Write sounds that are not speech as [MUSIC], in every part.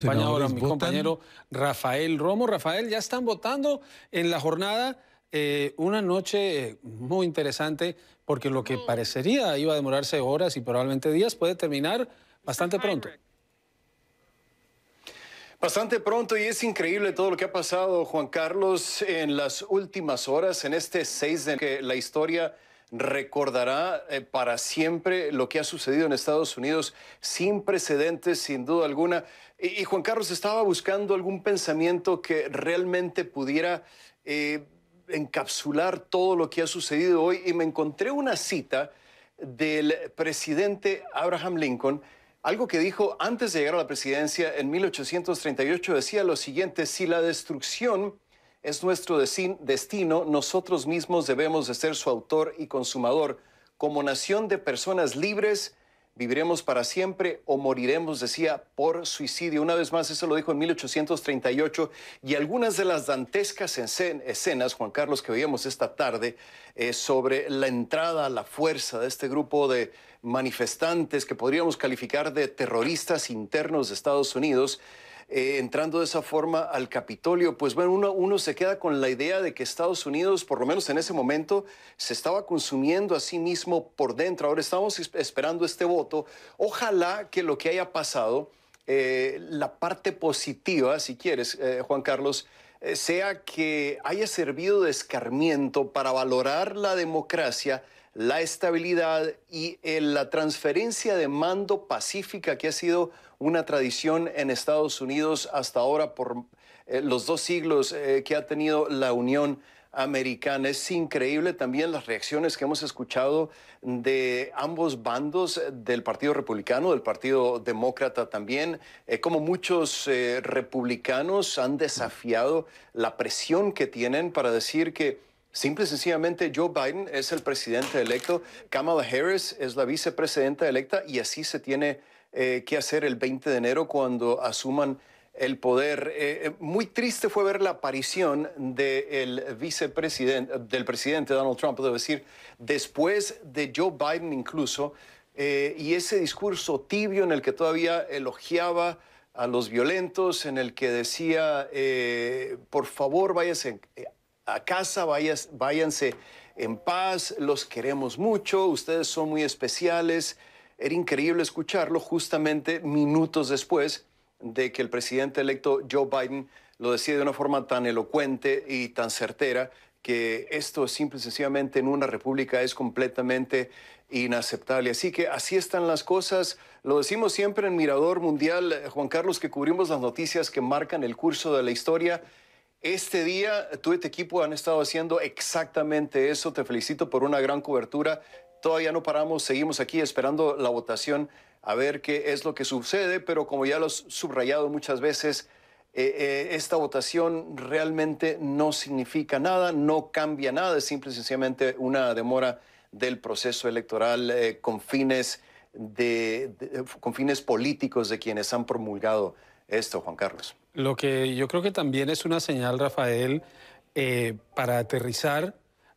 mi compañero Rafael Romo. Rafael, ya están votando en la jornada. Eh, una noche eh, muy interesante porque lo que parecería iba a demorarse horas y probablemente días puede terminar bastante pronto. Bastante pronto y es increíble todo lo que ha pasado, Juan Carlos, en las últimas horas, en este 6 de que la historia recordará eh, para siempre lo que ha sucedido en Estados Unidos sin precedentes, sin duda alguna. Y, Juan Carlos estaba buscando algún pensamiento que realmente pudiera eh, encapsular todo lo que ha sucedido hoy y me encontré una cita del presidente Abraham Lincoln, algo que dijo antes de llegar a la presidencia en 1838, decía lo siguiente, si la destrucción es nuestro destino, nosotros mismos debemos de ser su autor y consumador. Como nación de personas libres, viviremos para siempre o moriremos, decía, por suicidio. Una vez más, eso lo dijo en 1838 y algunas de las dantescas escenas, Juan Carlos, que veíamos esta tarde eh, sobre la entrada a la fuerza de este grupo de manifestantes que podríamos calificar de terroristas internos de Estados Unidos eh, entrando de esa forma al Capitolio, pues bueno, uno, se queda con la idea de que Estados Unidos, por lo menos en ese momento, se estaba consumiendo a sí mismo por dentro. Ahora estamos esperando este voto. Ojalá que lo que haya pasado, eh, la parte positiva, si quieres, eh, Juan Carlos, sea que haya servido de escarmiento para valorar la democracia la estabilidad y eh, la transferencia de mando pacífica que ha sido una tradición en Estados Unidos hasta ahora por eh, los dos siglos eh, que ha tenido la Unión Americana. Es increíble también las reacciones que hemos escuchado de ambos bandos, del Partido Republicano, del Partido Demócrata también, como muchos republicanos han desafiado la presión que tienen para decir que Simple y sencillamente, Joe Biden es el presidente electo, Kamala Harris es la vicepresidenta electa y así se tiene eh, que hacer el 20 de enero cuando asuman el poder. Eh, eh, muy triste fue ver la aparición del vicepresidente, del presidente Donald Trump, debo decir, después de Joe Biden incluso, y ese discurso tibio en el que todavía elogiaba a los violentos, en el que decía, por favor, váyase a casa, váyanse en paz, los queremos mucho, ustedes son muy especiales. Era increíble escucharlo justamente minutos después de que el presidente electo Joe Biden lo decía de una forma tan elocuente y tan certera que esto simple y en una república es completamente inaceptable. Así que así están las cosas. Lo decimos siempre en Mirador Mundial, eh, Juan Carlos, que cubrimos las noticias que marcan el curso de la historia este día tú y tu equipo han estado haciendo exactamente eso. Te felicito por una gran cobertura. Todavía no paramos, seguimos aquí esperando la votación a ver qué es lo que sucede, pero como ya lo has subrayado muchas veces, eh, eh, esta votación realmente no significa nada, no cambia nada, es simple y sencillamente una demora del proceso electoral eh, con fines con fines políticos de quienes han promulgado esto, Juan Carlos. Lo que yo creo que también es una señal, Rafael, eh, para aterrizar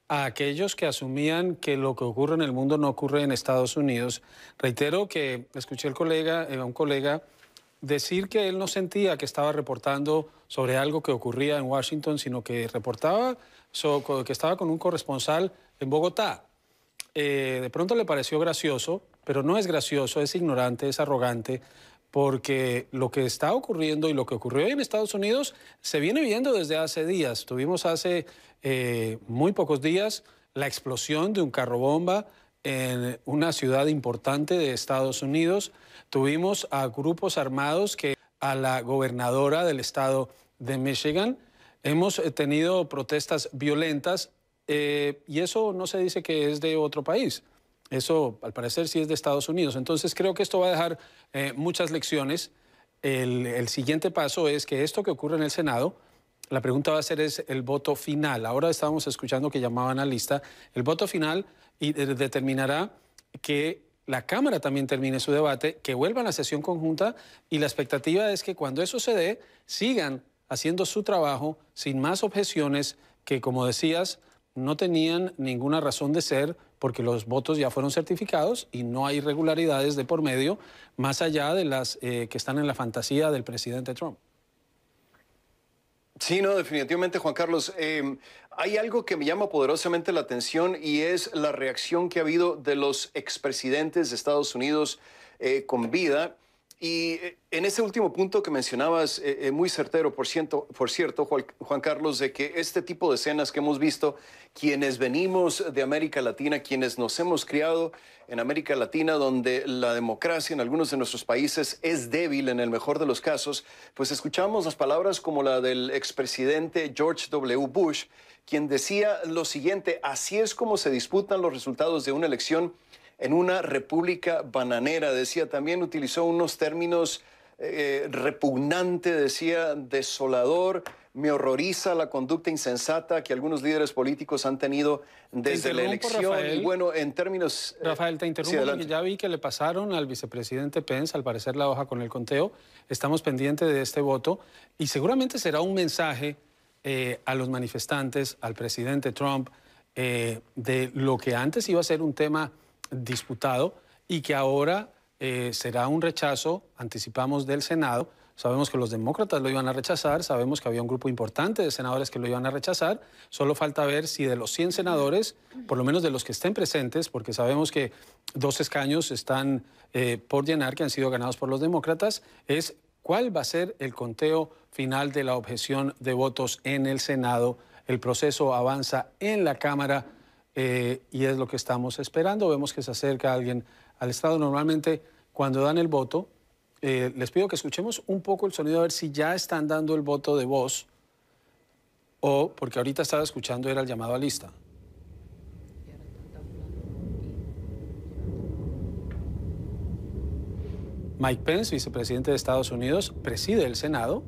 a aquellos que asumían que lo que ocurre en el mundo no ocurre en Estados Unidos. Reitero que escuché colega, eh, a un colega decir que él no sentía que estaba reportando sobre algo que ocurría en Washington, sino que reportaba que estaba con un corresponsal en Bogotá. Eh, de pronto le pareció gracioso, pero no es gracioso, es ignorante, es arrogante, porque lo que está ocurriendo y lo que ocurrió en Estados Unidos se viene viendo desde hace días. Tuvimos hace eh, muy pocos días la explosión de un carro bomba en una ciudad importante de Estados Unidos. Tuvimos a grupos armados que a la gobernadora del estado de Michigan. Hemos eh, tenido protestas violentas eh, y eso no se dice que es de otro país. Eso, al parecer, sí es de Estados Unidos. Entonces, creo que esto va a dejar eh, muchas lecciones. El, siguiente paso es que esto que ocurre en el Senado, la pregunta va a ser es el voto final. Ahora estábamos escuchando que llamaban a lista. El voto final y, determinará que la Cámara también termine su debate, que vuelva a la sesión conjunta y la expectativa es que cuando eso se dé, sigan haciendo su trabajo sin más objeciones que, como decías, no tenían ninguna razón de ser porque los votos ya fueron certificados y no hay irregularidades de por medio más allá de las eh, que están en la fantasía del presidente Trump. Sí, no, definitivamente, Juan Carlos. Eh, hay algo que me llama poderosamente la atención y es la reacción que ha habido de los expresidentes de Estados Unidos eh, con vida y eh, en ese último punto que mencionabas, eh, eh, muy certero, por, cierto, Juan, Juan Carlos, de que este tipo de escenas que hemos visto, quienes venimos de América Latina, quienes nos hemos criado en América Latina, donde la democracia en algunos de nuestros países es débil en el mejor de los casos, pues escuchamos las palabras como la del expresidente George W. Bush, quien decía lo siguiente, así es como se disputan los resultados de una elección en una república bananera, decía, también utilizó unos términos eh, repugnante, decía, desolador. Me horroriza la conducta insensata que algunos líderes políticos han tenido desde la elección. bueno, en términos. Eh, Rafael, te interrumpo ya vi que le pasaron al vicepresidente Pence, al parecer, la hoja con el conteo. Estamos pendientes de este voto y seguramente será un mensaje eh, a los manifestantes, al presidente Trump, de lo que antes iba a ser un tema disputado y que ahora eh, será un rechazo, anticipamos, del Senado. Sabemos que los demócratas lo iban a rechazar, sabemos que había un grupo importante de senadores que lo iban a rechazar, solo falta ver si de los 100 senadores, por lo menos de los que estén presentes, porque sabemos que dos escaños están eh, por llenar, que han sido ganados por los demócratas, es cuál va a ser el conteo final de la objeción de votos en el Senado. El proceso avanza en la Cámara eh, y es lo que estamos esperando. Vemos que se acerca alguien al Estado. Normalmente cuando dan el voto, eh, les pido que escuchemos un poco el sonido a ver si ya están dando el voto de voz o porque ahorita estaba escuchando era el llamado a lista. Mike Pence, vicepresidente de Estados Unidos, preside el Senado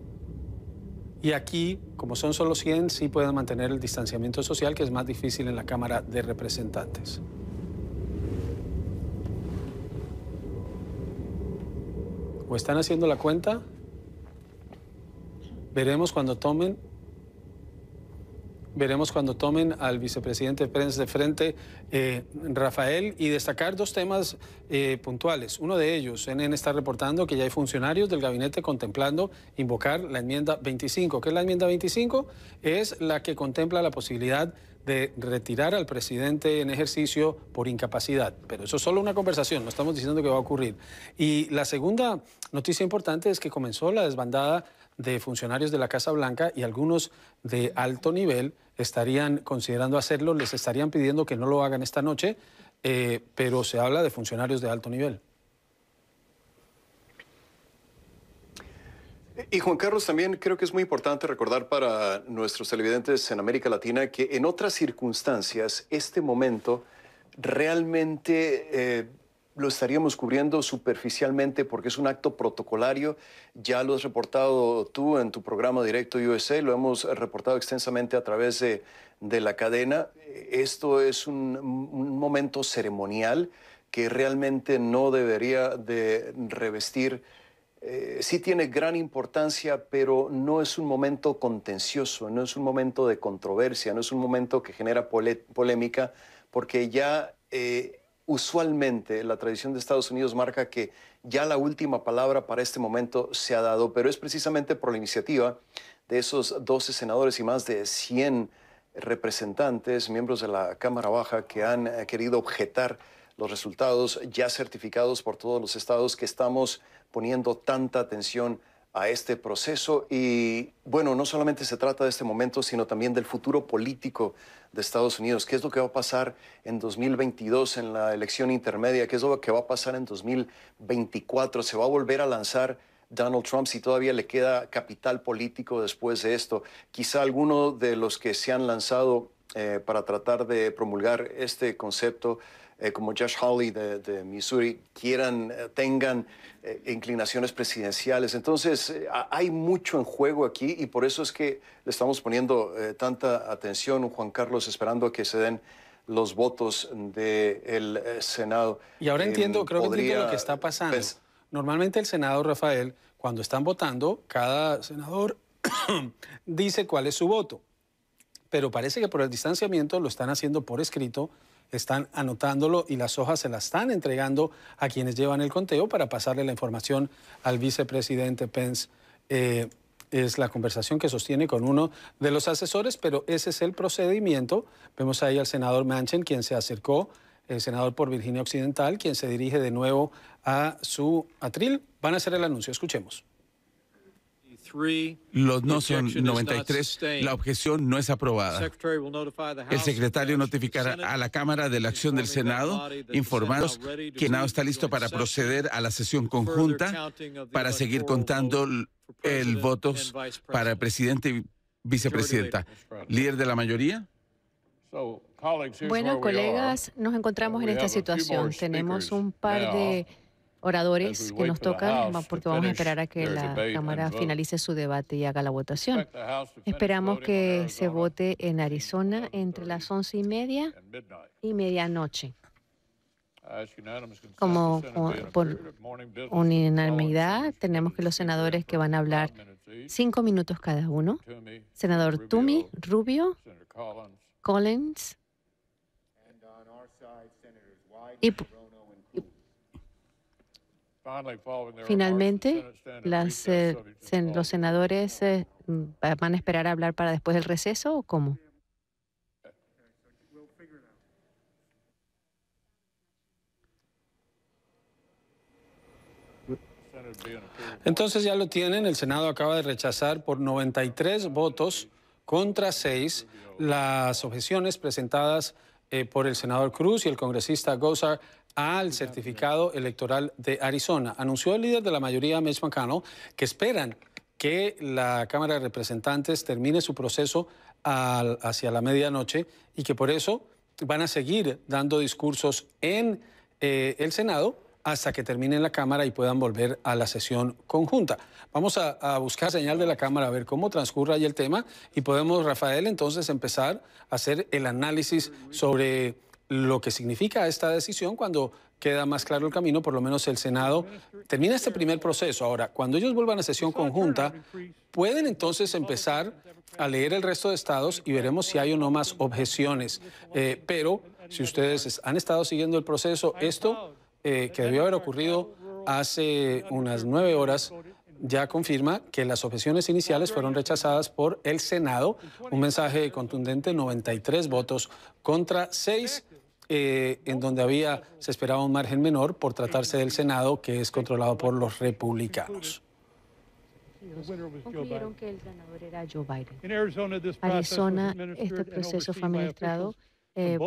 y aquí, como son solo 100, sí pueden mantener el distanciamiento social, que es más difícil en la Cámara de Representantes. ¿O están haciendo la cuenta? Veremos cuando tomen veremos cuando tomen al vicepresidente Pérez de frente, eh, Rafael, y destacar dos temas eh, puntuales. Uno de ellos, NN está reportando que ya hay funcionarios del gabinete contemplando invocar la enmienda 25. Que es la enmienda 25? Es la que contempla la posibilidad de retirar al presidente en ejercicio por incapacidad. Pero eso es solo una conversación, no estamos diciendo que va a ocurrir. Y la segunda noticia importante es que comenzó la desbandada de funcionarios de la Casa Blanca y algunos de alto nivel estarían considerando hacerlo, les estarían pidiendo que no lo hagan esta noche, eh, pero se habla de funcionarios de alto nivel. Y Juan Carlos, también creo que es muy importante recordar para nuestros televidentes en América Latina que en otras circunstancias este momento realmente eh, lo estaríamos cubriendo superficialmente porque es un acto protocolario. Ya lo has reportado tú en tu programa Directo USA, lo hemos reportado extensamente a través de, la cadena. Esto es un, momento ceremonial que realmente no debería de revestir. Eh, sí tiene gran importancia, pero no es un momento contencioso, no es un momento de controversia, no es un momento que genera polémica, porque ya... Eh, usualmente la tradición de Estados Unidos marca que ya la última palabra para este momento se ha dado, pero es precisamente por la iniciativa de esos 12 senadores y más de 100 representantes, miembros de la Cámara Baja, que han eh, querido objetar los resultados ya certificados por todos los estados que estamos poniendo tanta atención a este proceso y bueno, no solamente se trata de este momento, sino también del futuro político de Estados Unidos. ¿Qué es lo que va a pasar en 2022 en la elección intermedia? ¿Qué es lo que va a pasar en 2024? ¿Se va a volver a lanzar Donald Trump si todavía le queda capital político después de esto? Quizá alguno de los que se han lanzado eh, para tratar de promulgar este concepto eh, como Josh Hawley de, Missouri quieran, eh, tengan eh, inclinaciones presidenciales. Entonces, hay mucho en juego aquí y por eso es que le estamos poniendo tanta atención, Juan Carlos, esperando a que se den los votos del Senado. Y ahora entiendo, creo que entiendo lo que está pasando. Pues Normalmente el Senado, Rafael, cuando están votando, cada senador [COUGHS] dice cuál es su voto. Pero parece que por el distanciamiento lo están haciendo por escrito están anotándolo y las hojas se las están entregando a quienes llevan el conteo para pasarle la información al vicepresidente Pence. Eh, es la conversación que sostiene con uno de los asesores, pero ese es el procedimiento. Vemos ahí al senador Manchin, quien se acercó, el senador por Virginia Occidental, quien se dirige de nuevo a su atril. Van a hacer el anuncio, escuchemos. Los no son 93. La objeción no es aprobada. El secretario notificará a la Cámara de la Acción del Senado informados que nada está listo para proceder a la sesión conjunta para seguir contando el votos para presidente y vicepresidenta. Líder de la mayoría. Bueno, colegas, nos encontramos uh, en esta situación. Tenemos un par de oradores que nos tocan, porque vamos a esperar a que la Cámara finalice su debate y haga la votación. Esperamos que se vote en Arizona entre las once y media y medianoche. Como por unanimidad, tenemos que los senadores que van a hablar cinco minutos cada uno, senador Toomey, Rubio, Collins, y Finalmente, las, eh, los senadores eh, mm, van a esperar a hablar para después del receso o cómo? Entonces ya lo tienen, el Senado acaba de rechazar por 93 votos contra 6 las objeciones presentadas eh, por el senador Cruz y el congresista Gozar al certificado electoral de Arizona. Anunció el líder de la mayoría, Mitch McConnell, que esperan que la Cámara de Representantes termine su proceso hacia la medianoche y que por eso van a seguir dando discursos en eh, el Senado hasta que termine la Cámara y puedan volver a la sesión conjunta. Vamos a, buscar señal de la Cámara, a ver cómo transcurre ahí el tema y podemos, Rafael, entonces empezar a hacer el análisis sobre lo que significa esta decisión cuando queda más claro el camino, por lo menos el Senado termina este primer proceso. Ahora, cuando ellos vuelvan a sesión conjunta, pueden entonces empezar a leer el resto de estados y veremos si hay o no más objeciones. Eh, pero si ustedes han estado siguiendo el proceso, esto eh, que debió haber ocurrido hace unas nueve horas ya confirma que las objeciones iniciales fueron rechazadas por el Senado. Un mensaje contundente, 93 votos contra 6. Eh, en donde había, se esperaba un margen menor por tratarse del Senado, que es controlado por los republicanos. Concluyeron que el ganador era Joe Biden. Arizona, este proceso fue administrado eh,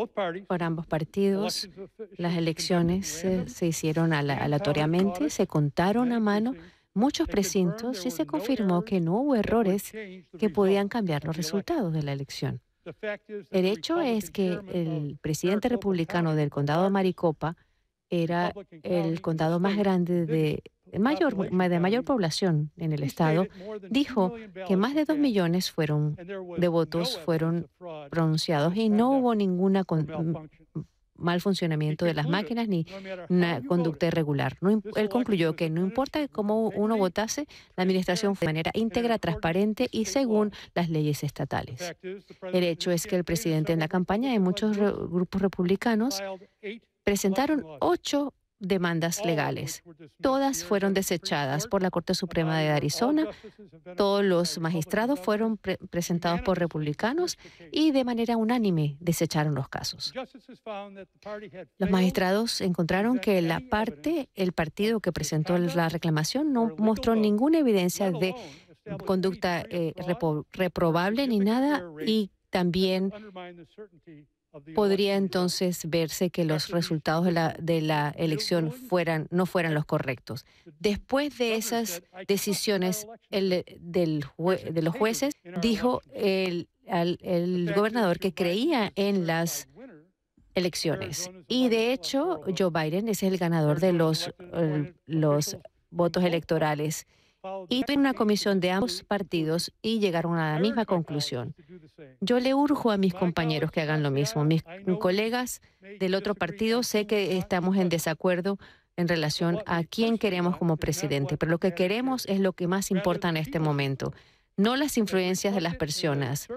por ambos partidos. Las elecciones se hicieron aleatoriamente, se contaron a mano muchos precintos y se confirmó que no hubo errores que podían cambiar los resultados de la elección. El hecho es que el presidente republicano del condado de Maricopa era el condado más grande de de mayor, de mayor población en el estado, dijo que más de dos millones fueron de votos fueron pronunciados y no hubo ninguna mal funcionamiento de las máquinas ni una conducta irregular. él concluyó que no importa cómo uno votase, la administración fue de manera íntegra, transparente y según las leyes estatales. El hecho es que el presidente en la campaña y muchos grupos republicanos presentaron ocho demandas oh, legales. Todas fueron desechadas por la Corte Suprema de Arizona, todos los magistrados fueron presentados por republicanos este y de manera unánime desecharon los casos. Los magistrados encontraron que la parte, el partido que presentó la reclamación no mostró ninguna evidencia de conducta eh, reprobable ni nada y también podría entonces verse que los resultados de la, de la elección fueran, no fueran los correctos. Después de esas decisiones del de los jueces, dijo el, gobernador que creía en las elecciones. Y de hecho, Joe Biden es el ganador de los, los votos electorales y en una comisión de ambos partidos y llegaron a la misma conclusión. Yo le urjo a mis compañeros que hagan lo mismo. Mis colegas del otro partido sé que estamos en desacuerdo en relación a quién queremos como presidente, pero lo que queremos es lo que más importa en este momento, no las influencias de las personas,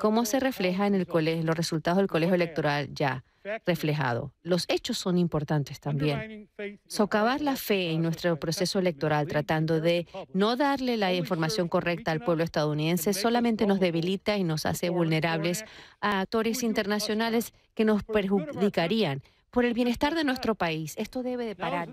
cómo se refleja en el colegio, los resultados del colegio electoral ya reflejado. Los hechos son importantes también. Socavar la fe en nuestro proceso electoral tratando de no darle la información correcta al pueblo estadounidense solamente nos debilita y nos hace vulnerables a actores internacionales que nos perjudicarían por el bienestar de nuestro país. Esto debe de parar.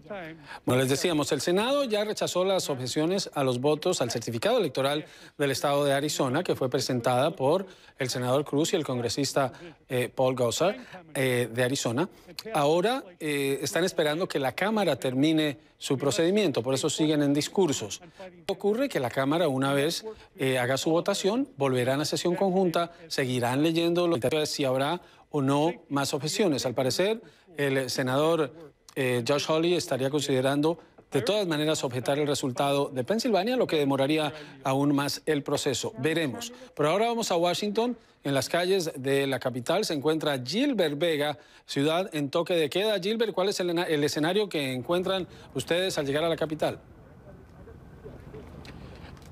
Bueno, les decíamos, el Senado ya rechazó las objeciones a los votos al certificado electoral del estado de Arizona, que fue presentada por el senador Cruz y el congresista eh, Paul Gosar eh, de Arizona. Ahora eh, están esperando que la Cámara termine su procedimiento, por eso siguen en discursos. Ocurre que la Cámara, una vez haga su votación, volverán a sesión conjunta, seguirán leyendo lo si habrá o no más objeciones. Al parecer, el senador eh, Josh Hawley estaría considerando de todas maneras objetar el resultado de Pensilvania, lo que demoraría aún más el proceso. Veremos. Pero ahora vamos a Washington. En las calles de la capital se encuentra Gilbert Vega, ciudad en toque de queda. Gilbert, ¿cuál es el escenario que encuentran ustedes al llegar a la capital?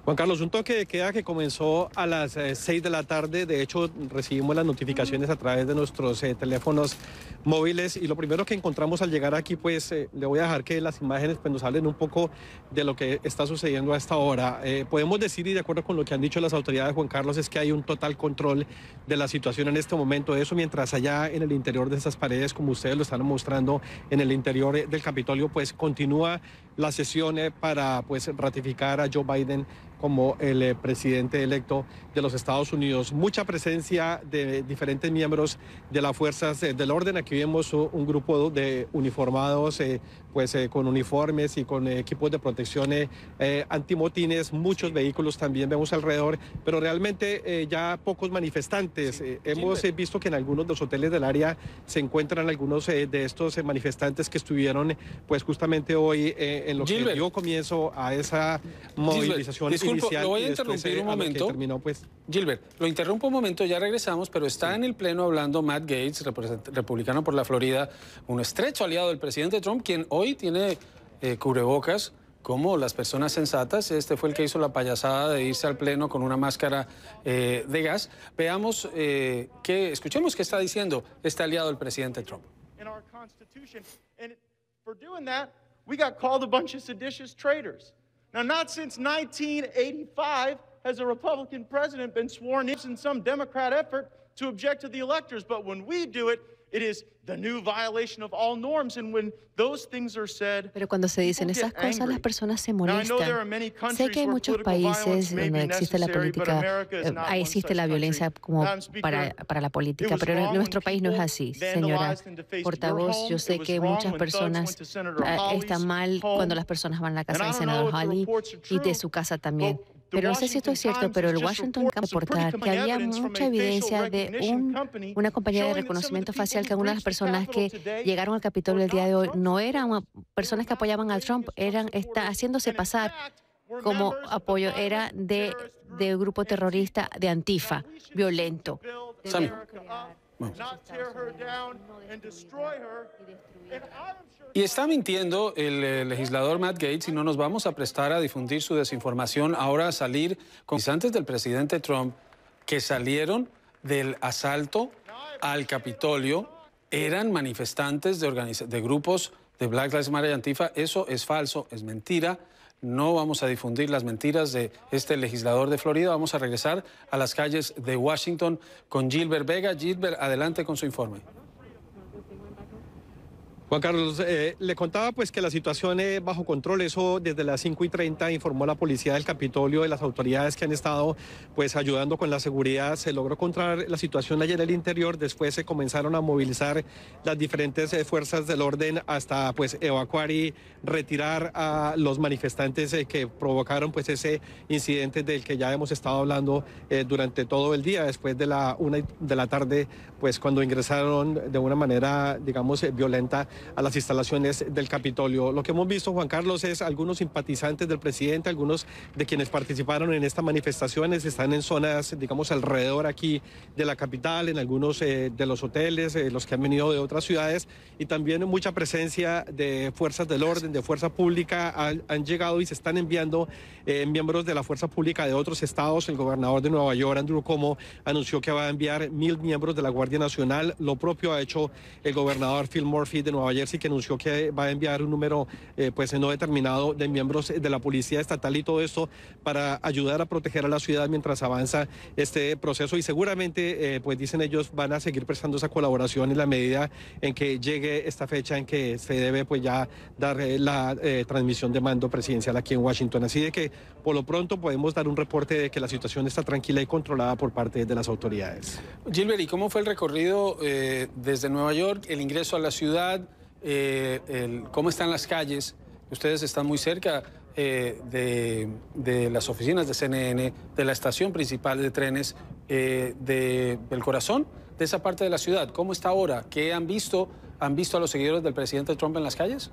Juan Carlos, un toque de queda que comenzó a las 6 eh, de la tarde. De hecho, recibimos las notificaciones a través de nuestros eh, teléfonos móviles y lo primero que encontramos al llegar aquí, pues eh, le voy a dejar que las imágenes pues, nos hablen un poco de lo que está sucediendo a esta hora. podemos decir, y de acuerdo con lo que han dicho las autoridades, Juan Carlos, es que hay un total control de la situación en este momento. Eso mientras allá en el interior de esas paredes, como ustedes lo están mostrando, en el interior del Capitolio, pues continúa las sesiones para pues, ratificar a Joe Biden como el eh, presidente electo de los Estados Unidos. Mucha presencia de diferentes miembros de las fuerzas eh, del orden. Aquí vemos uh, un grupo de uniformados eh, pues eh, con uniformes y con eh, equipos de protección eh, antimotines, muchos vehículos también vemos alrededor, pero realmente ya pocos manifestantes. hemos visto que en algunos de los hoteles del área se encuentran algunos de estos manifestantes que estuvieron pues justamente hoy en lo que dio comienzo a esa movilización Gilbert, inicial. Lo voy a interrumpir un momento. terminó, pues. Gilbert, lo interrumpo un momento, ya regresamos, pero está en el Pleno hablando Matt Gates, republicano por la Florida, un estrecho aliado del presidente Trump, quien hoy tiene eh, cubrebocas como las personas sensatas. Este fue el que hizo la payasada de irse al Pleno con una máscara eh, de gas. Veamos, eh, qué, escuchemos qué está diciendo este aliado del presidente Trump. In our Constitution. And for doing that, we got called a bunch of seditious traitors. Now, not since 1985 has a Republican president been sworn in some Democrat effort to object to the electors. But when we do it, pero cuando se dicen esas cosas, las personas se molestan. Sé que hay muchos países donde existe la política, eh, existe la violencia como para, la política, pero en nuestro país no es así, señora portavoz. Yo sé que muchas personas eh, están mal cuando las personas van a la casa del senador Halley y de su casa también. Pero no sé si esto es cierto, pero el Washington Times reporta que había mucha evidencia de una compañía de reconocimiento facial que algunas de las personas que llegaron al Capitolio el día de hoy no eran personas que apoyaban a Trump, eran está haciéndose pasar como apoyo era de, grupo terrorista de Antifa, violento. Y está mintiendo el, eh, legislador Matt Gates y no nos vamos a prestar a difundir su desinformación ahora a salir con antes del presidente Trump que salieron del asalto al Capitolio eran manifestantes de, de grupos de Black Lives Matter y Antifa. Eso es falso, es mentira. No vamos a difundir las mentiras de este legislador de Florida. Vamos a regresar a las calles de Washington con Gilbert Vega. Gilbert, adelante con su informe. Juan Carlos, eh, le contaba pues que la situación es eh, bajo control, eso desde las 5 y 30 informó la policía del Capitolio de las autoridades que han estado pues ayudando con la seguridad, se logró controlar la situación allá en el interior, después se comenzaron a movilizar las diferentes eh, fuerzas del orden hasta pues evacuar y retirar a los manifestantes que provocaron pues ese incidente del que ya hemos estado hablando durante todo el día, después de la una de la tarde pues cuando ingresaron de una manera digamos violenta a las instalaciones del Capitolio. Lo que hemos visto, Juan Carlos, es algunos simpatizantes del presidente, algunos de quienes participaron en estas manifestaciones están en zonas, digamos, alrededor aquí de la capital, en algunos eh, de los hoteles, eh, los que han venido de otras ciudades, y también mucha presencia de fuerzas del orden, de fuerza pública, han, llegado y se están enviando eh, miembros de la fuerza pública de otros estados. El gobernador de Nueva York, Andrew Como, anunció que va a enviar mil miembros de la Guardia Nacional. Lo propio ha hecho el gobernador Phil Murphy de Nueva sí que anunció que va a enviar un número eh, pues no determinado de miembros de la Policía Estatal y todo esto para ayudar a proteger a la ciudad mientras avanza este proceso y seguramente, eh, pues dicen ellos, van a seguir prestando esa colaboración en la medida en que llegue esta fecha en que se debe pues ya dar eh, la transmisión de mando presidencial aquí en Washington. Así de que por lo pronto podemos dar un reporte de que la situación está tranquila y controlada por parte de las autoridades. Gilbert, ¿y cómo fue el recorrido desde Nueva York, el ingreso a la ciudad? Eh, cómo están las calles. Ustedes están muy cerca eh, de, las oficinas de CNN, de la estación principal de trenes, eh, del corazón de esa parte de la ciudad. ¿Cómo está ahora? ¿Qué han visto? ¿Han visto a los seguidores del presidente Trump en las calles?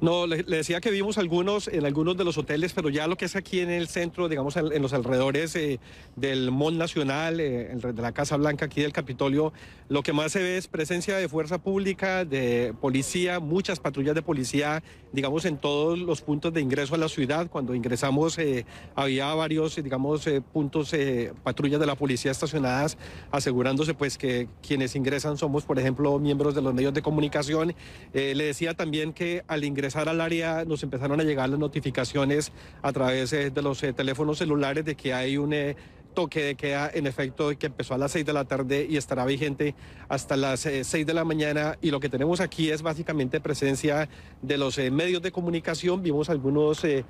No, le, decía que vimos algunos en algunos de los hoteles, pero ya lo que es aquí en el centro, digamos, en, los alrededores eh, del Mon Nacional, eh, de la Casa Blanca, aquí del Capitolio, lo que más se ve es presencia de fuerza pública, de policía, muchas patrullas de policía, digamos, en todos los puntos de ingreso a la ciudad. Cuando ingresamos eh, había varios, digamos, puntos, patrullas de la policía estacionadas, asegurándose pues que quienes ingresan somos, por ejemplo, miembros de los medios de comunicación. le decía también que al ingresar, al área nos empezaron a llegar las notificaciones a través eh, de los eh, teléfonos celulares de que hay un eh, que queda en efecto que empezó a las 6 de la tarde y estará vigente hasta las 6 eh, de la mañana y lo que tenemos aquí es básicamente presencia de los eh, medios de comunicación, vimos algunos eh,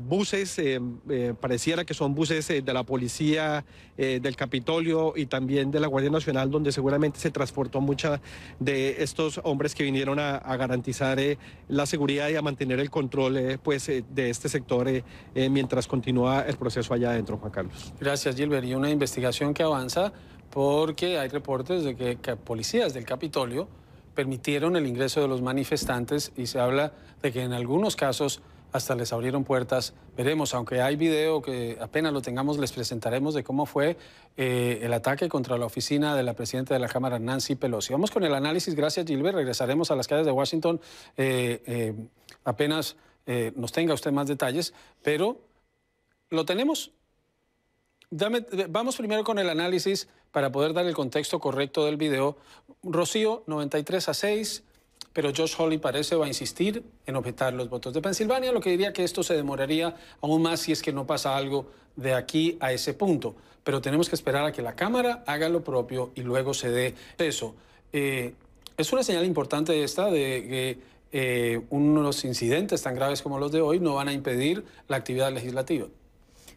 buses, pareciera que son buses de la policía, del Capitolio y también de la Guardia Nacional donde seguramente se transportó mucha de estos hombres que vinieron a, garantizar la seguridad y a mantener el control pues, de este sector mientras continúa el proceso allá adentro, Juan Carlos. Gracias gracias, Gilbert. Y una investigación que avanza porque hay reportes de que, policías del Capitolio permitieron el ingreso de los manifestantes y se habla de que en algunos casos hasta les abrieron puertas. Veremos, aunque hay video que apenas lo tengamos, les presentaremos de cómo fue eh, el ataque contra la oficina de la presidenta de la Cámara, Nancy Pelosi. Vamos con el análisis. Gracias, Gilbert. Regresaremos a las calles de Washington eh, eh, apenas nos tenga usted más detalles, pero lo tenemos eh, vamos primero con el análisis para poder dar el contexto correcto del video. Rocío, 93 a 6, pero Josh Hawley parece va a insistir en objetar los votos de Pensilvania, lo que diría que esto se demoraría aún más si es que no pasa algo de aquí a ese punto. Pero tenemos que esperar a que la Cámara haga lo propio y luego se dé eso. Eh, es una señal importante esta de que eh, unos incidentes tan graves como los de hoy no van a impedir la actividad legislativa.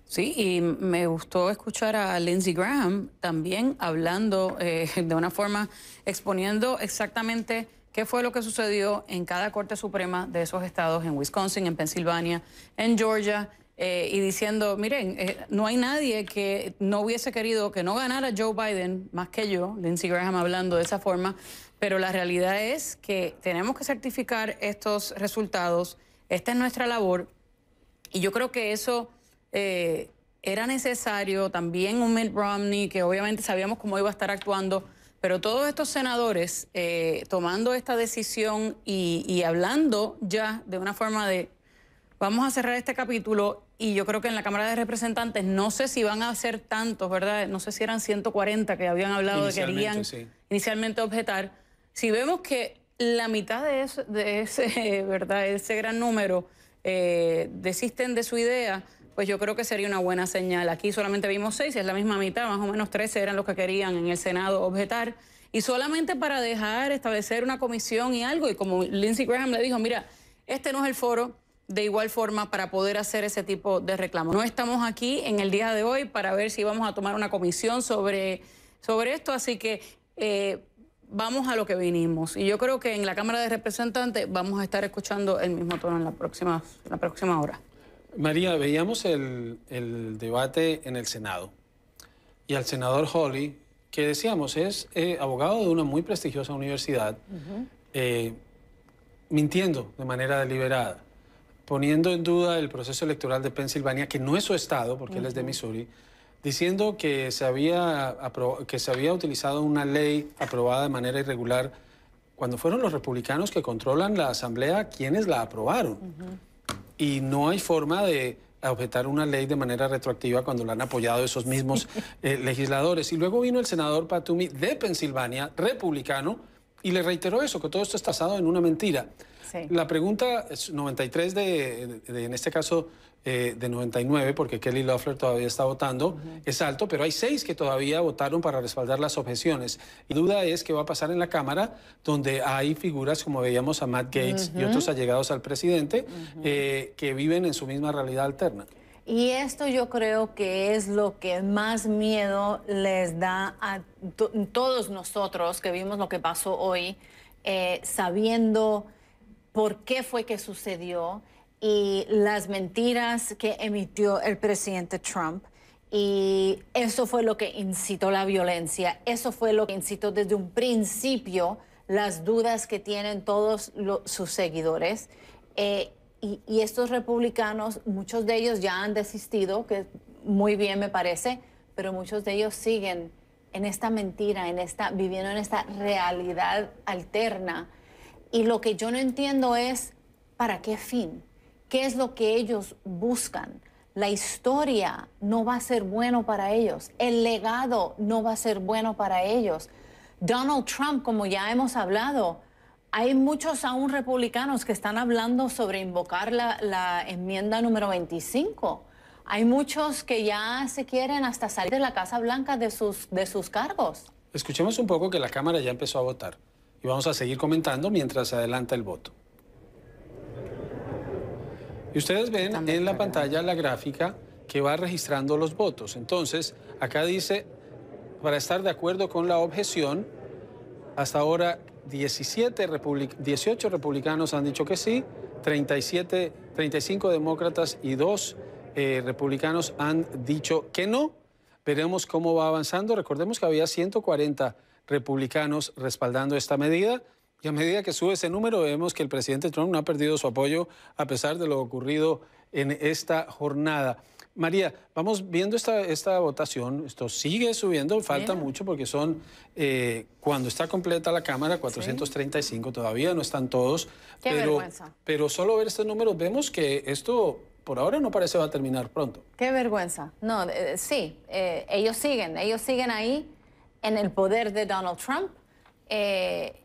Sí, y me gustó escuchar a Lindsey Graham también hablando eh, de una forma, exponiendo exactamente qué fue lo que sucedió en cada Corte Suprema de esos estados, en Wisconsin, en Pensilvania, en Georgia, eh, y diciendo, miren, eh, no hay nadie que no hubiese querido que no ganara Joe Biden, más que yo, Lindsey Graham hablando de esa forma, pero la realidad es que tenemos que certificar estos resultados, esta es nuestra labor, y yo creo que eso eh, era necesario también un Mitt Romney, que obviamente sabíamos cómo iba a estar actuando, pero todos estos senadores eh, tomando esta decisión y, hablando ya de una forma de vamos a cerrar este capítulo y yo creo que en la Cámara de Representantes no sé si van a ser tantos, ¿verdad? No sé si eran 140 que habían hablado de que querían inicialmente objetar. Si vemos que la mitad de, de ese, [LAUGHS] ¿verdad? ese gran número eh, desisten de su idea, pues yo creo que sería una buena señal. Aquí solamente vimos seis, es la misma mitad, más o menos tres eran los que querían en el Senado objetar. Y solamente para dejar establecer una comisión y algo, y como Lindsey Graham le dijo, mira, este no es el foro de igual forma para poder hacer ese tipo de reclamo. No estamos aquí en el día de hoy para ver si vamos a tomar una comisión sobre, sobre esto, así que eh, vamos a lo que vinimos. Y yo creo que en la Cámara de Representantes vamos a estar escuchando el mismo tono en la próxima, en la próxima hora. María, veíamos el, debate en el Senado y al senador Holly, que decíamos es eh, abogado de una muy prestigiosa universidad, eh, mintiendo de manera deliberada, poniendo en duda el proceso electoral de Pensilvania, que no es su estado, porque él es de Missouri, diciendo que se, había que se había utilizado una ley aprobada de manera irregular cuando fueron los republicanos que controlan la Asamblea quienes la aprobaron y no hay forma de objetar una ley de manera retroactiva cuando la han apoyado esos mismos eh, legisladores. Y luego vino el senador Patumi de Pensilvania, republicano, y le reiteró eso, que todo esto está basado en una mentira. La pregunta es 93 de, en este caso, eh, de 99, porque Kelly Loeffler todavía está votando, es alto, pero hay seis que todavía votaron para respaldar las objeciones. Y duda es qué va a pasar en la Cámara, donde hay figuras como veíamos a Matt Gates y otros allegados al presidente, eh, que viven en su misma realidad alterna. Y esto yo creo que es lo que más miedo les da a todos nosotros que vimos lo que pasó hoy, eh, sabiendo por qué fue que sucedió y las mentiras que emitió el presidente Trump. Y eso fue lo que incitó la violencia, eso fue lo que incitó desde un principio las dudas que tienen todos sus seguidores. Eh, y, y, estos republicanos, muchos de ellos ya han desistido, que muy bien me parece, pero muchos de ellos siguen en esta mentira, en esta, viviendo en esta realidad alterna y lo que yo no entiendo es, ¿para qué fin? ¿Qué es lo que ellos buscan? La historia no va a ser bueno para ellos, el legado no va a ser bueno para ellos. Donald Trump, como ya hemos hablado, hay muchos aún republicanos que están hablando sobre invocar la, enmienda número 25. Hay muchos que ya se quieren hasta salir de la Casa Blanca de sus, de sus cargos. Escuchemos un poco que la Cámara ya empezó a votar y vamos a seguir comentando mientras se adelanta el voto. Y ustedes ven en la pantalla la gráfica que va registrando los votos. Entonces, acá dice, para estar de acuerdo con la objeción, hasta ahora 17 18 republicanos han dicho que sí, 37, 35 demócratas y 2 eh, republicanos han dicho que no. Veremos cómo va avanzando. Recordemos que había 140 republicanos respaldando esta medida. Y a medida que sube ese número, vemos que el presidente Trump no ha perdido su apoyo a pesar de lo ocurrido en esta jornada. María, vamos viendo esta, esta votación, esto sigue subiendo, falta mucho porque son, eh, cuando está completa la Cámara, 435, todavía no están todos, Qué pero, vergüenza. pero solo ver este número vemos que esto por ahora no parece va a terminar pronto. Qué vergüenza. No, eh, sí, eh, ellos siguen, ellos siguen ahí en el poder de Donald Trump eh,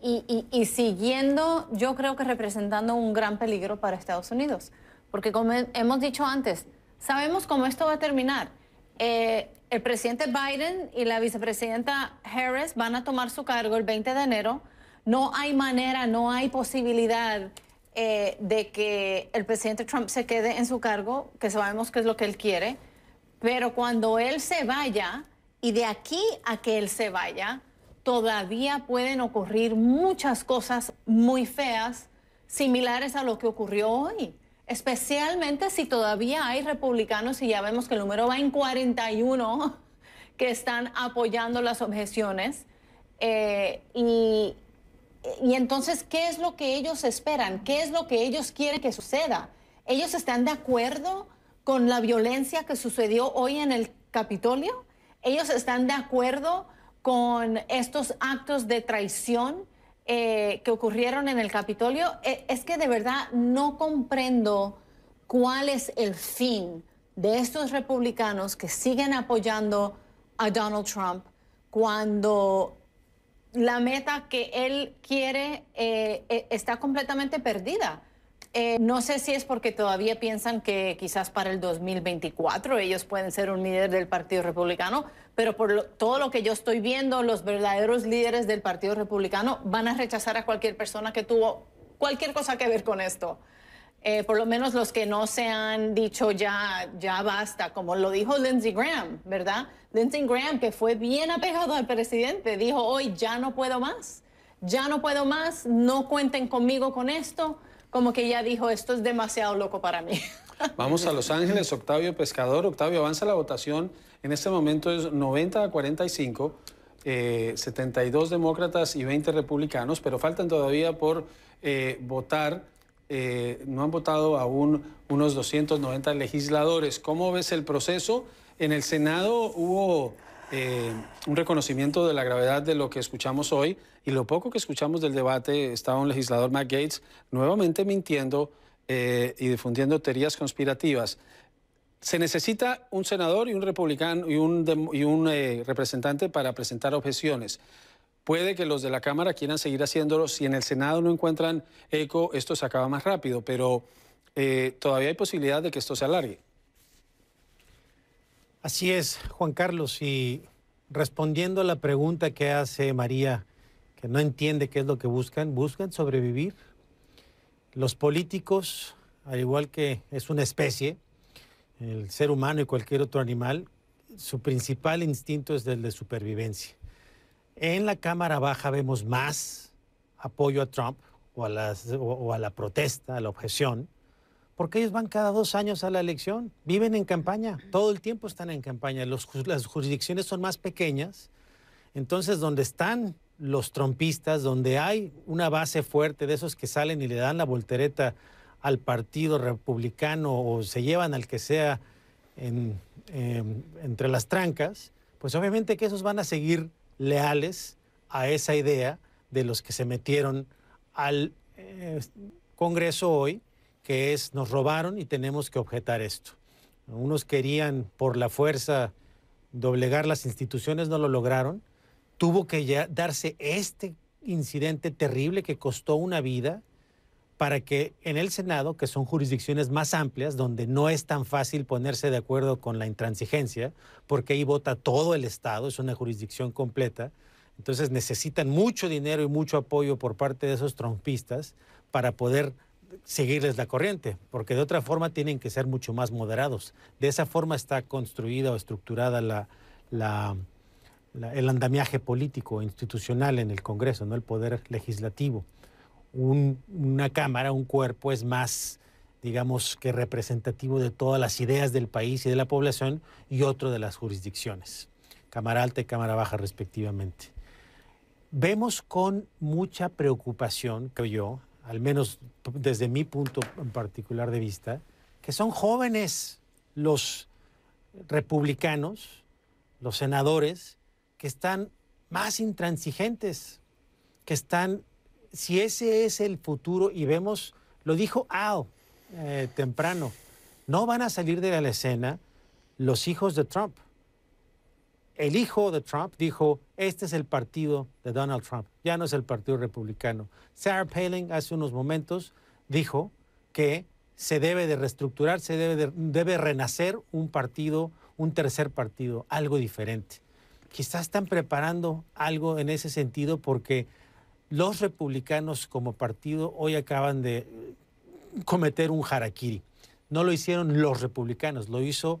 y, siguiendo, yo creo que representando un gran peligro para Estados Unidos. Porque como hemos dicho antes, sabemos cómo esto va a terminar. Eh, el presidente Biden y la vicepresidenta Harris van a tomar su cargo el 20 de enero. No hay manera, no hay posibilidad eh, de que el presidente Trump se quede en su cargo, que sabemos que es lo que él quiere, pero cuando él se vaya, y de aquí a que él se vaya, todavía pueden ocurrir muchas cosas muy feas similares a lo que ocurrió hoy. Especialmente si todavía hay republicanos y ya vemos que el número va en 41 [LAUGHS] que están apoyando las objeciones. Eh, y entonces, ¿qué es lo que ellos esperan? ¿Qué es lo que ellos quieren que suceda? ¿Ellos están de acuerdo con la violencia que sucedió hoy en el Capitolio? ellos están de acuerdo con estos actos de traición eh, que ocurrieron en el Capitolio. E, es que de verdad no comprendo cuál es el fin de estos republicanos que siguen apoyando a Donald Trump cuando la meta que él quiere eh, eh, está completamente perdida. Eh, no sé si es porque todavía piensan que quizás para el 2024 ellos pueden ser un líder del Partido Republicano, pero por todo lo que yo estoy viendo, los verdaderos líderes del Partido Republicano van a rechazar a cualquier persona que tuvo cualquier cosa que ver con esto. Eh, por lo menos los que no se han dicho ya, ya basta, como lo dijo Lindsey Graham, ¿verdad? Lindsey Graham, que fue bien apegado al presidente, dijo hoy, ya no puedo más, ya no puedo más, no cuenten conmigo con esto como que ella dijo, esto es demasiado loco para mí. [LAUGHS] Vamos a Los Ángeles, Octavio Pescador. Octavio, avanza la votación. En este momento es 90 a 45, 72 eh, demócratas y 20 republicanos, pero faltan todavía por eh, votar. Eh, no han votado aún unos 290 legisladores. ¿Cómo ves el proceso? En el Senado hubo eh, un reconocimiento de la gravedad de lo que escuchamos hoy y lo poco que escuchamos del debate. Estaba un legislador, Matt Gates, nuevamente mintiendo eh, y difundiendo teorías conspirativas. Se necesita un senador y un republicano y un, y un eh, representante para presentar objeciones. Puede que los de la Cámara quieran seguir haciéndolo. Si en el Senado no encuentran eco, esto se acaba más rápido, pero todavía hay posibilidad de que esto se alargue. Así es, Juan Carlos, y respondiendo a la pregunta que hace María, que no entiende qué es lo que buscan, buscan sobrevivir. Los políticos, al igual que es una especie, el ser humano y cualquier otro animal, su principal instinto es el de supervivencia. En la Cámara Baja vemos más apoyo a Trump o a, o la protesta, a la objeción, porque ellos van cada dos años a la elección, viven en campaña, todo el tiempo están en campaña, las jurisdicciones son más pequeñas, entonces donde están los trompistas, donde hay una base fuerte de esos que salen y le dan la voltereta al partido republicano o se llevan al que sea em, entre las trancas, pues obviamente que esos van a seguir leales a esa idea de los que se metieron al eh, Congreso hoy que es nos robaron y tenemos que objetar esto. Unos querían por la fuerza doblegar las instituciones, no lo lograron. Tuvo que ya darse este incidente terrible que costó una vida para que en el Senado, que son jurisdicciones más amplias, donde no es tan fácil ponerse de acuerdo con la intransigencia, porque ahí vota todo el Estado, es una jurisdicción completa, entonces necesitan mucho dinero y mucho apoyo por parte de esos trompistas para poder seguirles la corriente, porque de otra forma tienen que ser mucho más moderados. De esa forma está construida o estructurada la, el andamiaje político institucional en el Congreso, no el poder legislativo. una Cámara, un cuerpo es más, digamos, que representativo de todas las ideas del país y de la población y otro de las jurisdicciones, Cámara Alta y Cámara Baja respectivamente. Vemos con mucha preocupación, creo yo, al menos desde mi punto en particular de vista, que son jóvenes los republicanos, los senadores, que están más intransigentes, que están, si ese es el futuro, y vemos, lo dijo Al eh, temprano, no van a salir de la escena los hijos de Trump el hijo de Trump dijo, este es el partido de Donald Trump, ya no es el partido republicano. Sarah Palin hace unos momentos dijo que se debe de reestructurar, se debe, de, debe renacer un partido, un tercer partido, algo diferente. Quizás están preparando algo en ese sentido porque los republicanos como partido hoy acaban de eh, cometer un harakiri. No lo hicieron los republicanos, lo hizo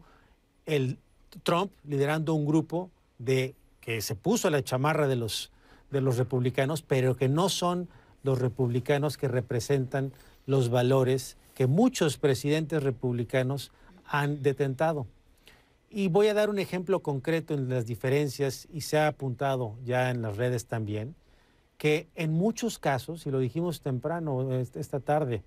el Trump liderando un grupo de que se puso la chamarra de los, de los republicanos, pero que no son los republicanos que representan los valores que muchos presidentes republicanos han detentado. Y voy a dar un ejemplo concreto en las diferencias, y se ha apuntado ya en las redes también, que en muchos casos, y lo dijimos temprano este, esta tarde,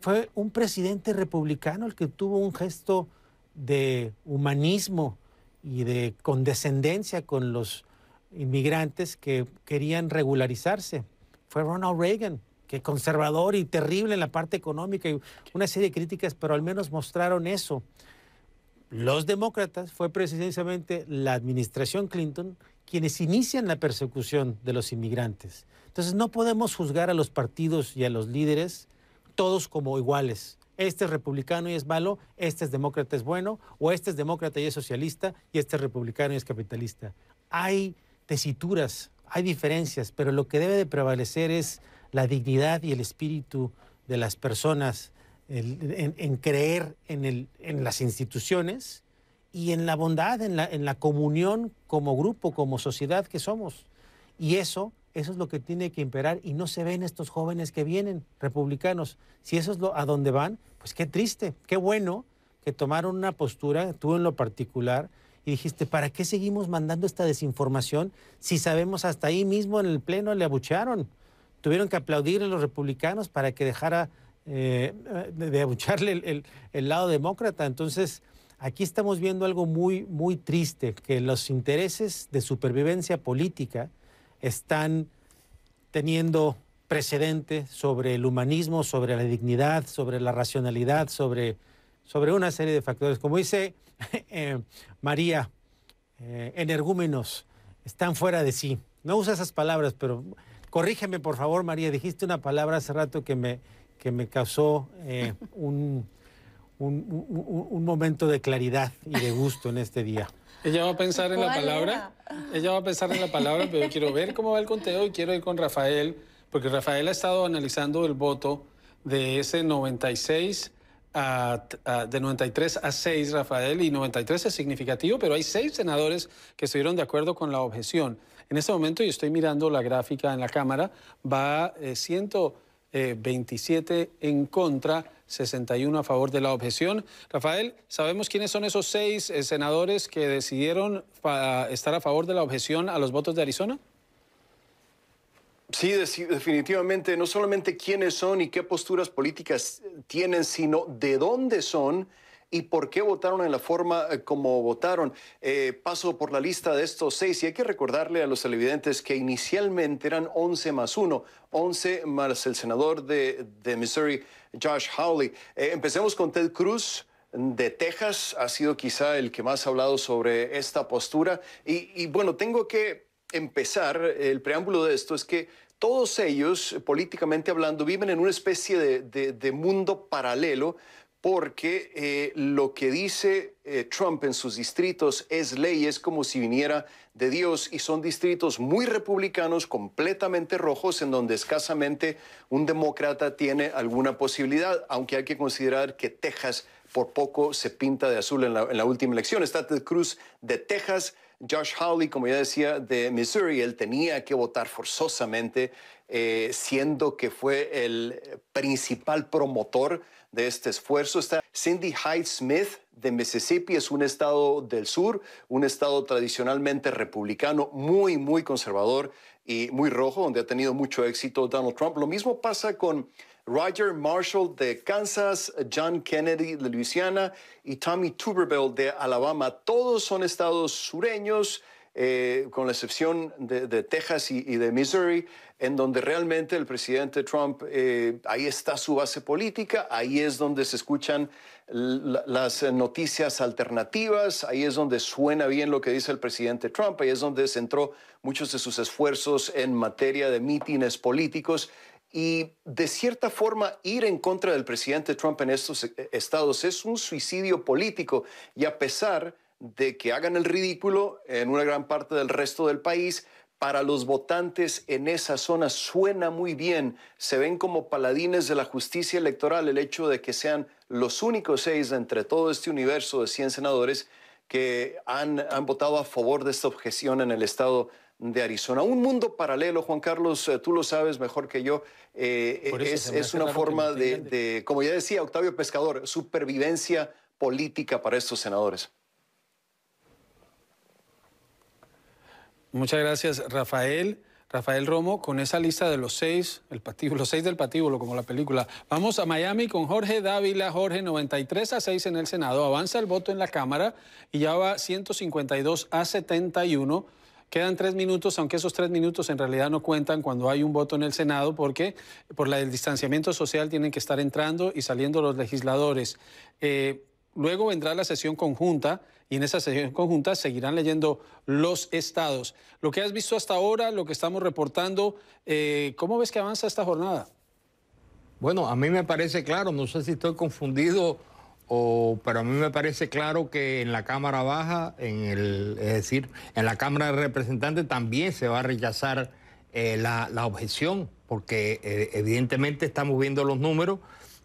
fue un presidente republicano el que tuvo un gesto de humanismo, y de condescendencia con los inmigrantes que querían regularizarse. Fue Ronald Reagan, que conservador y terrible en la parte económica y una serie de críticas, pero al menos mostraron eso. Los demócratas fue precisamente la administración Clinton quienes inician la persecución de los inmigrantes. Entonces no podemos juzgar a los partidos y a los líderes todos como iguales este es republicano y es malo, este es demócrata y es bueno, o este es demócrata y es socialista, y este es republicano y es capitalista. Hay tesituras, hay diferencias, pero lo que debe de prevalecer es la dignidad y el espíritu de las personas, en, creer en, las instituciones y en la bondad, en la, en la comunión como grupo, como sociedad que somos. Y eso eso es lo que tiene que imperar y no se ven estos jóvenes que vienen, republicanos. Si eso es lo, a dónde van, pues qué triste, qué bueno que tomaron una postura, tú en lo particular, y dijiste, ¿para qué seguimos mandando esta desinformación si sabemos hasta ahí mismo en el Pleno le abucharon? Tuvieron que aplaudir a los republicanos para que dejara eh, de abucharle el, el, lado demócrata. Entonces, aquí estamos viendo algo muy, muy triste, que los intereses de supervivencia política están teniendo precedentes sobre el humanismo, sobre la dignidad, sobre la racionalidad, sobre, sobre una serie de factores. Como dice [LAUGHS] eh, María, eh, energúmenos, están fuera de sí. No usa esas palabras, pero corrígeme por favor, María, dijiste una palabra hace rato que me, que me causó eh, [LAUGHS] un momento de claridad y de gusto en este día. Ella va a pensar en la palabra, ella va a pensar en la palabra, pero quiero ver cómo va el conteo y quiero ir con Rafael, porque Rafael ha estado analizando el voto de ese 96 a, de 93 a 6, Rafael, y 93 es significativo, pero hay seis senadores que estuvieron de acuerdo con la objeción. En este momento, y estoy mirando la gráfica en la Cámara, va eh, 27 eh, en contra, 61 a favor de la objeción. Rafael, ¿sabemos quiénes son esos seis eh, senadores que decidieron estar a favor de la objeción a los votos de Arizona? Sí, definitivamente, no solamente quiénes son y qué posturas políticas eh, tienen, sino de dónde son y por qué votaron en la forma eh, como votaron. Eh, paso por la lista de estos seis y hay que recordarle a los televidentes que inicialmente eran 11 más 1, 11 más el senador de, Missouri, Josh Hawley. Eh, empecemos con Ted Cruz de Texas, ha sido quizá el que más ha hablado sobre esta postura. Y, bueno, tengo que empezar, el preámbulo de esto es que todos ellos, políticamente hablando, viven en una especie de mundo paralelo porque eh, lo que dice eh, Trump en sus distritos es ley, es como si viniera de Dios y son distritos muy republicanos, completamente rojos, en donde escasamente un demócrata tiene alguna posibilidad, aunque hay que considerar que Texas por poco se pinta de azul en la, última elección. Está Ted Cruz de Texas, Josh Hawley, como ya decía, de Missouri, él tenía que votar forzosamente, eh, siendo que fue el principal promotor de este esfuerzo está Cindy Hyde Smith de Mississippi. Es un estado del sur, un estado tradicionalmente republicano, muy, muy conservador y muy rojo, donde ha tenido mucho éxito Donald Trump. Lo mismo pasa con Roger Marshall de Kansas, John Kennedy de Luisiana y Tommy Tuberville de Alabama. Todos son estados sureños. Eh, con la excepción de, Texas y, de Missouri, en donde realmente el presidente Trump, eh, ahí está su base política, ahí es donde se escuchan las noticias alternativas, ahí es donde suena bien lo que dice el presidente Trump, ahí es donde se centró muchos de sus esfuerzos en materia de mítines políticos y de cierta forma ir en contra del presidente Trump en estos eh, estados es un suicidio político y a pesar de que hagan el ridículo en una gran parte del resto del país, para los votantes en esa zona suena muy bien. Se ven como paladines de la justicia electoral el hecho de que sean los únicos seis entre todo este universo de 100 senadores que han, votado a favor de esta objeción en el estado de Arizona. Un mundo paralelo, Juan Carlos, eh, tú lo sabes mejor que yo, eh, es, una forma de, como ya decía Octavio Pescador, supervivencia política para estos senadores. Muchas gracias, Rafael. Rafael Romo, con esa lista de los seis, el patíbulo, [LAUGHS] los seis del patíbulo, como la película. Vamos a Miami con Jorge Dávila. Jorge, 93 a 6 en el Senado. Avanza el voto en la Cámara y ya va 152 a 71. Quedan tres minutos, aunque esos tres minutos en realidad no cuentan cuando hay un voto en el Senado, porque por la del distanciamiento social tienen que estar entrando y saliendo los legisladores. Eh, luego vendrá la sesión conjunta y en esa sesión conjunta seguirán leyendo los estados. Lo que has visto hasta ahora, lo que estamos reportando, eh, ¿cómo ves que avanza esta jornada? Bueno, a mí me parece claro, no sé si estoy confundido, o, pero a mí me parece claro que en la Cámara Baja, en el, es decir, en la Cámara de Representantes también se va a rechazar eh, la, objeción, porque eh, evidentemente estamos viendo los números,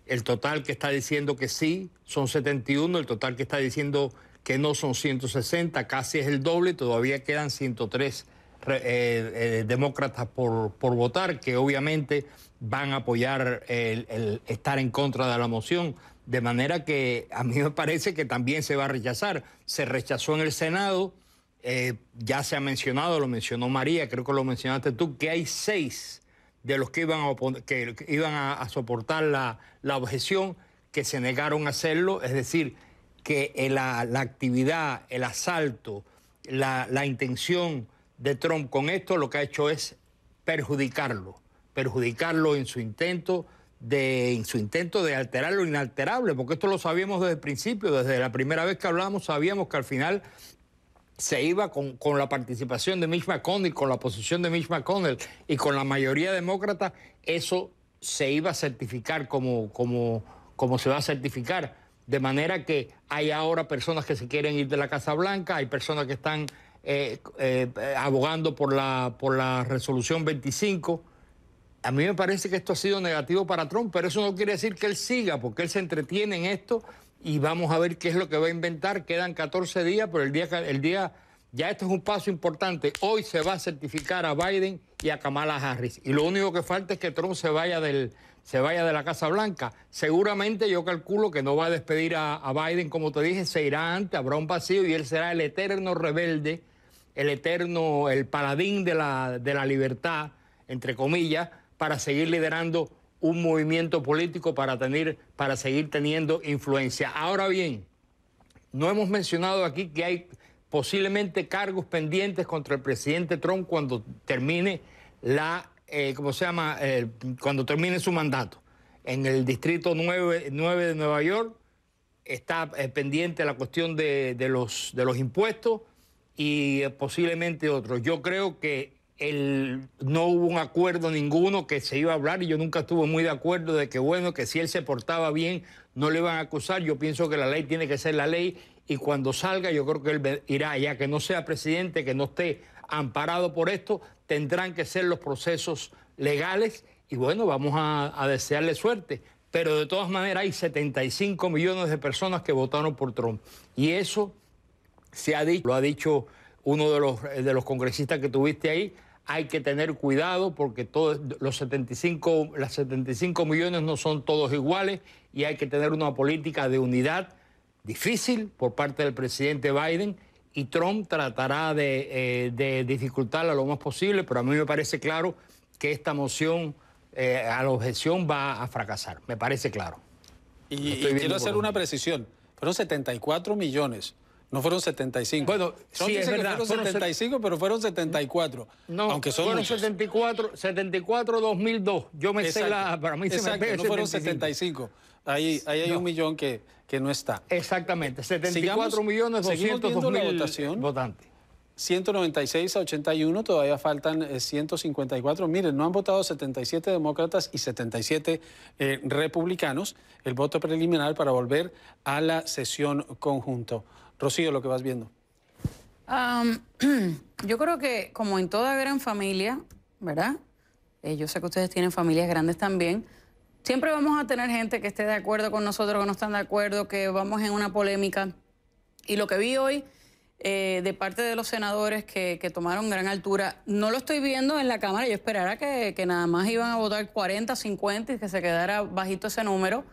el total que está diciendo que sí son 71, el total que está diciendo que no son 160, casi es el doble, todavía quedan 103 eh, eh, demócratas por, por, votar, que obviamente van a apoyar el, estar en contra de la moción. De manera que a mí me parece que también se va a rechazar. Se rechazó en el Senado, eh, ya se ha mencionado, lo mencionó María, creo que lo mencionaste tú, que hay seis de los que iban a, que iban soportar la, la objeción que se negaron a hacerlo, es decir, que eh, la, actividad, el asalto, la, intención de Trump con esto lo que ha hecho es perjudicarlo, perjudicarlo en su intento de en su intento de alterar lo inalterable, porque esto lo sabíamos desde el principio, desde la primera vez que hablamos sabíamos que al final se iba con, la participación de Mitch McConnell, con la posición de Mitch McConnell y con la mayoría demócrata, eso se iba a certificar como, como, como se va a certificar. De manera que hay ahora personas que se quieren ir de la Casa Blanca, hay personas que están eh, eh, abogando por la, por la resolución 25. A mí me parece que esto ha sido negativo para Trump, pero eso no quiere decir que él siga, porque él se entretiene en esto y vamos a ver qué es lo que va a inventar. Quedan 14 días, pero el día, el día ya esto es un paso importante. Hoy se va a certificar a Biden y a Kamala Harris. Y lo único que falta es que Trump se vaya del, se vaya de la Casa Blanca. Seguramente yo calculo que no va a despedir a, Biden, como te dije, se irá antes, habrá un vacío y él será el eterno rebelde, el eterno, el paladín de la, de la libertad, entre comillas, para seguir liderando un movimiento político para, tener, para seguir teniendo influencia. Ahora bien, no hemos mencionado aquí que hay posiblemente cargos pendientes contra el presidente Trump cuando termine la eh, ¿cómo se llama? Eh, cuando termine su mandato, en el distrito 9, de Nueva York, está eh, pendiente la cuestión de, los, de los impuestos y posiblemente otros. Yo creo que el, no hubo un acuerdo ninguno que se iba a hablar y yo nunca estuve muy de acuerdo de que, bueno, que si él se portaba bien, no le iban a acusar. Yo pienso que la ley tiene que ser la ley y cuando salga yo creo que él irá, ya que no sea presidente, que no esté amparado por esto, tendrán que ser los procesos legales y bueno, vamos a, desearle suerte. Pero de todas maneras hay 75 millones de personas que votaron por Trump. Y eso se ha dicho, lo ha dicho uno de los, de los congresistas que tuviste ahí, hay que tener cuidado porque todos los 75, las 75 millones no son todos iguales y hay que tener una política de unidad difícil por parte del presidente Biden y Trump tratará eh, de, dificultarla lo más posible, pero a mí me parece claro que esta moción eh, a la objeción va a fracasar, me parece claro. Y, quiero hacer una precisión, fueron 74 millones. No fueron 75. Bueno, sí, es verdad. Que 75, pero fueron 74. No, aunque son fueron 74, 74 2002. Yo me sé la. Para mí se me no fueron 75. Ahí, hay un millón que, no está. Exactamente, 74 millones votantes. 196 a 81, todavía faltan 154. Eh, Miren, no han votado 77 demócratas y 77 eh, republicanos. El voto preliminar para volver a la sesión conjunto. Rocío, lo que vas viendo. [CLEARS THROAT] yo creo que como en toda gran familia, ¿verdad? Eh, yo sé que ustedes tienen familias grandes también. Siempre vamos a tener gente que esté de acuerdo con nosotros, que no están de acuerdo, que vamos en una polémica. Y lo que vi hoy eh, de parte de los senadores que, tomaron gran altura, no lo estoy viendo en la Cámara. Yo esperara que, que, nada más iban a votar 40, 50 y que se quedara bajito ese número.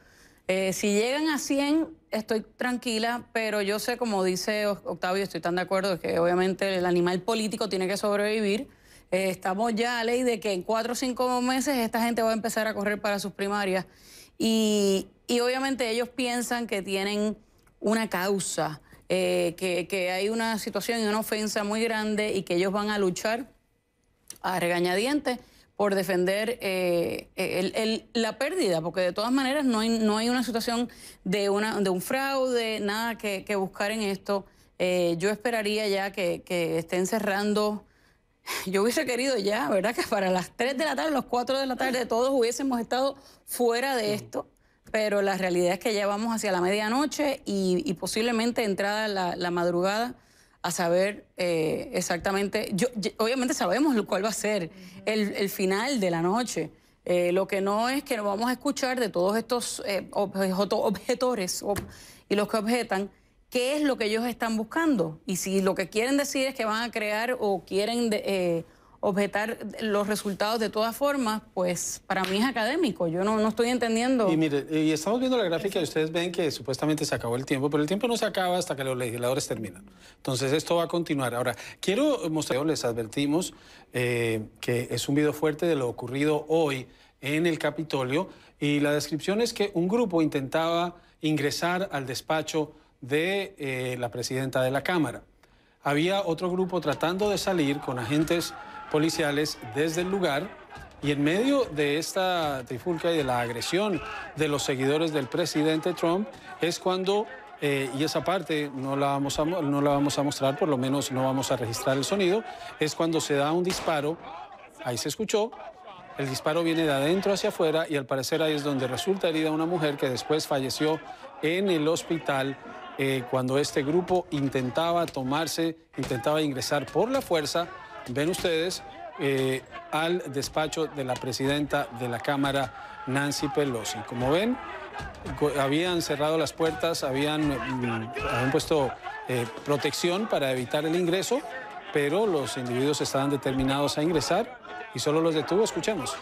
Eh, si llegan a 100, estoy tranquila, pero yo sé, como dice Octavio, estoy tan de acuerdo, que obviamente el animal político tiene que sobrevivir. Eh, estamos ya a ley de que en cuatro o cinco meses esta gente va a empezar a correr para sus primarias. Y, obviamente ellos piensan que tienen una causa, eh, que, hay una situación y una ofensa muy grande y que ellos van a luchar a regañadientes por defender eh, la pérdida, porque de todas maneras no hay, una situación de, una, de un fraude, nada que, buscar en esto. yo esperaría ya que, que estén cerrando [LAUGHS] Yo hubiese querido ya, ¿verdad? Que para las 3 de la tarde, las 4 de la tarde, todos hubiésemos estado fuera de esto, pero la realidad es que ya vamos hacia la medianoche y, posiblemente entrada la, madrugada a saber eh, exactamente, yo, obviamente sabemos cuál va a ser el, final de la noche. Eh, lo que no es que nos vamos a escuchar de todos estos eh, objetores y los que objetan qué es lo que ellos están buscando. Y si lo que quieren decir es que van a crear o quieren eh, objetar los resultados de todas formas, pues para mí es académico. Yo no, no estoy entendiendo. Y mire, eh, y estamos viendo la gráfica y ustedes ven que supuestamente se acabó el tiempo, pero el tiempo no se acaba hasta que los legisladores terminan. Entonces esto va a continuar. Ahora, quiero mostrarles, les advertimos eh, que es un video fuerte de lo ocurrido hoy en el Capitolio y la descripción es que un grupo intentaba ingresar al despacho de eh, la presidenta de la Cámara. Había otro grupo tratando de salir con agentes policiales desde el lugar y en medio de esta trifulca y de la agresión de los seguidores del presidente Trump es cuando, eh, y esa parte no la, vamos no la vamos a mostrar, por lo menos no vamos a registrar el sonido, es cuando se da un disparo, ahí se escuchó, el disparo viene de adentro hacia afuera y al parecer ahí es donde resulta herida una mujer que después falleció en el hospital eh, cuando este grupo intentaba tomarse, intentaba ingresar por la fuerza, ven ustedes, eh, al despacho de la presidenta de la Cámara, Nancy Pelosi. Como ven, habían cerrado las puertas, habían, mm, puesto eh, protección para evitar el ingreso, pero los individuos estaban determinados a ingresar y solo los detuvo. Escuchemos.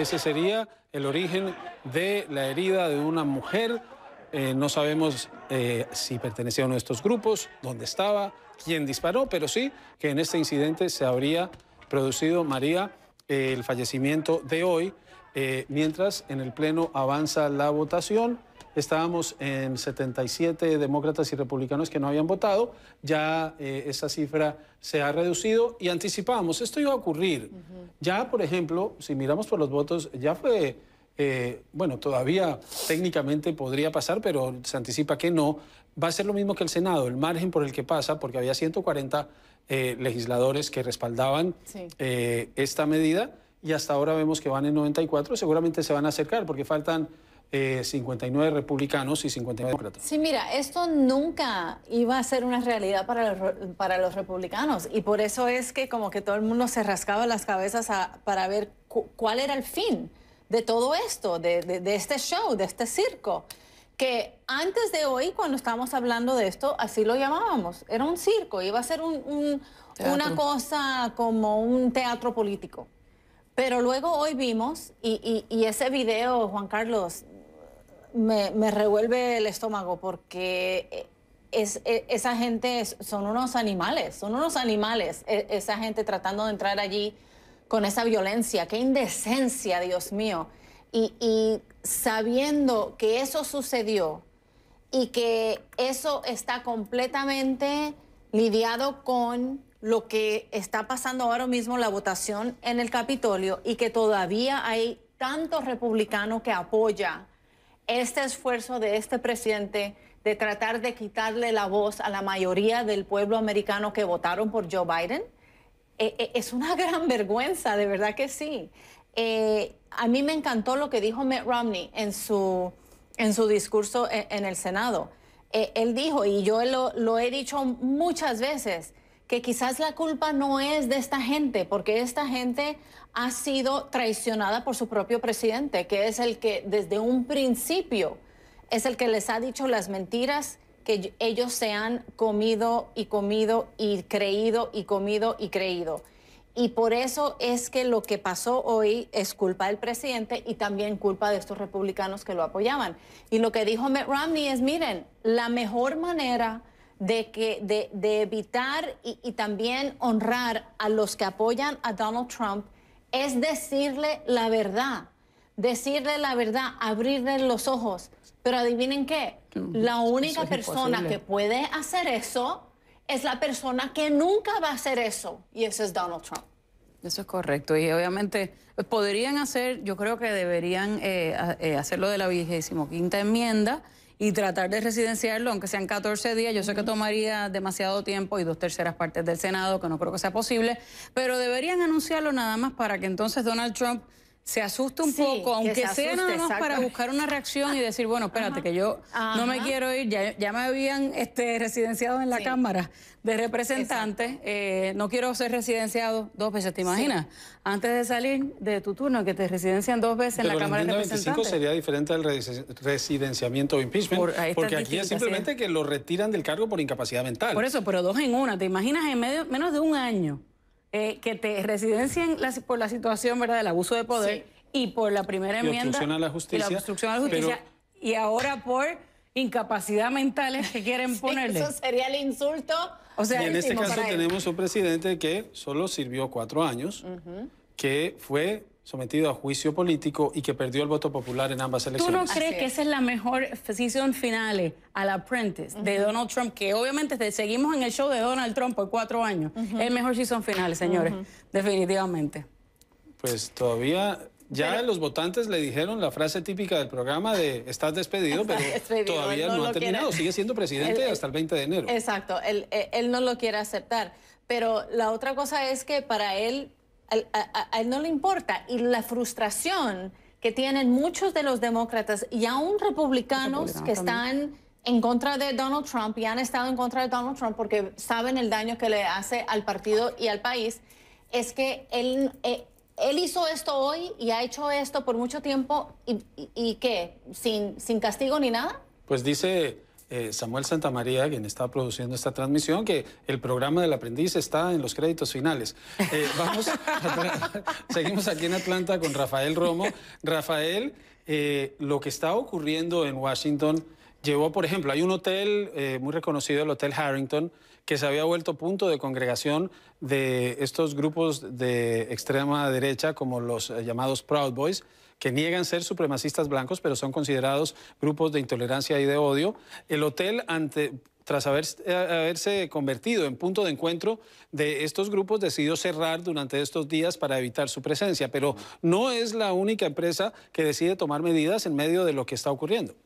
Ese sería el origen de la herida de una mujer. Eh, no sabemos eh, si pertenecía a uno de estos grupos, dónde estaba, quién disparó, pero sí que en este incidente se habría producido, María, el fallecimiento de hoy, eh, mientras en el Pleno avanza la votación estábamos en 77 demócratas y republicanos que no habían votado, ya eh, esa cifra se ha reducido y anticipábamos, esto iba a ocurrir. Ya, por ejemplo, si miramos por los votos, ya fue... Eh, bueno, todavía técnicamente podría pasar, pero se anticipa que no, va a ser lo mismo que el Senado, el margen por el que pasa, porque había 140 eh, legisladores que respaldaban esta medida y hasta ahora vemos que van en 94, seguramente se van a acercar porque faltan 59 eh, republicanos y 59 demócratas. Sí, mira, esto nunca iba a ser una realidad para los, para los republicanos y por eso es que como que todo el mundo se rascaba las cabezas para ver cuál era el fin de todo esto, de, este show, de este circo. Que antes de hoy, cuando estábamos hablando de esto, así lo llamábamos. Era un circo, iba a ser una cosa como un teatro político. Pero luego hoy vimos, y, ese video, Juan Carlos, me, revuelve el estómago porque eh, es, e, esa gente son unos animales, son unos animales, e, esa gente tratando de entrar allí con esa violencia, qué indecencia, Dios mío. Y, sabiendo que eso sucedió y que eso está completamente lidiado con lo que está pasando ahora mismo, la votación en el Capitolio, y que todavía hay tantos republicanos que apoya este esfuerzo de este presidente de tratar de quitarle la voz a la mayoría del pueblo americano que votaron por Joe Biden eh, eh, es una [LAUGHS] gran vergüenza, de verdad que sí. Eh, a mí me encantó lo que dijo Mitt Romney en su, discurso e, en, el Senado. él dijo, y yo lo he dicho muchas veces, que quizás la culpa no es de esta gente, porque esta gente ha sido traicionada por su propio presidente, que es el que desde un principio es el que les ha dicho las mentiras que ellos se han comido y comido y creído y comido y creído. Y por eso es que lo que pasó hoy es culpa del presidente y también culpa de estos republicanos que lo apoyaban. Y lo que dijo Mitt Romney es, miren, la mejor manera de, que, de, evitar y, también honrar a los que apoyan a Donald Trump es decirle la verdad, decirle la verdad, abrirle los ojos. Pero adivinen qué, mm, la única persona que puede hacer eso es la persona que nunca va a hacer eso, y ese es Donald Trump. Eso es correcto. Y obviamente eh, podrían hacer, yo creo que deberían eh, eh, hacerlo de la vigésimo quinta enmienda, y tratar de residenciarlo, aunque sean 14 días. Yo sé que tomaría demasiado tiempo y dos terceras partes del Senado, que no creo que sea posible, pero deberían anunciarlo nada más para que entonces Donald Trump se asusta un poco, aunque sea nada más para buscar una reacción y decir, bueno, espérate, que yo no me quiero ir, ya, me habían este, residenciado en la Cámara de Representantes, eh, no quiero ser residenciado dos veces, ¿te imaginas? Antes de salir de tu turno, que te residencian dos veces en la Cámara de Representantes. sería diferente al residenciamiento o impeachment, porque aquí es simplemente que lo retiran del cargo por incapacidad mental. Por eso, pero dos en una, ¿te imaginas en menos de un año? Eh, que te residencien por la situación ¿verdad? del abuso de poder y por la primera enmienda. Y a la justicia. Y obstrucción a la justicia. Y ahora por incapacidad mentales que [LAUGHS] quieren ponerle. Eso sería el insulto. O sea, en este caso tenemos un presidente que solo sirvió cuatro años, que fue sometido a juicio político y que perdió el voto popular en ambas elecciones. ¿Tú no crees que esa es la mejor decisión final al Apprentice de Donald Trump, que obviamente seguimos en el show de Donald Trump por cuatro años? Es mejor decisión final, señores, definitivamente. Pues todavía ya los votantes le dijeron la frase típica del programa de estás despedido, pero todavía no, ha terminado, sigue siendo presidente hasta el 20 de enero. Exacto, eh, él no lo quiere aceptar. Pero la otra cosa es que para él a, él no le importa. Y la frustración que tienen muchos de los demócratas y aún republicanos que están en contra de Donald Trump y han estado en contra de Donald Trump porque saben el daño que le hace al partido y al país, es que él, eh, hizo esto hoy y ha hecho esto por mucho tiempo y, ¿qué? ¿Sin, ¿Sin castigo ni nada? Pues dice eh, Samuel Santamaría, quien está produciendo esta transmisión, que el programa del aprendiz está en los créditos finales. Eh, vamos, [LAUGHS] seguimos aquí en Atlanta con Rafael Romo. Rafael, eh, lo que está ocurriendo en Washington llevó, por ejemplo, hay un hotel muy reconocido, el Hotel Harrington, que se había vuelto punto de congregación de estos grupos de extrema derecha, como los llamados Proud Boys, que niegan ser supremacistas blancos, pero son considerados grupos de intolerancia y de odio. El hotel ante tras eh, haberse convertido en punto de encuentro de estos grupos, decidió cerrar durante estos días para evitar su presencia. Pero no es la única empresa que decide tomar medidas en medio de lo que está ocurriendo.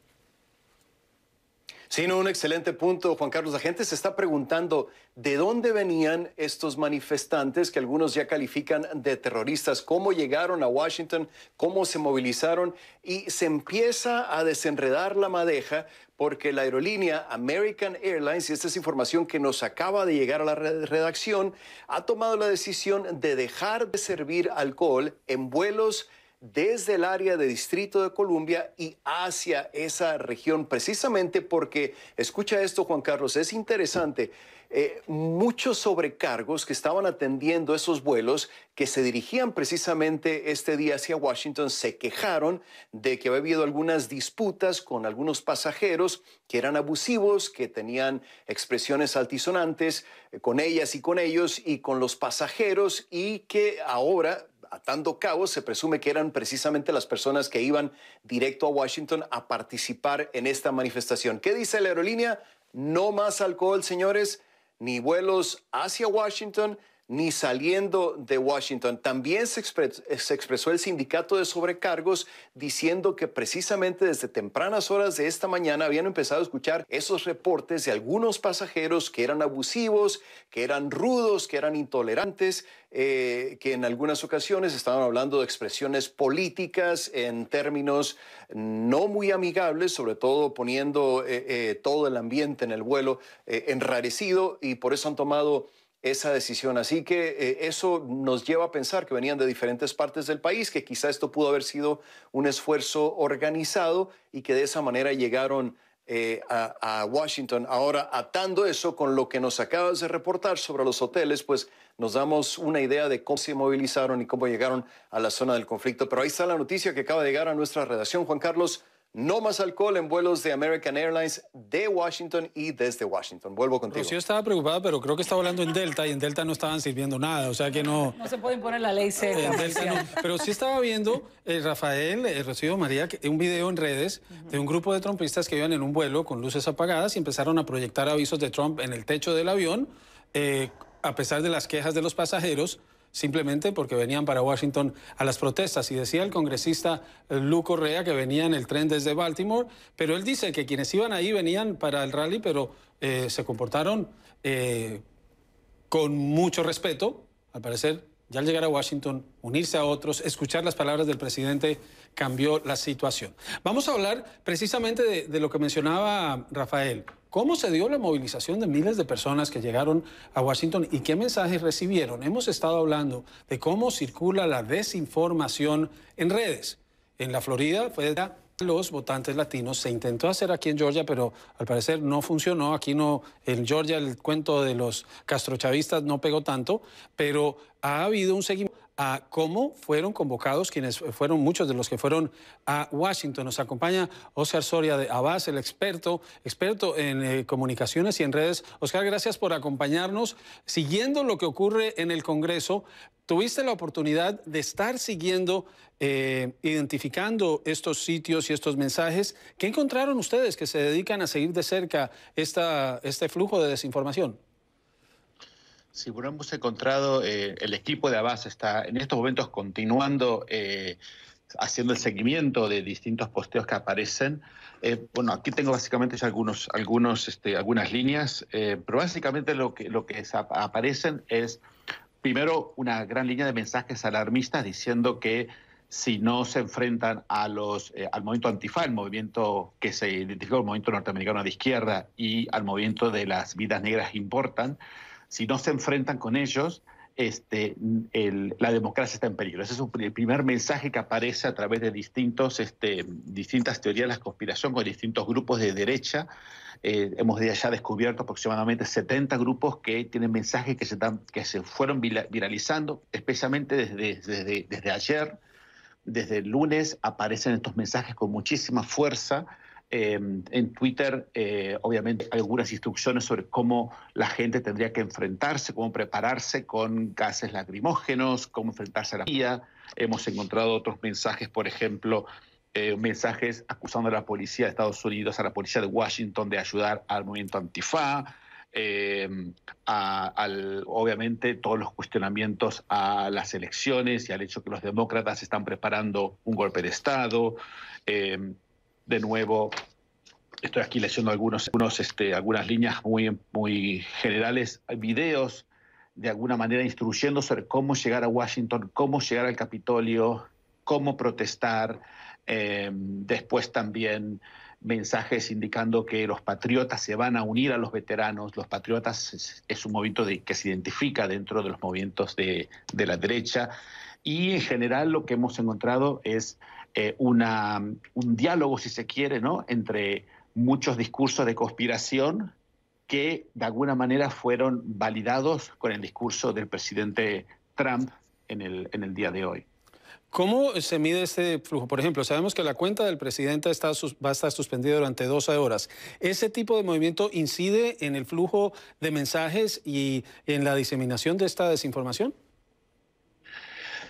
Sí, no, un excelente punto, Juan Carlos. La gente se está preguntando de dónde venían estos manifestantes que algunos ya califican de terroristas, cómo llegaron a Washington, cómo se movilizaron y se empieza a desenredar la madeja porque la aerolínea American Airlines, y esta es información que nos acaba de llegar a la redacción, ha tomado la decisión de dejar de servir alcohol en vuelos desde el área de Distrito de Columbia y hacia esa región, precisamente porque, escucha esto Juan Carlos, es interesante, eh, muchos sobrecargos que estaban atendiendo esos vuelos que se dirigían precisamente este día hacia Washington se quejaron de que había habido algunas disputas con algunos pasajeros que eran abusivos, que tenían expresiones altisonantes eh, con ellas y con ellos y con los pasajeros y que ahora Matando cabos, se presume que eran precisamente las personas que iban directo a Washington a participar en esta manifestación. ¿Qué dice la aerolínea? No más alcohol, señores, ni vuelos hacia Washington, ni saliendo de Washington. También se, expresó el sindicato de sobrecargos diciendo que precisamente desde tempranas horas de esta mañana habían empezado a escuchar esos reportes de algunos pasajeros que eran abusivos, que eran rudos, que eran intolerantes, eh, que en algunas ocasiones estaban hablando de expresiones políticas en términos no muy amigables, sobre todo poniendo eh, eh, todo el ambiente en el vuelo enrarecido y por eso han tomado esa decisión. Así que eh, eso nos lleva a pensar que venían de diferentes partes del país, que quizá esto pudo haber sido un esfuerzo organizado y que de esa manera llegaron eh, a, a, Washington. Ahora, atando eso con lo que nos acabas de reportar sobre los hoteles, pues nos damos una idea de cómo se movilizaron y cómo llegaron a la zona del conflicto. Pero ahí está la noticia que acaba de llegar a nuestra redacción, Juan Carlos. No más alcohol en vuelos de American Airlines de Washington y desde Washington. Vuelvo contigo. Yo estaba preocupada, pero creo que estaba hablando en Delta y en Delta no estaban sirviendo nada, o sea que no... No se puede imponer la ley C. Pero sí estaba viendo, eh, Rafael, el eh, Rocío María, un video en redes de un grupo de trompistas que iban en un vuelo con luces apagadas y empezaron a proyectar avisos de Trump en el techo del avión, eh, a pesar de las quejas de los pasajeros simplemente porque venían para Washington a las protestas. Y decía el congresista eh, Lu Correa que venía en el tren desde Baltimore, pero él dice que quienes iban ahí venían para el rally, pero eh, se comportaron eh, con mucho respeto, al parecer. Ya al llegar a Washington, unirse a otros, escuchar las palabras del presidente cambió la situación. Vamos a hablar precisamente de lo que mencionaba Rafael, cómo se dio la movilización de miles de personas que llegaron a Washington y qué mensajes recibieron. Hemos estado hablando de cómo circula la desinformación en redes. En la Florida fue los votantes latinos. Se intentó hacer aquí en Georgia, pero al parecer no funcionó. Aquí no, en Georgia el cuento de los castrochavistas no pegó tanto, pero ha habido un seguimiento a cómo fueron convocados quienes fueron muchos de los que fueron a Washington. Nos acompaña Oscar Soria de Abbas, el experto, experto en eh, comunicaciones y en redes. Oscar, gracias por acompañarnos. Siguiendo lo que ocurre en el Congreso, tuviste la oportunidad de estar siguiendo, eh, identificando estos sitios y estos mensajes. ¿Qué encontraron ustedes que se dedican a seguir de cerca esta, este flujo de desinformación? Sí, bueno, hemos encontrado, eh, el equipo de Abas está en estos momentos continuando eh, haciendo el seguimiento de distintos posteos que aparecen. Eh, bueno, aquí tengo básicamente ya algunos, algunos, este, algunas líneas, pero básicamente lo que, lo que aparecen es, primero, una gran línea de mensajes alarmistas diciendo que si no se enfrentan a los, al movimiento antifa, el movimiento que se identificó, el movimiento norteamericano de izquierda y al movimiento de las vidas negras importan, si no se enfrentan con ellos, este, la democracia está en peligro. Ese es el primer mensaje que aparece a través de distintos, este, distintas teorías de la conspiración con distintos grupos de derecha. Eh, hemos ya descubierto aproximadamente 70 grupos que tienen mensajes que se, dan, que se fueron viralizando, especialmente desde, desde ayer. Desde el lunes aparecen estos mensajes con muchísima fuerza Em, en Twitter, obviamente, eh, obviamente, algunas instrucciones sobre cómo la gente tendría que enfrentarse, cómo prepararse con gases lacrimógenos, cómo enfrentarse a la policía. Hemos encontrado otros mensajes, por ejemplo, eh, mensajes acusando a la policía de Estados Unidos, a la policía de Washington de ayudar al movimiento Antifa, em, al, obviamente todos los cuestionamientos a las elecciones y al hecho que los demócratas están preparando un golpe de Estado. Em, de nuevo, estoy aquí leyendo algunos, este, algunas líneas muy, muy generales, videos de alguna manera instruyendo sobre cómo llegar a Washington, cómo llegar al Capitolio, cómo protestar. Em, después también mensajes indicando que los patriotas se van a unir a los veteranos. Los patriotas es, un movimiento que se identifica dentro de los movimientos de, de, la derecha. Y en general lo que hemos encontrado es eh, una, un diálogo, si se quiere, ¿no? entre muchos discursos de conspiración que de alguna manera fueron validados con el discurso del presidente Trump en el, en el día de hoy. ¿Cómo se mide este flujo? Por ejemplo, sabemos que la cuenta del presidente está, va a estar suspendida durante 12 horas. ¿Ese tipo de movimiento incide en el flujo de mensajes y en la diseminación de esta desinformación?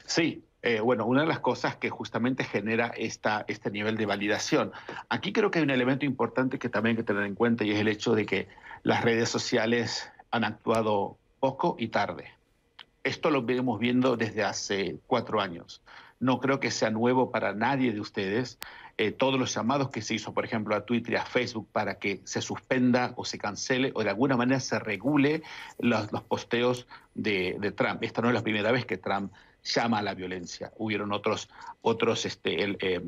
Sí, eh, bueno, una de las cosas que justamente genera este nivel de validación. Aquí creo que hay un elemento importante que también hay que tener en cuenta y es el hecho de que las redes sociales han actuado poco y tarde. Esto lo venimos viendo desde hace cuatro años. No creo que sea nuevo para nadie de ustedes. Eh, todos los llamados que se hizo, por ejemplo, a Twitter y a Facebook para que se suspenda o se cancele o de alguna manera se regule los, posteos de Trump. Esta no es la primera vez que Trump llama a la violencia. Hubieron otros, otros este, eh,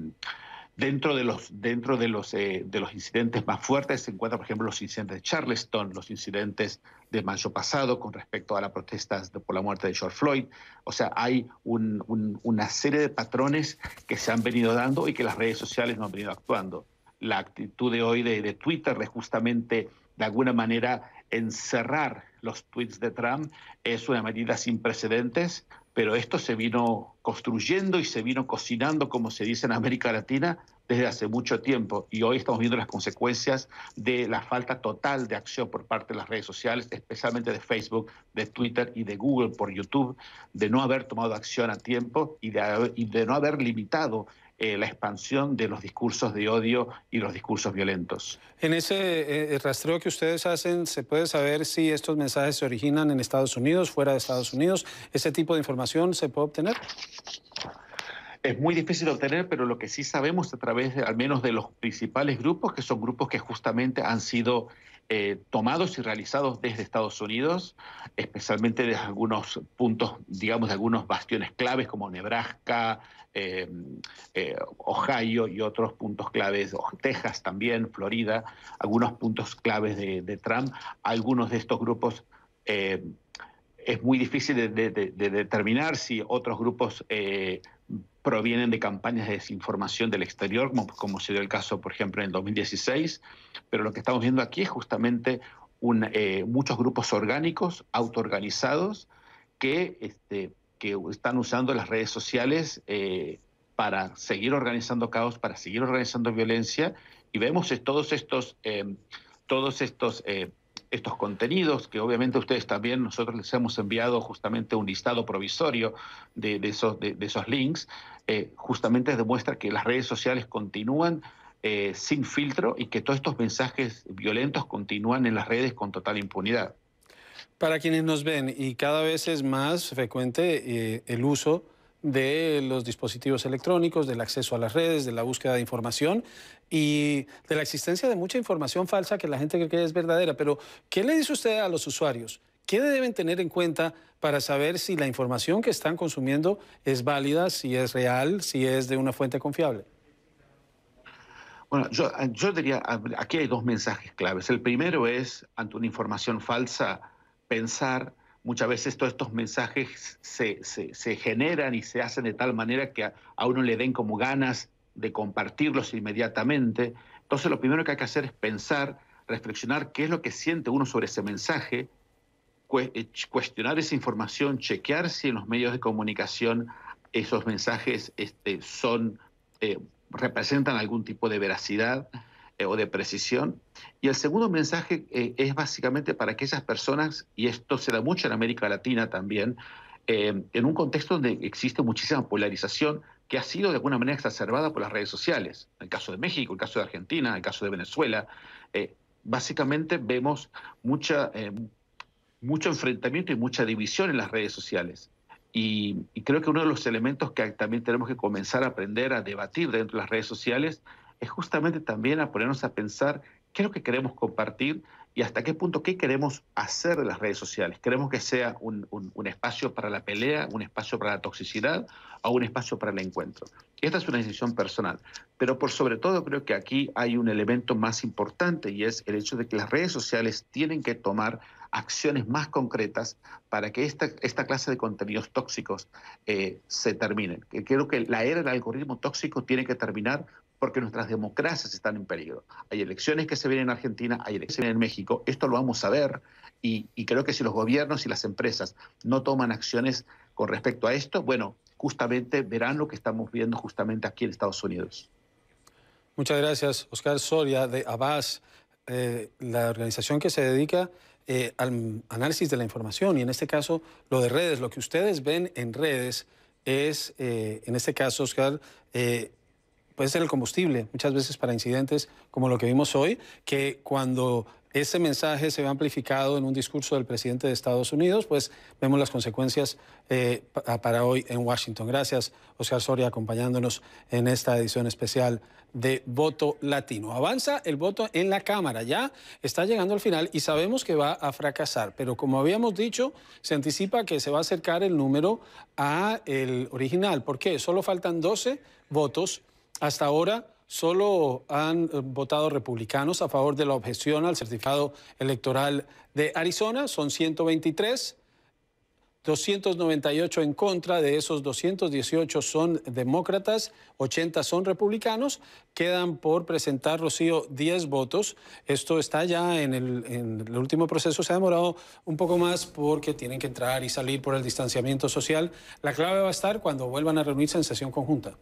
dentro de los, dentro de los, eh, de los incidentes más fuertes se encuentran, por ejemplo, los incidentes de Charleston, los incidentes de mayo pasado con respecto a las protestas por la muerte de George Floyd. O sea, hay una serie de patrones que se han venido dando y que las redes sociales no han venido actuando. La actitud de hoy de, de Twitter es justamente, de alguna manera, encerrar los tweets de Trump es una medida sin precedentes pero esto se vino construyendo y se vino cocinando, como se dice en América Latina, desde hace mucho tiempo. Y hoy estamos viendo las consecuencias de la falta total de acción por parte de las redes sociales, especialmente de Facebook, de Twitter y de Google por YouTube, de no haber tomado acción a tiempo y de, de no haber limitado eh, la expansión de los discursos de odio y los discursos violentos. En ese eh, eh, rastreo que ustedes hacen, ¿se puede saber si estos mensajes se originan en Estados Unidos, fuera de Estados Unidos? ¿Ese tipo de información se puede obtener? Es muy difícil de obtener, pero lo que sí sabemos a través, de, al menos de los principales grupos, que son grupos que justamente han sido eh, tomados y realizados desde Estados Unidos, especialmente desde algunos puntos, digamos, de algunos bastiones claves como Nebraska, eh, eh, Ohio y otros puntos claves, Texas también, Florida, algunos puntos claves de, Trump. Algunos de estos grupos es muy difícil de, determinar si otros grupos provienen de campañas de desinformación del exterior, como, como se dio el caso, por ejemplo, en 2016, pero lo que estamos viendo aquí es justamente eh, muchos grupos orgánicos, autoorganizados, que, este, que están usando las redes sociales eh, para seguir organizando caos, para seguir organizando violencia, y vemos todos estos, eh, todos estos estos contenidos, que obviamente ustedes también, nosotros les hemos enviado justamente un listado provisorio de, esos, de, esos links, eh, justamente demuestra que las redes sociales continúan eh, sin filtro y que todos estos mensajes violentos continúan en las redes con total impunidad. Para quienes nos ven, y cada vez es más frecuente eh, el uso de los dispositivos electrónicos, del acceso a las redes, de la búsqueda de información y de la existencia de mucha información falsa que la gente cree que es verdadera. Pero, ¿qué le dice usted a los usuarios? ¿Qué deben tener en cuenta para saber si la información que están consumiendo es válida, si es real, si es de una fuente confiable? Bueno, yo, yo diría, aquí hay dos mensajes claves. El primero es, ante una información falsa, pensar muchas veces todos estos mensajes se, generan y se hacen de tal manera que a, uno le den como ganas de compartirlos inmediatamente. Entonces lo primero que hay que hacer es pensar, reflexionar qué es lo que siente uno sobre ese mensaje, eh, cuestionar esa información, chequear si en los medios de comunicación esos mensajes este, son, eh, representan algún tipo de veracidad. Eh, o de precisión. Y el segundo mensaje eh, es básicamente para que esas personas, y esto se da mucho en América Latina también, eh, en un contexto donde existe muchísima polarización que ha sido de alguna manera exacerbada por las redes sociales. En el caso de México, el caso de Argentina, el caso de Venezuela, básicamente vemos mucha, mucho enfrentamiento y mucha división en las redes sociales. Y, y, creo que uno de los elementos que también tenemos que comenzar a aprender a debatir dentro de las redes sociales es justamente también a ponernos a pensar qué es lo que queremos compartir y hasta qué punto qué queremos hacer de las redes sociales. ¿Queremos que sea un, un, espacio para la pelea, un espacio para la toxicidad o un espacio para el encuentro? Esta es una decisión personal, pero por sobre todo creo que aquí hay un elemento más importante y es el hecho de que las redes sociales tienen que tomar acciones más concretas para que esta, esta clase de contenidos tóxicos eh, se terminen. Creo que la era del algoritmo tóxico tiene que terminar porque nuestras democracias están en peligro. Hay elecciones que se vienen en Argentina, hay elecciones en México, esto lo vamos a ver y, creo que si los gobiernos y las empresas no toman acciones con respecto a esto, bueno, justamente verán lo que estamos viendo justamente aquí en Estados Unidos. Muchas gracias, Oscar Soria de Abbas, eh, la organización que se dedica eh, al análisis de la información y en este caso lo de redes, lo que ustedes ven en redes es, eh, en este caso, Oscar, puede ser el combustible muchas veces para incidentes como lo que vimos hoy, que cuando ese mensaje se ve amplificado en un discurso del presidente de Estados Unidos, pues vemos las consecuencias eh, ah, para hoy en Washington. Gracias, Oscar Soria, acompañándonos en esta edición especial de Voto Latino. Avanza el voto en la Cámara, ya está llegando al final y sabemos que va a fracasar, pero como habíamos dicho, se anticipa que se va a acercar el número a el original. ¿Por qué? Solo faltan 12 votos hasta ahora solo han eh, votado republicanos a favor de la objeción al certificado electoral de Arizona, son 123. 298 en contra, de esos 218 son demócratas, 80 son republicanos, quedan por presentar, Rocío, 10 votos. Esto está ya en el, último proceso, se ha demorado un poco más porque tienen que entrar y salir por el distanciamiento social. La clave va a estar cuando vuelvan a reunirse en sesión conjunta.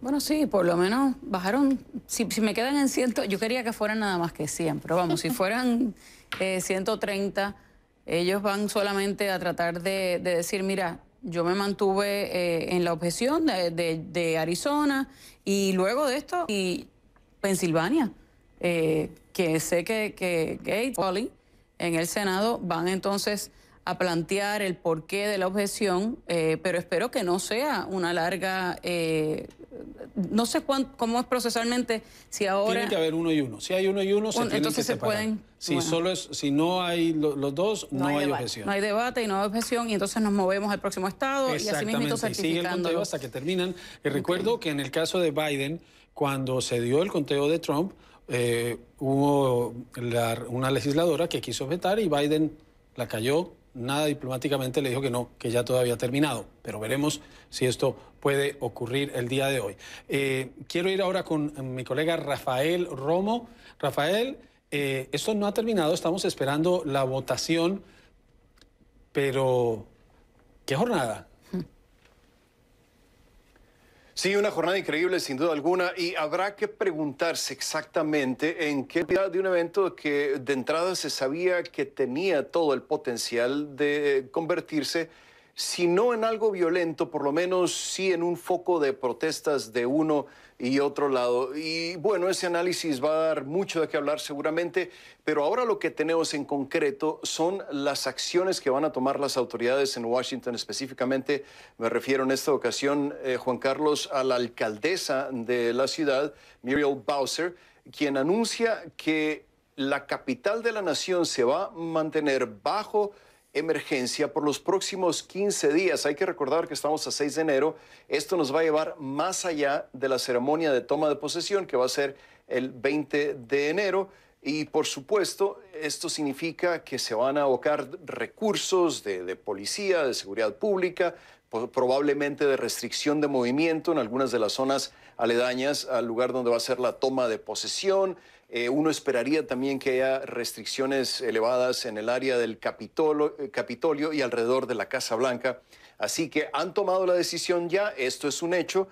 Bueno, sí, por lo menos bajaron, si, me quedan en 100, yo quería que fueran nada más que 100, pero vamos, si fueran [LAUGHS] eh, 130, ellos van solamente a tratar de, decir, mira, yo me mantuve eh, en la objeción de, Arizona y luego de esto, y Pensilvania, eh, que sé que, que Gates, en el Senado van entonces a plantear el porqué de la objeción, eh, pero espero que no sea una larga... Eh, no sé cómo es procesalmente si ahora... Tiene que haber uno y uno. Si hay uno y uno, se entonces se pueden... Si, solo es, si no hay los dos, no, hay, objeción. No hay debate y no hay objeción y entonces nos movemos al próximo estado y así mismo certificando. Y sigue el conteo hasta que terminan. Y recuerdo que en el caso de Biden, cuando se dio el conteo de Trump, eh, hubo una legisladora que quiso objetar y Biden la cayó nada diplomáticamente le dijo que no, que ya todavía ha terminado, pero veremos si esto puede ocurrir el día de hoy. Eh, quiero ir ahora con eh, mi colega Rafael Romo. Rafael, eh, esto no ha terminado, estamos esperando la votación, pero ¿qué jornada? Sí, una jornada increíble sin duda alguna y habrá que preguntarse exactamente en qué de un evento que de entrada se sabía que tenía todo el potencial de convertirse, si no en algo violento, por lo menos sí en un foco de protestas de uno y otro lado. Y bueno, ese análisis va a dar mucho de qué hablar seguramente, pero ahora lo que tenemos en concreto son las acciones que van a tomar las autoridades en Washington específicamente. Me refiero en esta ocasión, eh, Juan Carlos, a la alcaldesa de la ciudad, Muriel Bowser, quien anuncia que la capital de la nación se va a mantener bajo emergencia por los próximos 15 días. Hay que recordar que estamos a 6 de enero. Esto nos va a llevar más allá de la ceremonia de toma de posesión que va a ser el 20 de enero. Y por supuesto, esto significa que se van a abocar recursos de, de policía, de seguridad pública, probablemente de restricción de movimiento en algunas de las zonas aledañas al lugar donde va a ser la toma de posesión. Eh, uno esperaría también que haya restricciones elevadas en el área del eh, Capitolio y alrededor de la Casa Blanca. Así que han tomado la decisión ya, esto es un hecho.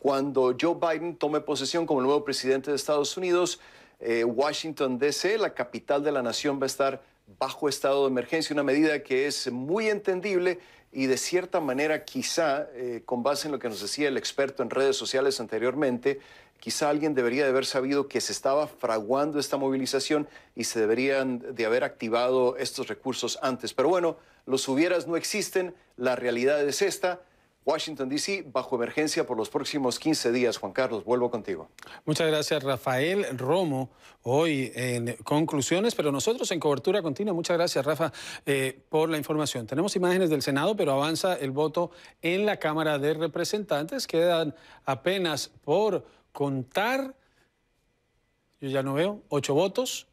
Cuando Joe Biden tome posesión como nuevo presidente de Estados Unidos, eh, Washington, D.C., la capital de la nación, va a estar bajo estado de emergencia, una medida que es muy entendible y de cierta manera quizá, con base en lo que nos decía el experto en redes sociales anteriormente, Quizá alguien debería de haber sabido que se estaba fraguando esta movilización y se deberían de haber activado estos recursos antes. Pero bueno, los hubieras no existen, la realidad es esta. Washington, D.C., bajo emergencia por los próximos 15 días. Juan Carlos, vuelvo contigo. Muchas gracias, Rafael Romo. Hoy en conclusiones, pero nosotros en cobertura continua. Muchas gracias, Rafa, eh, por la información. Tenemos imágenes del Senado, pero avanza el voto en la Cámara de Representantes. Quedan apenas por contar, yo ya no veo, ocho votos.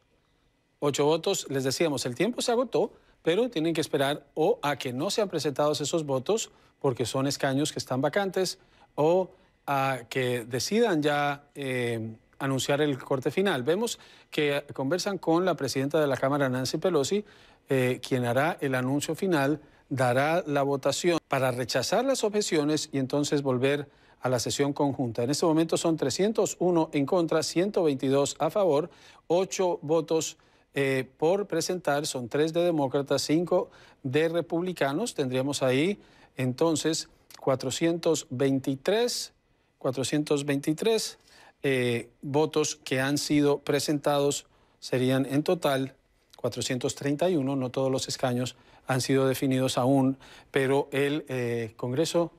Ocho votos, les decíamos, el tiempo se agotó, pero tienen que esperar o a que no sean presentados esos votos porque son escaños que están vacantes o a que decidan ya eh, anunciar el corte final. Vemos que conversan con la presidenta de la Cámara, Nancy Pelosi, eh, quien hará el anuncio final, dará la votación para rechazar las objeciones y entonces volver a a la sesión conjunta. En este momento son 301 en contra, 122 a favor, 8 votos eh, por presentar, son 3 de demócratas, 5 de republicanos. Tendríamos ahí entonces 423, 423 eh, votos que han sido presentados, serían en total 431, no todos los escaños han sido definidos aún, pero el eh, Congreso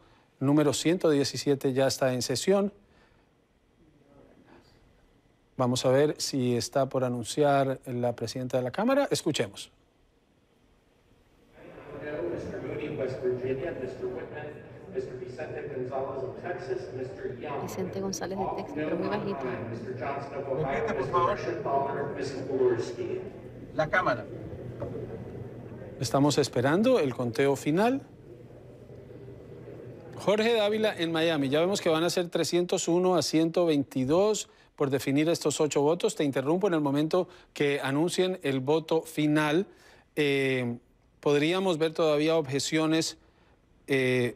número 117 ya está en sesión. Vamos a ver si está por anunciar la presidenta de la Cámara. Escuchemos. Vicente González de Texas, pero muy bajito. La Cámara. Estamos esperando el conteo final. Jorge Dávila en Miami. Ya vemos que van a ser 301 a 122 por definir estos ocho votos. Te interrumpo en el momento que anuncien el voto final. Eh, podríamos ver todavía objeciones. Eh,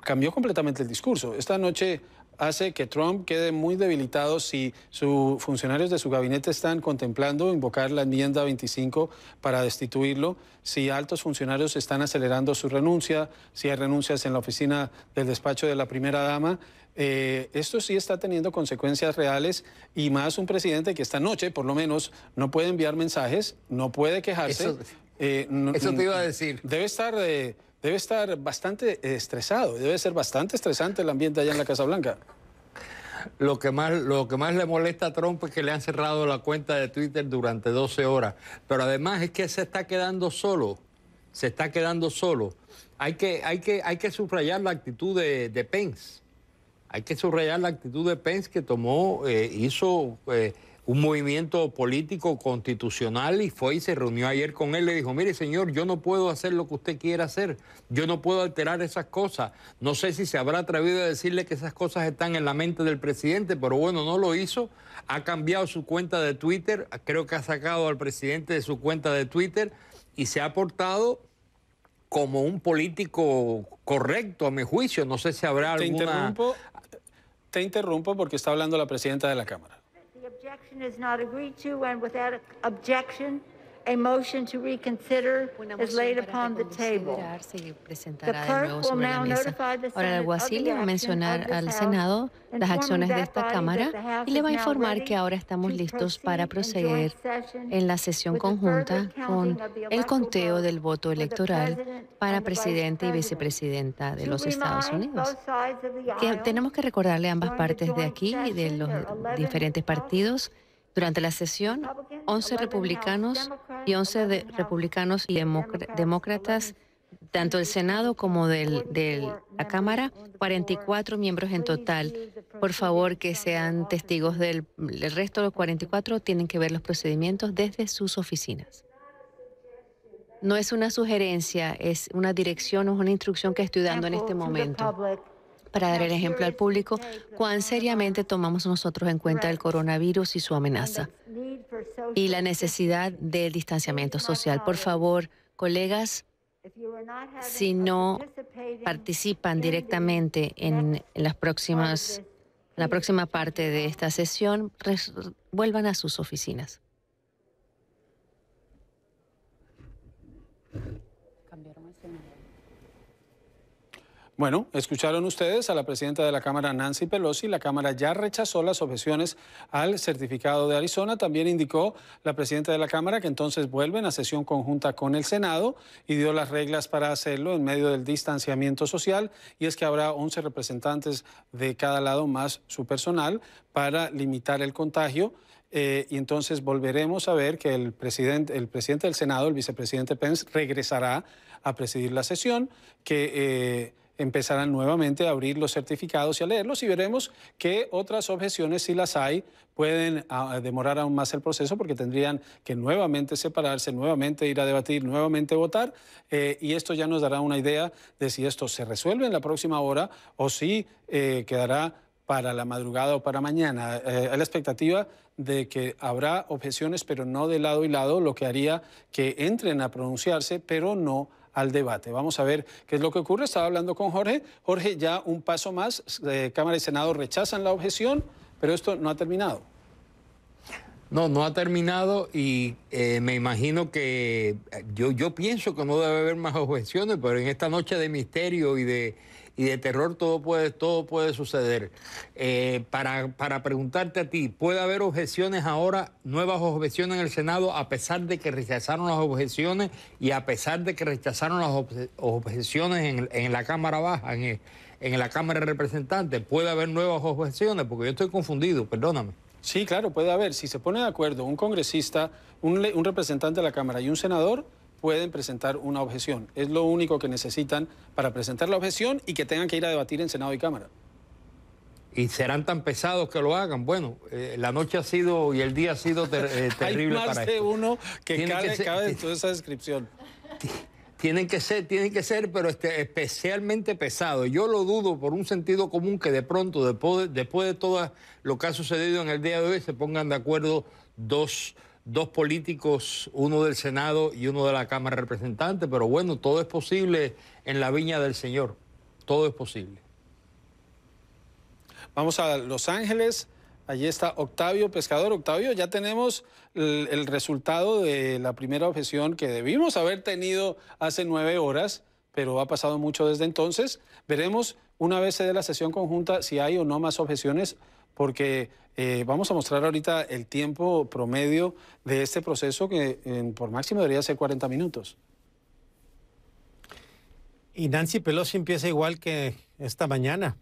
cambió completamente el discurso. Esta noche hace que Trump quede muy debilitado si sus funcionarios de su gabinete están contemplando invocar la enmienda 25 para destituirlo, si altos funcionarios están acelerando su renuncia, si hay renuncias en la oficina del despacho de la primera dama. Eh, esto sí está teniendo consecuencias reales y más un presidente que esta noche, por lo menos, no puede enviar mensajes, no puede quejarse. Eso, eh, te iba a mm, decir. Debe estar... Eh, debe estar bastante estresado, debe ser bastante estresante el ambiente allá en la Casa Blanca lo que más, lo que más le molesta a Trump es que le han cerrado la cuenta de Twitter durante 12 horas. Pero además es que se está quedando solo. Se está quedando solo. Hay que, hay que, hay que subrayar la actitud de, de Pence. Hay que subrayar la actitud de Pence que tomó, eh, hizo eh, un movimiento político constitucional y fue y se reunió ayer con él. Le dijo, mire señor, yo no puedo hacer lo que usted quiera hacer, yo no puedo alterar esas cosas. No sé si se habrá atrevido a decirle que esas cosas están en la mente del presidente, pero bueno, no lo hizo. Ha cambiado su cuenta de Twitter, creo que ha sacado al presidente de su cuenta de Twitter y se ha portado como un político correcto, a mi juicio. No sé si habrá te Interrumpo, te interrumpo porque está hablando la presidenta de la Cámara. objection is not agreed to and without objection, A motion to reconsider is laid upon the table. The clerk Ahora el alguacil le va a mencionar al Senado las acciones de esta Cámara y le va a informar que ahora estamos listos para proceder en la sesión conjunta con el conteo del voto electoral para presidente y vicepresidenta de los Estados Unidos. Que tenemos que recordarle a ambas partes de aquí y de los diferentes partidos durante la sesión, 11 republicanos y 11 republicanos y demócratas, tanto del Senado como de la Cámara, 44 miembros en total. Por favor, que sean testigos del resto los 44, tienen que ver los procedimientos desde sus oficinas. No es una sugerencia, es una dirección, o una instrucción que estoy dando en este momento para dar el ejemplo al público cuán seriamente tomamos nosotros en cuenta el coronavirus y su amenaza y la necesidad del distanciamiento social. Por favor, colegas, si no participan directamente en las próximas, la próxima parte de esta sesión, vuelvan a sus oficinas. Bueno, escucharon ustedes a la presidenta de la Cámara, Nancy Pelosi. La Cámara ya rechazó las objeciones al certificado de Arizona. También indicó la presidenta de la Cámara que entonces vuelven a sesión conjunta con el Senado y dio las reglas para hacerlo en medio del distanciamiento social. Y es que habrá 11 representantes de cada lado más su personal para limitar el contagio. Eh, y entonces volveremos a ver que el presidente, el presidente del Senado, el vicepresidente Pence, regresará a presidir la sesión, que eh, empezarán nuevamente a abrir los certificados y a leerlos y veremos qué otras objeciones, si las hay, pueden ah, demorar aún más el proceso porque tendrían que nuevamente separarse, nuevamente ir a debatir, nuevamente votar eh, y esto ya nos dará una idea de si esto se resuelve en la próxima hora o si eh, quedará para la madrugada o para mañana. Eh, la expectativa de que habrá objeciones, pero no de lado y lado, lo que haría que entren a pronunciarse, pero no al debate. Vamos a ver qué es lo que ocurre. Estaba hablando con Jorge. Jorge, ya un paso más. Eh, Cámara y Senado rechazan la objeción, pero esto no ha terminado. No, no ha terminado y eh, me imagino que eh, yo, yo pienso que no debe haber más objeciones, pero en esta noche de misterio y de y de terror todo puede, todo puede suceder. Eh, para, preguntarte a ti, ¿puede haber objeciones ahora, nuevas objeciones en el Senado, a pesar de que rechazaron las objeciones y a pesar de que rechazaron las objeciones en, la Cámara Baja, en, la Cámara de Representantes? ¿Puede haber nuevas objeciones? Porque yo estoy confundido, perdóname. Sí, claro, puede haber. Si se pone de acuerdo un congresista, un representante de la Cámara y un senador, pueden presentar una objeción. Es lo único que necesitan para presentar la objeción y que tengan que ir a debatir en Senado y Cámara. Y serán tan pesados que lo hagan. Bueno, eh, la noche ha sido y el día ha sido eh, [LAUGHS] terrible para de uno que cabe, toda esa descripción. Tienen que ser, tienen que ser, pero este, especialmente pesados. Yo lo dudo por un sentido común que de pronto, después, después de todo lo que ha sucedido en el día de hoy, se pongan de acuerdo dos dos políticos, uno del Senado y uno de la Cámara de Representantes, pero bueno, todo es posible en la viña del Señor, todo es posible. Vamos a Los Ángeles, allí está Octavio Pescador. Octavio, ya tenemos el, resultado de la primera objeción que debimos haber tenido hace nueve horas, pero ha pasado mucho desde entonces. Veremos una vez se dé la sesión conjunta si hay o no más objeciones porque eh, vamos a mostrar ahorita el tiempo promedio de este proceso que por máximo debería ser 40 minutos. Y Nancy Pelosi empieza igual que esta mañana,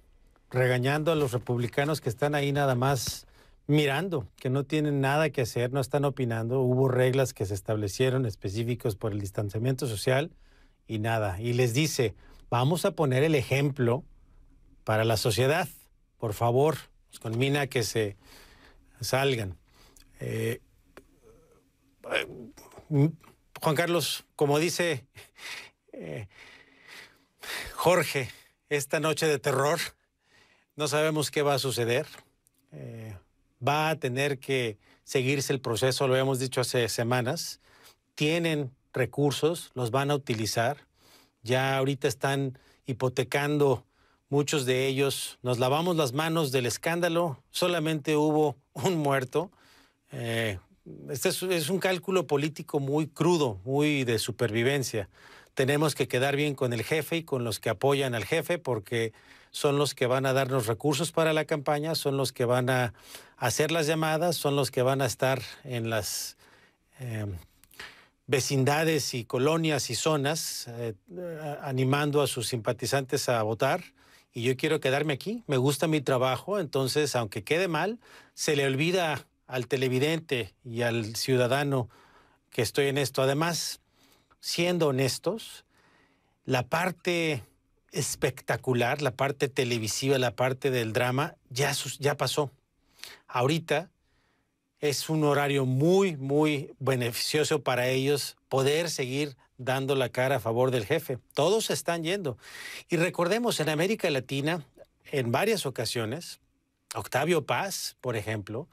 regañando a los republicanos que están ahí nada más mirando, que no tienen nada que hacer, no están opinando. Hubo reglas que se establecieron específicos por el distanciamiento social y nada. Y les dice, vamos a poner el ejemplo para la sociedad, por favor con mina que se salgan. Eh, Juan Carlos, como dice eh, Jorge, esta noche de terror, no sabemos qué va a suceder. Eh, va a tener que seguirse el proceso, lo hemos dicho hace semanas. Tienen recursos, los van a utilizar. Ya ahorita están hipotecando Muchos de ellos nos lavamos las manos del escándalo. Solamente hubo un muerto. Eh, este es, un cálculo político muy crudo, muy de supervivencia. Tenemos que quedar bien con el jefe y con los que apoyan al jefe porque son los que van a darnos recursos para la campaña, son los que van a hacer las llamadas, son los que van a estar en las eh, vecindades y colonias y zonas eh, animando a sus simpatizantes a votar y yo quiero quedarme aquí, me gusta mi trabajo, entonces aunque quede mal, se le olvida al televidente y al ciudadano que estoy en esto. Además, siendo honestos, la parte espectacular, la parte televisiva, la parte del drama, ya, ya pasó. Ahorita es un horario muy, muy beneficioso para ellos poder seguir dando la cara a favor del jefe. Todos están yendo. Y recordemos, en América Latina, en varias ocasiones, Octavio Paz, por ejemplo,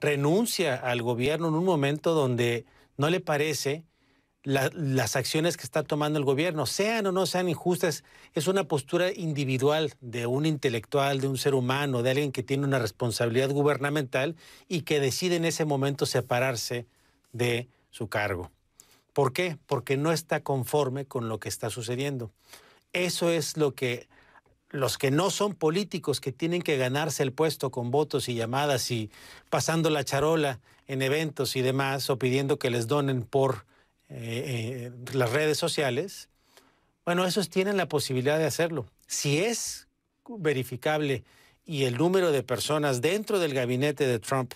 renuncia al gobierno en un momento donde no le parece las acciones que está tomando el gobierno, sean o no sean injustas, es una postura individual de un intelectual, de un ser humano, de alguien que tiene una responsabilidad gubernamental y que decide en ese momento separarse de su cargo. ¿Por qué? Porque no está conforme con lo que está sucediendo. Eso es lo que los que no son políticos, que tienen que ganarse el puesto con votos y llamadas y pasando la charola en eventos y demás, o pidiendo que les donen por eh, eh, las redes sociales, bueno, esos tienen la posibilidad de hacerlo. Si es verificable y el número de personas dentro del gabinete de Trump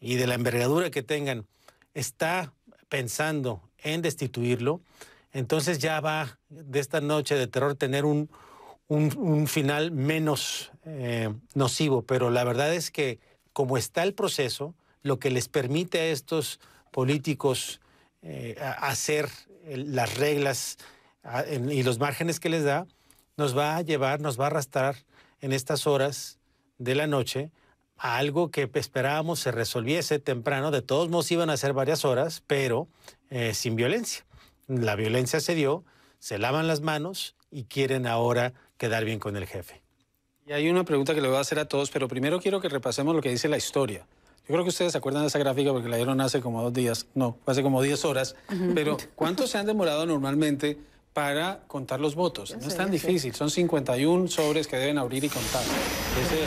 y de la envergadura que tengan está pensando en destituirlo. Entonces ya va de esta noche de terror tener un, final menos eh, nocivo, pero la verdad es que como está el proceso, lo que les permite a estos políticos eh, hacer las reglas y los márgenes que les da, nos va a llevar, nos va a arrastrar en estas horas de la noche a algo que esperábamos se resolviese temprano. De todos modos iban a ser varias horas, pero eh, sin violencia. La violencia se dio, se lavan las manos y quieren ahora quedar bien con el jefe. Y hay una pregunta que le voy a hacer a todos, pero primero quiero que repasemos lo que dice la historia. Yo creo que ustedes se acuerdan de esa gráfica porque la dieron hace como dos días, no, hace como diez horas, pero ¿cuánto se han demorado normalmente para contar los votos? no es tan difícil, son 51 sobres que deben abrir y contar.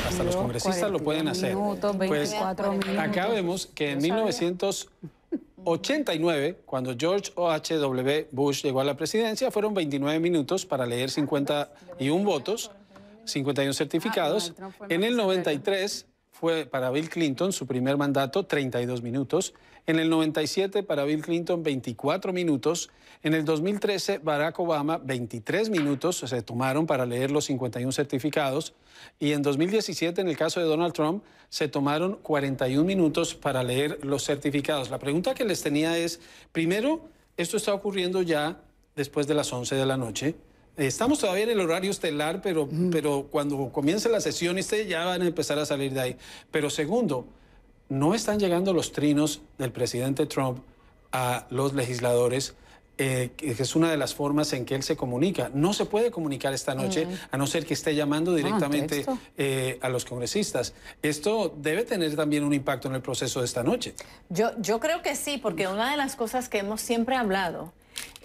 hasta los congresistas lo pueden hacer. Pues, acá vemos que en 1900... 89, cuando George O.H.W. Bush llegó a la presidencia, fueron 29 minutos para leer 51 votos, 51 ah, certificados. En el 93 fue para Bill Clinton su primer mandato 32 minutos, en el 97 para Bill Clinton 24 minutos, en el 2013 Barack Obama 23 minutos se tomaron para leer los 51 certificados y en 2017 en el caso de Donald Trump se tomaron 41 minutos para leer los certificados. La pregunta que les tenía es, primero, esto está ocurriendo ya después de las 11 de la noche. Estamos todavía en el horario estelar, pero, pero cuando comience la sesión ustedes ya van a empezar a salir de ahí. Pero segundo, no están llegando los trinos del presidente Trump a los legisladores. Eh, que es una de las formas en que él se comunica. No se puede comunicar esta noche mm. a no ser que esté llamando ah, directamente eh, a los congresistas. Esto debe tener también un impacto en el proceso de esta noche. Yo, yo creo que sí, porque una de las cosas que hemos siempre hablado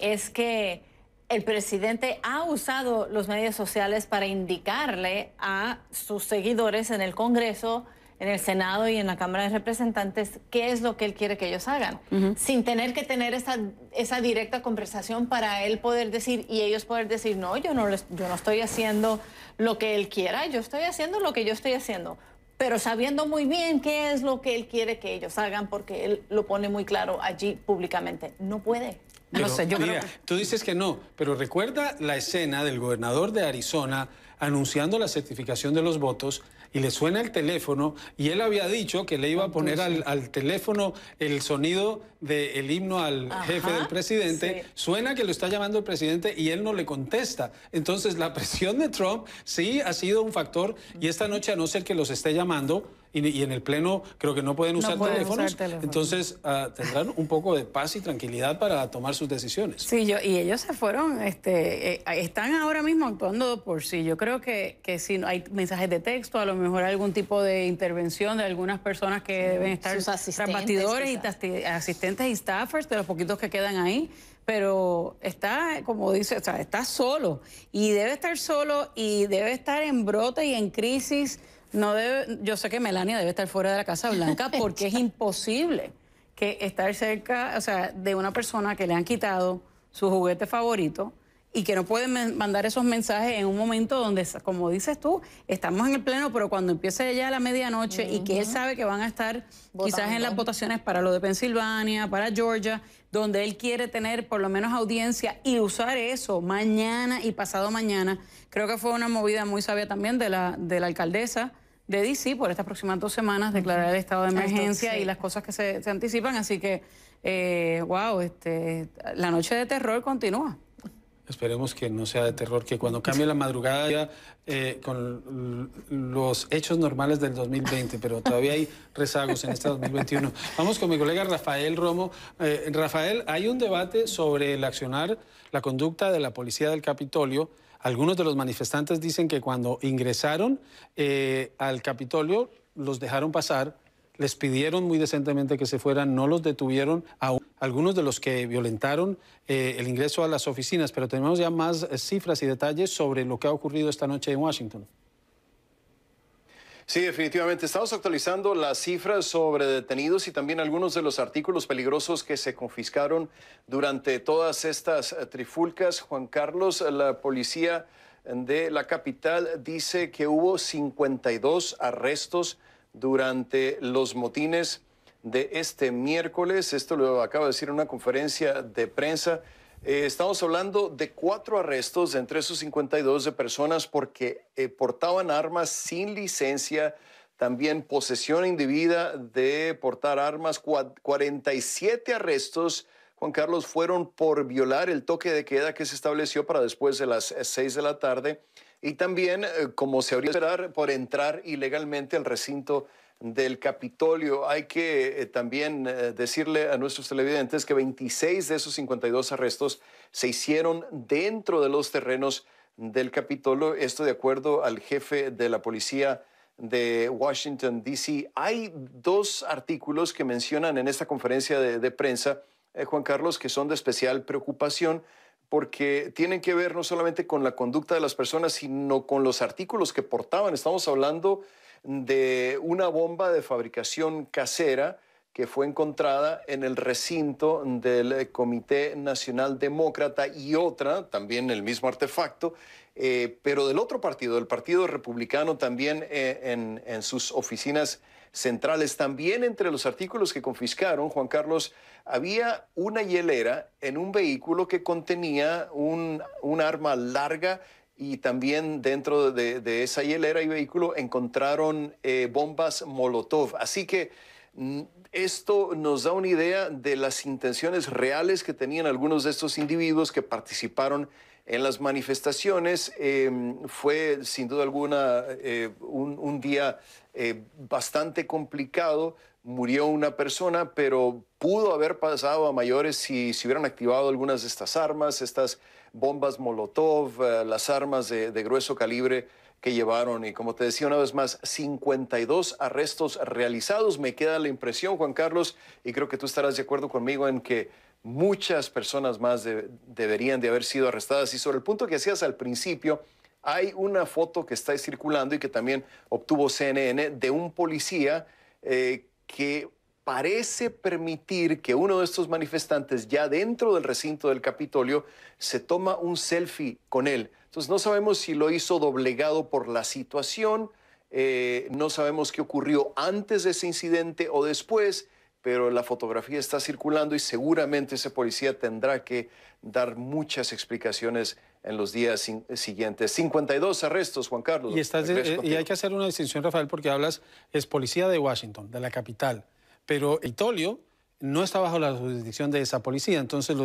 es que el presidente ha usado los medios sociales para indicarle a sus seguidores en el Congreso, en el Senado y en la Cámara de Representantes qué es lo que él quiere que ellos hagan, sin tener que tener esa, esa directa conversación para él poder decir y ellos poder decir, no, yo no, yo no estoy haciendo lo que él quiera, yo estoy haciendo lo que yo estoy haciendo pero sabiendo muy bien qué es lo que él quiere que ellos hagan, porque él lo pone muy claro allí públicamente. No puede no sé, yo mira, Tú dices que no, pero recuerda la escena del gobernador de Arizona anunciando la certificación de los votos y le suena el teléfono y él había dicho que le iba a poner al, teléfono el sonido del himno al jefe del presidente. Suena que lo está llamando el presidente y él no le contesta. Entonces la [LAUGHS] presión de Trump sí ha sido un factor y esta noche a no ser que los esté llamando, y, en el Pleno creo que no pueden usar, teléfonos, entonces ah, tendrán un poco de paz y tranquilidad para tomar sus decisiones. Sí, yo, y ellos se fueron, este, eh, están ahora mismo actuando por sí. Yo creo que, si no, hay mensajes de texto, a lo mejor algún tipo de intervención de algunas personas que deben estar sus bastidores y asistentes y staffers de los poquitos que quedan ahí pero está, como dice, o sea, está solo y debe estar solo y debe estar en brote y en crisis no debe, yo sé que Melania debe estar fuera de la Casa Blanca [LAUGHS] porque es imposible que estar cerca, o sea, de una persona que le han quitado su juguete favorito y que no puede mandar esos mensajes en un momento donde, como dices tú, estamos en el pleno, pero cuando empiece ya la medianoche y que él sabe que van a estar quizás en las votaciones para lo de Pensilvania, para Georgia, donde él quiere tener por lo menos audiencia y usar eso mañana y pasado mañana, creo que fue una movida muy sabia también de la, de la alcaldesa de DC por estas próximas dos semanas, declarar el estado de emergencia y las cosas que se, anticipan. Así que, wow, eh, este, la noche de terror continúa. Esperemos que no sea de terror, que cuando cambie la madrugada eh, con los hechos normales del 2020, pero todavía hay rezagos en este 2021. Vamos con mi colega Rafael Romo. Eh, Rafael, hay un debate sobre el accionar, la conducta de la policía del Capitolio algunos de los manifestantes dicen que cuando ingresaron eh, al Capitolio los dejaron pasar, les pidieron muy decentemente que se fueran, no los detuvieron. Aún. Algunos de los que violentaron eh, el ingreso a las oficinas, pero tenemos ya más eh, cifras y detalles sobre lo que ha ocurrido esta noche en Washington. Sí, definitivamente. Estamos actualizando las cifras sobre detenidos y también algunos de los artículos peligrosos que se confiscaron durante todas estas eh, trifulcas. Juan Carlos, eh, la policía de la capital dice que hubo 52 arrestos durante los motines de este miércoles. Esto lo acaba de decir en una conferencia de prensa. Eh, estamos hablando de cuatro arrestos entre esos 52 de personas porque eh, portaban armas sin licencia, también posesión indebida de portar armas, 47 arrestos. Juan Carlos, fueron por violar el toque de queda que se estableció para después de las 6 eh, de la tarde y también, como se habría esperar, por entrar ilegalmente al recinto del Capitolio. Hay que eh, también eh, decirle a nuestros televidentes que 26 de esos 52 arrestos se hicieron dentro de los terrenos del Capitolio, esto de acuerdo al jefe de la policía de Washington, D.C. Hay dos artículos que mencionan en esta conferencia de, prensa, eh, Juan Carlos, que son de especial preocupación porque tienen que ver no solamente con la conducta de las personas, sino con los artículos que portaban. Estamos hablando de una bomba de fabricación casera que fue encontrada en el recinto del Comité Nacional Demócrata y otra, también el mismo artefacto, eh, pero del otro partido, del Partido Republicano, también eh, en, sus oficinas centrales. También entre los artículos que confiscaron, Juan Carlos, había una hielera en un vehículo que contenía un, un arma larga y también dentro de, esa hielera y vehículo encontraron eh, bombas Molotov. Así que mm, esto nos da una idea de las intenciones reales que tenían algunos de estos individuos que participaron en las manifestaciones. Em, fue sin duda alguna eh, un, día eh, bastante complicado. Murió una persona, pero pudo haber pasado a mayores si se si hubieran activado algunas de estas armas, estas bombas Molotov, eh, las armas de, grueso calibre que llevaron. Y como te decía una vez más, 52 arrestos realizados. Me queda la impresión, Juan Carlos, y creo que tú estarás de acuerdo conmigo en que muchas personas más deberían de haber sido arrestadas. Y sobre el punto que hacías al principio, hay una foto que está circulando y que también obtuvo CNN de un policía eh, que parece permitir que uno de estos manifestantes ya dentro del recinto del Capitolio se toma un selfie con él. Entonces no sabemos si lo hizo doblegado por la situación, eh, no sabemos qué ocurrió antes de ese incidente o después, pero la fotografía está circulando y seguramente ese policía tendrá que dar muchas explicaciones en los días eh, siguientes. 52 arrestos, Juan Carlos. Y, eh, y hay que hacer una distinción, Rafael, porque hablas, es policía de Washington, de la capital pero Itolio no está bajo la jurisdicción de esa policía. Entonces,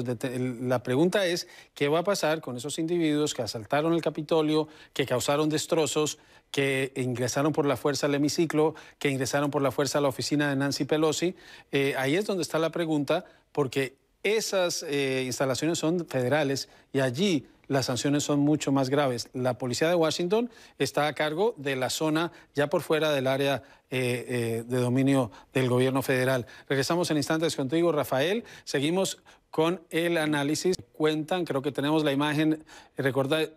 la pregunta es, ¿qué va a pasar con esos individuos que asaltaron el Capitolio, que causaron destrozos, que ingresaron por la fuerza al hemiciclo, que ingresaron por la fuerza a la oficina de Nancy Pelosi? Eh, ahí es donde está la pregunta, porque esas eh, instalaciones son federales y allí las sanciones son mucho más graves. La policía de Washington está a cargo de la zona ya por fuera del área eh, eh, de dominio del gobierno federal. Regresamos en instantes contigo, Rafael. Seguimos con el análisis. Cuentan, creo que tenemos la imagen, recordad,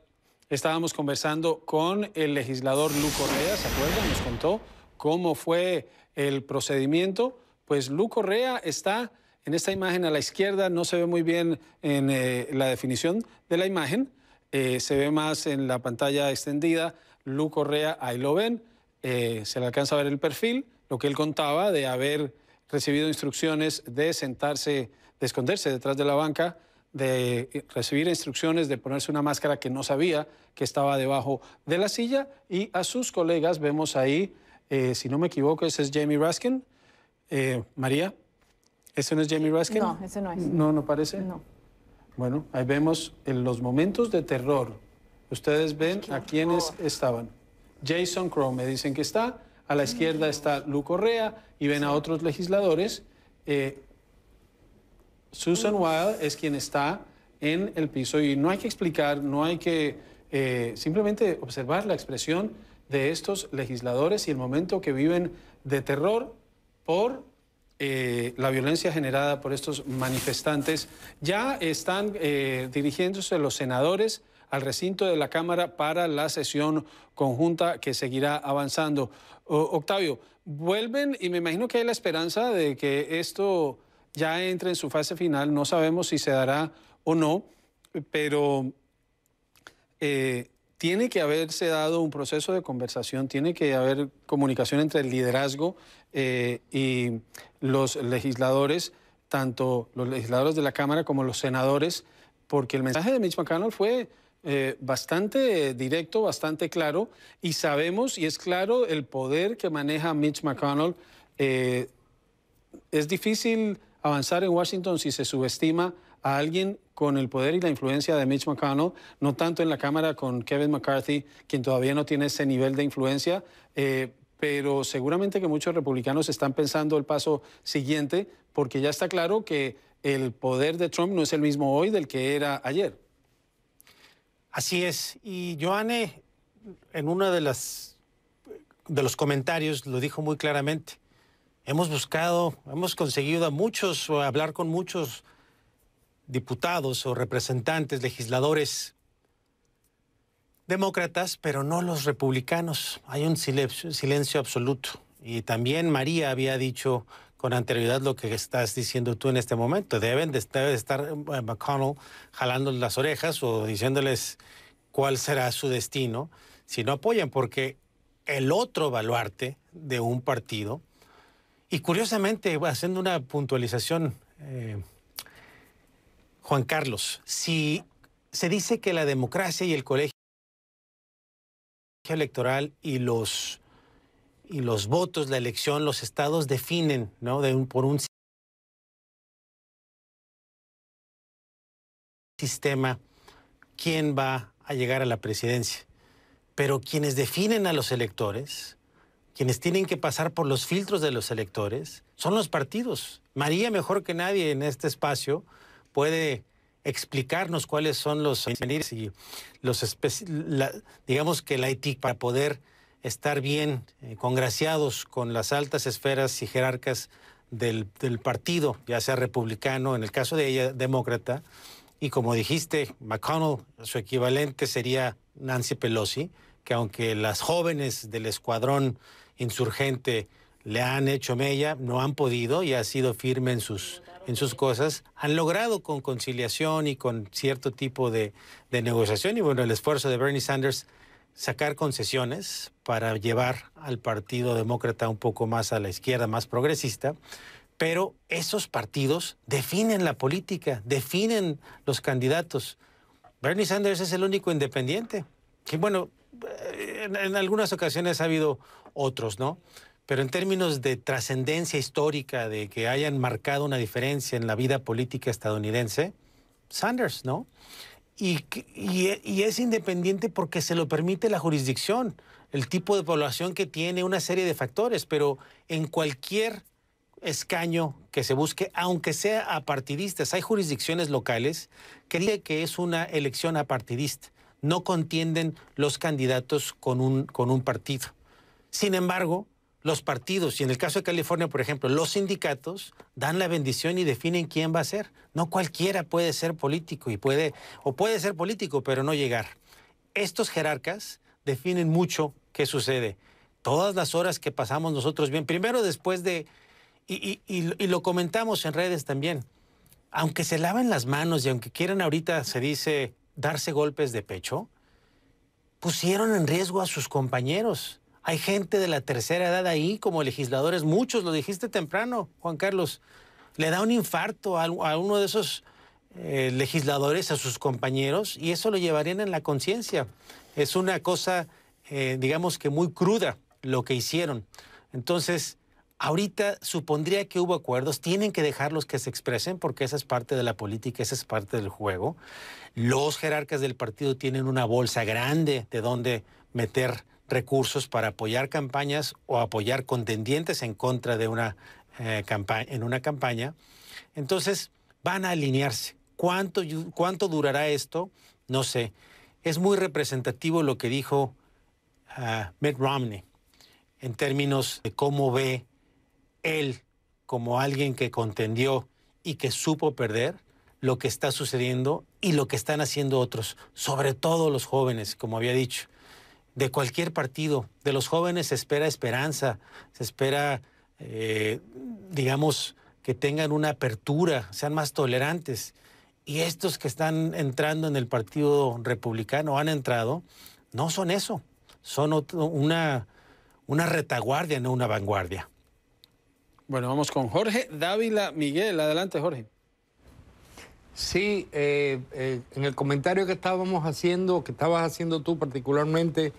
estábamos conversando con el legislador Lu Correa, ¿se acuerdan? Nos contó cómo fue el procedimiento. Pues Lu Correa está en esta imagen a la izquierda no se ve muy bien en eh, la definición de la imagen, eh, se ve más en la pantalla extendida. Lu Correa, ahí lo ven, eh, se le alcanza a ver el perfil, lo que él contaba de haber recibido instrucciones de sentarse, de esconderse detrás de la banca, de recibir instrucciones de ponerse una máscara que no sabía que estaba debajo de la silla y a sus colegas vemos ahí, si no me equivoco, ese es Jamie Raskin. María, ¿Ese no es Jamie Ruskin? No, ese no es. No, no parece. No. Bueno, ahí vemos en los momentos de terror. Ustedes ven a quiénes estaban. Jason Crow, me dicen que está. A la izquierda mm. está Lu Correa y ven a otros legisladores. Eh, Susan mm. Wilde es quien está en el piso y no hay que explicar, no hay que eh, simplemente observar la expresión de estos legisladores y el momento que viven de terror por eh, la violencia generada por estos manifestantes. Ya están eh, dirigiéndose los senadores al recinto de la Cámara para la sesión conjunta que seguirá avanzando. Octavio, vuelven y me imagino que hay la esperanza de que esto ya entre en su fase final. No sabemos si se dará o no, pero eh, tiene que haberse dado un proceso de conversación, tiene que haber comunicación entre el liderazgo eh, y los legisladores, tanto los legisladores de la Cámara como los senadores, porque el mensaje de Mitch McConnell fue eh, bastante directo, bastante claro, y sabemos, y es claro, el poder que maneja Mitch McConnell. Eh, es difícil avanzar en Washington si se subestima a alguien con el poder y la influencia de Mitch McConnell, no tanto en la Cámara con Kevin McCarthy, quien todavía no tiene ese nivel de influencia, eh, pero seguramente que muchos republicanos están pensando el paso siguiente, porque ya está claro que el poder de Trump no es el mismo hoy del que era ayer. Así es. Y Joanne, en uno de, las, de los comentarios, lo dijo muy claramente. Hemos buscado, hemos conseguido a muchos, hablar con muchos diputados o representantes, legisladores demócratas, pero no los republicanos. Hay un silencio, absoluto. Y también María había dicho con anterioridad lo que estás diciendo tú en este momento. Deben de estar, eh, McConnell jalándoles las orejas o diciéndoles cuál será su destino si no apoyan, porque el otro baluarte de un partido, y curiosamente, haciendo una puntualización eh, Juan Carlos, si se dice que la democracia y el colegio electoral y los, y los votos, la elección, los estados definen ¿no? De por un sistema quién va a llegar a la presidencia. Pero quienes definen a los electores, quienes tienen que pasar por los filtros de los electores, son los partidos. María, mejor que nadie en este espacio, puede explicarnos cuáles son los y los digamos que la ética para poder estar bien eh, congraciados con las altas esferas y jerarcas del, del, partido, ya sea republicano, en el caso de ella, demócrata, y como dijiste, McConnell, su equivalente sería Nancy Pelosi, que aunque las jóvenes del escuadrón insurgente le han hecho mella, no han podido y ha sido firme en sus en sus cosas, han logrado con conciliación y con cierto tipo de, negociación y bueno, el esfuerzo de Bernie Sanders sacar concesiones para llevar al Partido Demócrata un poco más a la izquierda, más progresista, pero esos partidos definen la política, definen los candidatos. Bernie Sanders es el único independiente. Que bueno, en algunas ocasiones ha habido otros, ¿no? Pero en términos de trascendencia histórica, de que hayan marcado una diferencia en la vida política estadounidense, Sanders, ¿no? E, y, es independiente porque se lo permite la jurisdicción, el tipo de población que tiene, una serie de factores, pero en cualquier escaño que se busque, aunque sea a partidistas, hay jurisdicciones locales que dicen que es una elección a partidista. no contienden los candidatos con un partido. Sin embargo, los partidos, y en el caso de California, por ejemplo, los sindicatos dan la bendición y definen quién va a ser. No cualquiera puede ser político y puede, o puede ser político, pero no llegar. Estos jerarcas definen mucho qué sucede. Todas las horas que pasamos nosotros bien, primero después de, y, y lo comentamos en redes también, aunque se laven las manos y aunque quieran ahorita, se dice, darse golpes de pecho, pusieron en riesgo a sus compañeros hay gente de la tercera edad ahí como legisladores, muchos, lo dijiste temprano, Juan Carlos. Le da un infarto a, uno de esos eh, legisladores, a sus compañeros, y eso lo llevarían en la conciencia. Es una cosa, eh, digamos que muy cruda lo que hicieron. Entonces, ahorita supondría que hubo acuerdos, tienen que dejarlos que se expresen porque esa es parte de la política, esa es parte del juego. Los jerarcas del partido tienen una bolsa grande de donde meter recursos para apoyar campañas o apoyar contendientes en contra de una eh, campaña, en una campaña. Entonces, van a alinearse. ¿Cuánto, ¿Cuánto durará esto? No sé. Es muy representativo lo que dijo ah, Mitt Romney en términos de cómo ve él como alguien que contendió y que supo perder lo que está sucediendo y lo que están haciendo otros, sobre todo los jóvenes, como había dicho de cualquier partido. De los jóvenes se espera esperanza, se espera, eh, digamos, que tengan una apertura, sean más tolerantes. Y estos que están entrando en el Partido Republicano, han entrado, no son eso, son una, una retaguardia, no una vanguardia. Bueno, vamos con Jorge Dávila Miguel. Adelante, Jorge. Sí, eh, eh, en el comentario que estábamos haciendo, que estabas haciendo tú particularmente,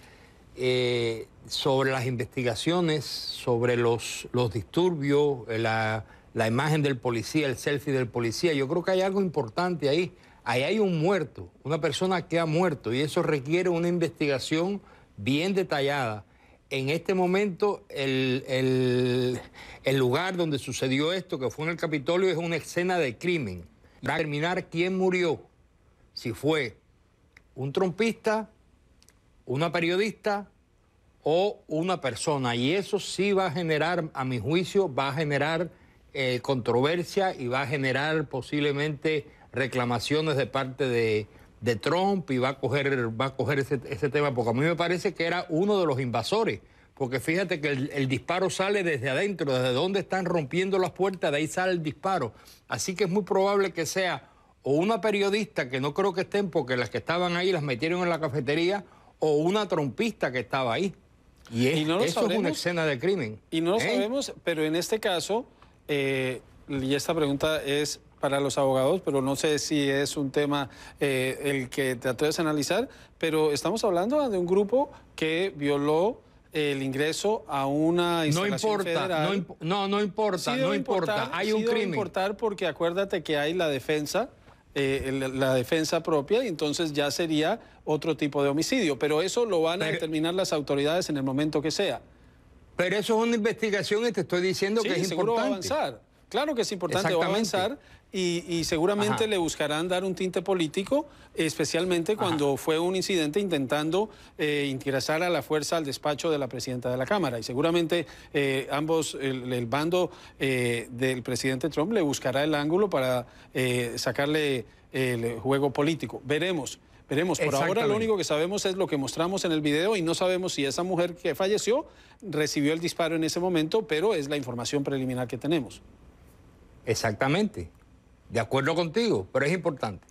eh, sobre las investigaciones, sobre los, disturbios, la, imagen del policía, el selfie del policía, yo creo que hay algo importante ahí. Ahí hay un muerto, una persona que ha muerto, y eso requiere una investigación bien detallada. En este momento, el, el lugar donde sucedió esto, que fue en el Capitolio, es una escena de crimen Va a determinar quién murió, si fue un trompista, una periodista o una persona. Y eso sí va a generar, a mi juicio, va a generar eh, controversia y va a generar posiblemente reclamaciones de parte de, Trump y va a coger, va a coger ese tema, porque a mí me parece que era uno de los invasores porque fíjate que el, disparo sale desde adentro, desde donde están rompiendo las puertas, de ahí sale el disparo. Así que es muy probable que sea o una periodista, que no creo que estén, porque las que estaban ahí las metieron en la cafetería, o una trompista que estaba ahí. Y, no eso es una escena de crimen. Y no lo ¿Eh? sabemos, pero en este caso, eh, y esta pregunta es para los abogados, pero no sé si es un tema eh, el que te atreves a analizar, pero estamos hablando de un grupo que violó el ingreso a una instalación no federal. No, importa, no, importa, no importa. Hay un crimen. importar porque acuérdate que hay la defensa, eh, la, defensa propia y entonces ya sería otro tipo de homicidio. Pero eso lo van a determinar las autoridades en el momento que sea. Pero eso es una investigación y te estoy diciendo que es importante. Va a avanzar. Claro que es importante avanzar y, seguramente le buscarán dar un tinte político, especialmente cuando fue un incidente intentando eh, ingresar a la fuerza al despacho de la presidenta de la Cámara. Y seguramente eh, ambos, el, bando eh, del presidente Trump le buscará el ángulo para sacarle el juego político. Veremos. Veremos, por ahora lo único que sabemos es lo que mostramos en el video y no sabemos si esa mujer que falleció recibió el disparo en ese momento, pero es la información preliminar que tenemos. Exactamente. De acuerdo contigo, pero es importante.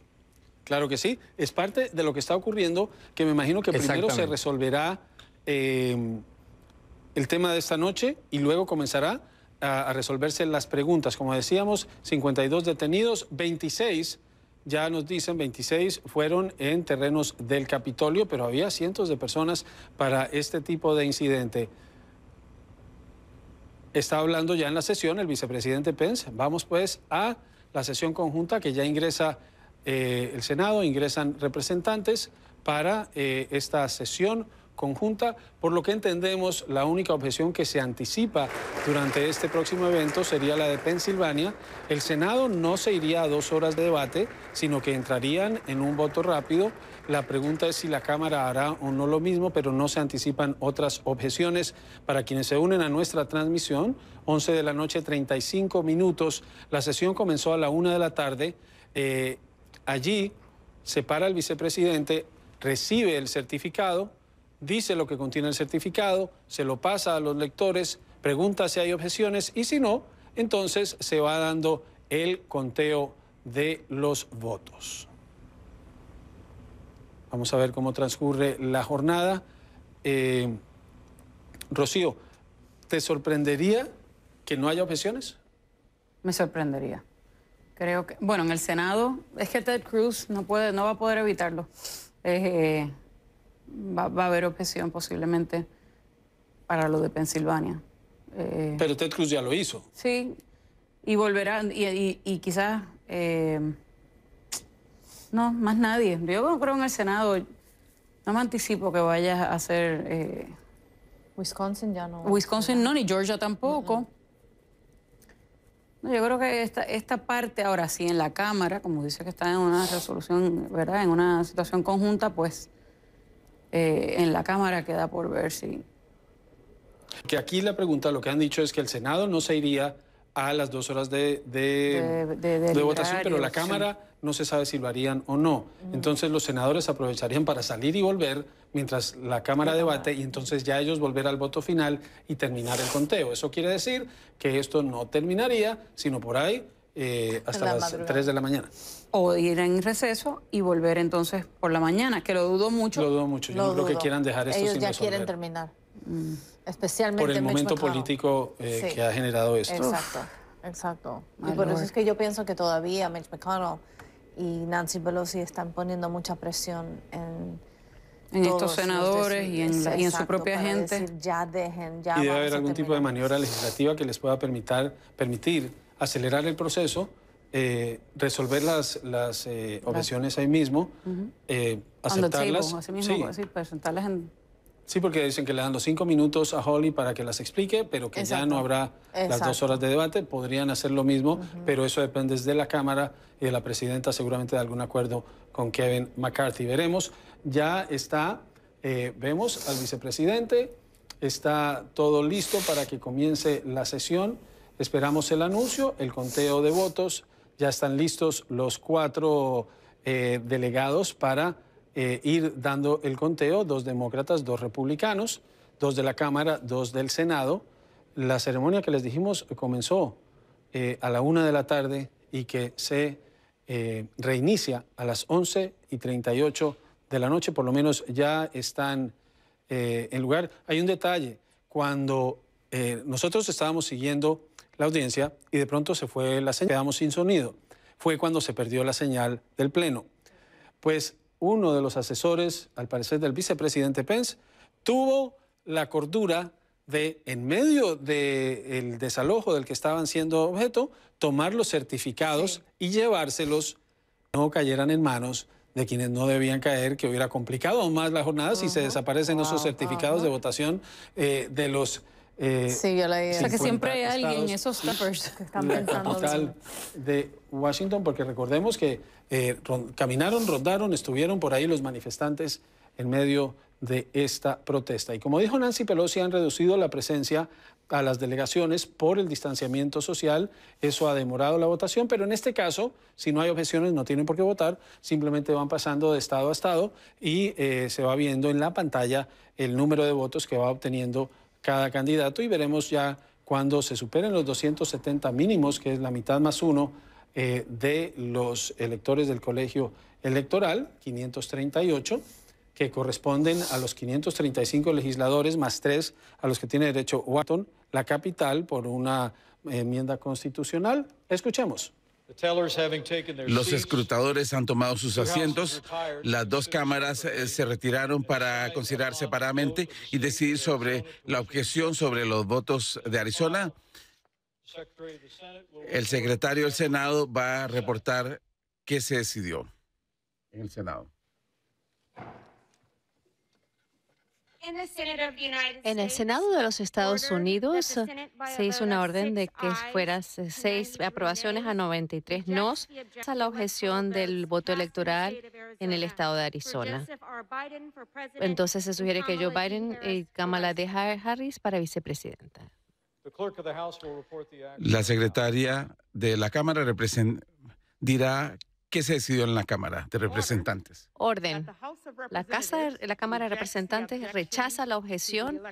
Claro que sí. Es parte de lo que está ocurriendo, que me imagino que primero se resolverá eh, el tema de esta noche y luego comenzará a, resolverse las preguntas. Como decíamos, 52 detenidos, 26, ya nos dicen 26, fueron en terrenos del Capitolio, pero había cientos de personas para este tipo de incidente. Está hablando ya en la sesión el vicepresidente Pence. Vamos pues a la sesión conjunta que ya ingresa eh, el Senado, ingresan representantes para eh, esta sesión conjunta, por lo que entendemos la única objeción que se anticipa durante este próximo evento sería la de Pensilvania. El Senado no se iría a dos horas de debate, sino que entrarían en un voto rápido. La pregunta es si la Cámara hará o no lo mismo, pero no se anticipan otras objeciones. Para quienes se unen a nuestra transmisión, 11 de la noche, 35 minutos. La sesión comenzó a la 1 de la tarde. Eh, allí se para el vicepresidente, recibe el certificado, dice lo que contiene el certificado, se lo pasa a los lectores, pregunta si hay objeciones y si no, entonces se va dando el conteo de los votos. Vamos a ver cómo transcurre la jornada. Eh, Rocío, ¿te sorprendería que no haya objeciones? Me sorprendería. Creo que, bueno, en el Senado es que Ted Cruz no puede, no va a poder evitarlo. Eh, va, a haber objeción posiblemente para lo de Pensilvania. Eh, Pero Ted Cruz ya lo hizo. Sí, y volverá, y, quizás... Eh, no, más nadie. Yo creo en el Senado, no me anticipo que vaya a hacer... Eh, Wisconsin ya no. Wisconsin no, ni Georgia tampoco. yo creo que esta, esta parte, ahora sí, en la Cámara, como dice que está en una resolución, ¿verdad? En una situación conjunta, pues eh, en la Cámara queda por ver si. Que aquí la pregunta, lo que han dicho es que el Senado no se iría a las dos horas de, de, votación, pero la Cámara no se sabe si lo harían o no. Entonces los senadores aprovecharían para salir y volver mientras la Cámara debate y entonces ya ellos volver al voto final y terminar el conteo. Eso quiere decir que esto no terminaría, sino por ahí eh, hasta las tres de la mañana o ir en receso y volver entonces por la mañana, que lo dudo mucho. Lo dudo mucho, yo no creo que quieran dejar esto Ellos ya quieren terminar, mm. especialmente... Por el momento político eh, que ha generado esto. Exacto, exacto. y por eso es que yo pienso que todavía Mitch McConnell y Nancy Pelosi están poniendo mucha presión en... En estos senadores y en, su propia gente. ya dejen, ya y debe haber algún tipo de maniobra legislativa que les pueda permitir, permitir acelerar el proceso eh, resolver eh, las, objeciones ahí mismo, eh, aceptarlas. sí. presentarlas pues, en... Sí, porque dicen que le dan los cinco minutos a Holly para que las explique, pero que ya no habrá las dos horas de debate. Podrían hacer lo mismo, pero eso depende de la Cámara y de la presidenta, seguramente de algún acuerdo con Kevin McCarthy. Veremos, ya está, vemos al vicepresidente, está todo listo para que comience la sesión. Esperamos el anuncio, el conteo de votos ya están listos los cuatro eh, delegados para eh, ir dando el conteo, dos demócratas, dos republicanos, dos de la Cámara, dos del Senado. La ceremonia que les dijimos comenzó eh, a la una de la tarde y que se reinicia a las 11 y 38 de la noche, por lo menos ya están en lugar. Hay un detalle, cuando nosotros estábamos siguiendo la audiencia y de pronto se fue la señal, quedamos sin sonido. Fue cuando se perdió la señal del Pleno. Pues uno de los asesores, al parecer del vicepresidente Pence, tuvo la cordura de, en medio del desalojo del que estaban siendo objeto, tomar los certificados y llevárselos, no cayeran en manos de quienes no debían caer, que hubiera complicado aún más la jornada si se desaparecen esos certificados de votación eh, de los eh, sí, yo la O sea, que siempre hay alguien esos que están pensando. de Washington, porque recordemos que eh, caminaron, rondaron, estuvieron por ahí los manifestantes en medio de esta protesta. Y como dijo Nancy Pelosi, han reducido la presencia a las delegaciones por el distanciamiento social. Eso ha demorado la votación, pero en este caso, si no hay objeciones, no tienen por qué votar, simplemente van pasando de estado a estado y eh, se va viendo en la pantalla el número de votos que va obteniendo cada candidato y veremos ya cuando se superen los 270 mínimos, que es la mitad más uno eh, de los electores del colegio electoral, 538, que corresponden a los 535 legisladores más tres a los que tiene derecho Washington, la capital, por una eh, enmienda constitucional. Escuchemos. Los escrutadores han tomado sus asientos, las dos cámaras eh, se retiraron para considerar separadamente y decidir sobre la objeción sobre los votos de Arizona. El secretario del Senado va a reportar qué se decidió en el Senado. En el Senado de los Estados Unidos se hizo una orden de que fueran seis aprobaciones a 93 nos a la objeción del voto electoral en el estado de Arizona. Entonces se sugiere que Joe Biden y Kamala de Harris para vicepresidenta. La secretaria de la Cámara dirá ¿Qué se decidió en la Cámara de Representantes? Orden. La, casa, la Cámara de Representantes rechaza la objeción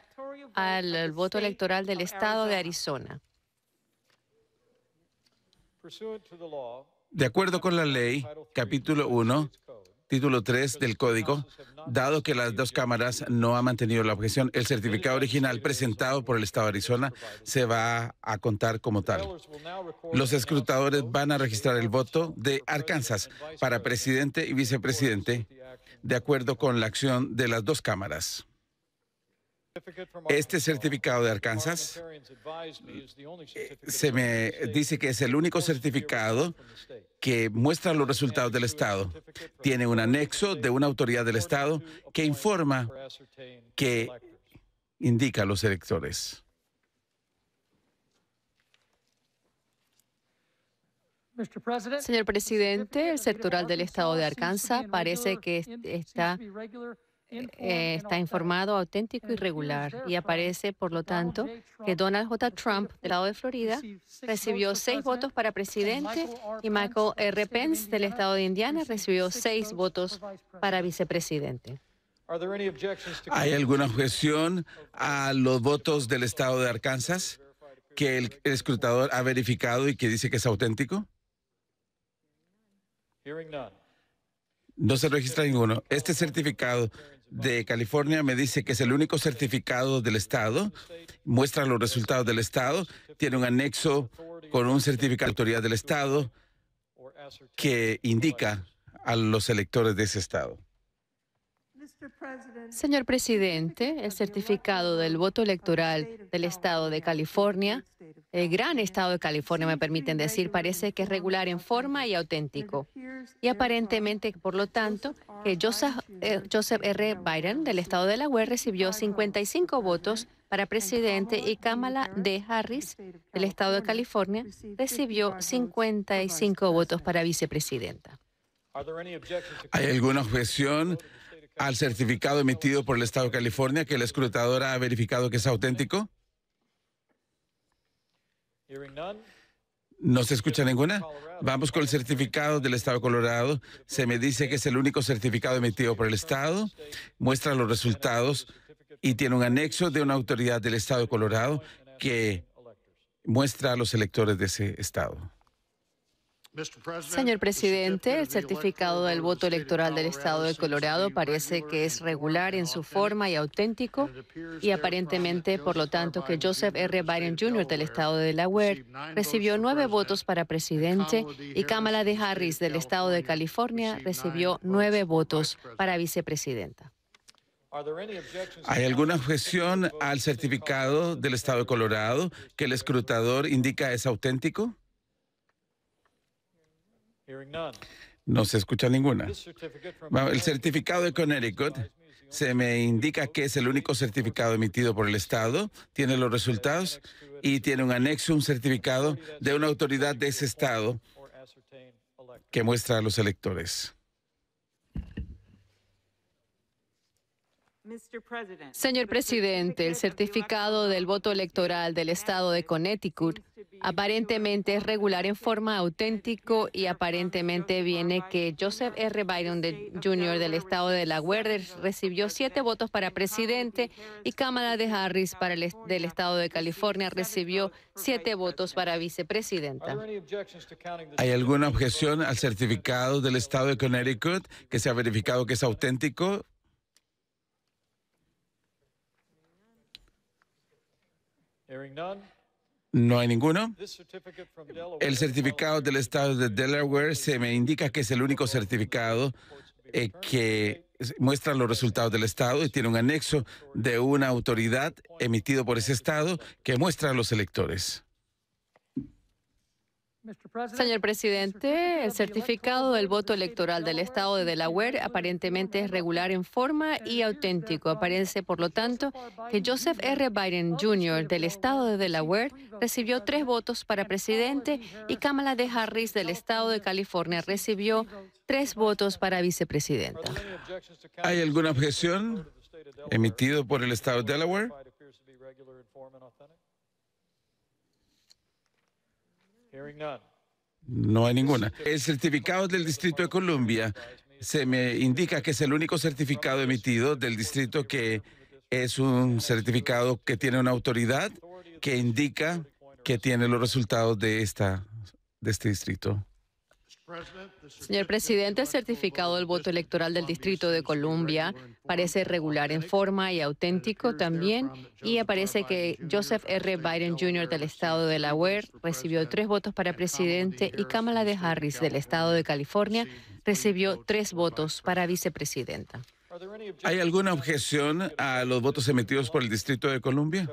al voto electoral del Estado de Arizona. De acuerdo con la ley, capítulo 1, Título 3 del código, dado que las dos cámaras no han mantenido la objeción, el certificado original presentado por el Estado de Arizona se va a contar como tal. Los escrutadores van a registrar el voto de Arkansas para presidente y vicepresidente de acuerdo con la acción de las dos cámaras. Este certificado de Arkansas eh, se me dice que es el único certificado que muestra los resultados del Estado. Tiene un anexo de una autoridad del Estado que informa que indica a los electores. Señor presidente, el sectoral del Estado de Arkansas parece que está eh, está informado, auténtico y regular y aparece, por lo tanto, que Donald J. Trump, del lado de Florida, recibió seis votos para presidente y Michael R. Pence, del estado de Indiana, recibió seis votos para vicepresidente. ¿Hay alguna objeción a los votos del estado de Arkansas que el escrutador ha verificado y que dice que es auténtico? No se registra ninguno. Este certificado de California me dice que es el único certificado del Estado, muestra los resultados del Estado, tiene un anexo con un certificado de autoridad del Estado que indica a los electores de ese Estado. Señor presidente, el certificado del voto electoral del estado de California, el gran estado de California, me permiten decir, parece que es regular en forma y auténtico. Y aparentemente, por lo tanto, eh, Joseph, R. Biden del estado de Delaware recibió 55 votos para presidente y Kamala D. Harris del estado de California recibió 55 votos para vicepresidenta. ¿Hay alguna objeción? al certificado emitido por el Estado de California que la escrutadora ha verificado que es auténtico? ¿No se escucha ninguna? Vamos con el certificado del Estado de Colorado. Se me dice que es el único certificado emitido por el Estado. Muestra los resultados y tiene un anexo de una autoridad del Estado de Colorado que muestra a los electores de ese Estado. Señor presidente, el certificado del voto electoral del Estado de Colorado parece que es regular en su forma y auténtico, y aparentemente, por lo tanto, que Joseph R. Biden Jr. del Estado de Delaware recibió nueve votos para presidente y Kamala de Harris del Estado de California recibió nueve votos para vicepresidenta. ¿Hay alguna objeción al certificado del Estado de Colorado que el escrutador indica es auténtico? No se escucha ninguna. El certificado de Connecticut se me indica que es el único certificado emitido por el Estado, tiene los resultados y tiene un anexo, un certificado de una autoridad de ese Estado que muestra a los electores. Señor presidente, el certificado del voto electoral del estado de Connecticut aparentemente es regular en forma auténtico y aparentemente viene que Joseph R. Biden Jr. del estado de La Guardia recibió siete votos para presidente y Kamala de Harris para el, del estado de California recibió siete votos para vicepresidenta. ¿Hay alguna objeción al certificado del estado de Connecticut que se ha verificado que es auténtico? No hay ninguno. El certificado del estado de Delaware se me indica que es el único certificado eh, que muestra los resultados del estado y tiene un anexo de una autoridad emitido por ese estado que muestra a los electores. Señor presidente, el certificado del voto electoral del estado de Delaware aparentemente es regular en forma y auténtico. Aparece, por lo tanto, que Joseph R. Biden Jr. del estado de Delaware recibió tres votos para presidente y Kamala de Harris del estado de California recibió tres votos para vicepresidenta. ¿Hay alguna objeción emitido por el estado de Delaware? No hay ninguna. El certificado del Distrito de Columbia se me indica que es el único certificado emitido del distrito que es un certificado que tiene una autoridad que indica que tiene los resultados de, esta, de este distrito. Señor presidente, el certificado el voto electoral del Distrito de Columbia parece regular en forma y auténtico también, y aparece que Joseph R. Biden Jr. del estado de Delaware recibió tres votos para presidente y Kamala de Harris del estado de California recibió tres votos para vicepresidenta. ¿Hay alguna objeción a los votos emitidos por el Distrito de Columbia?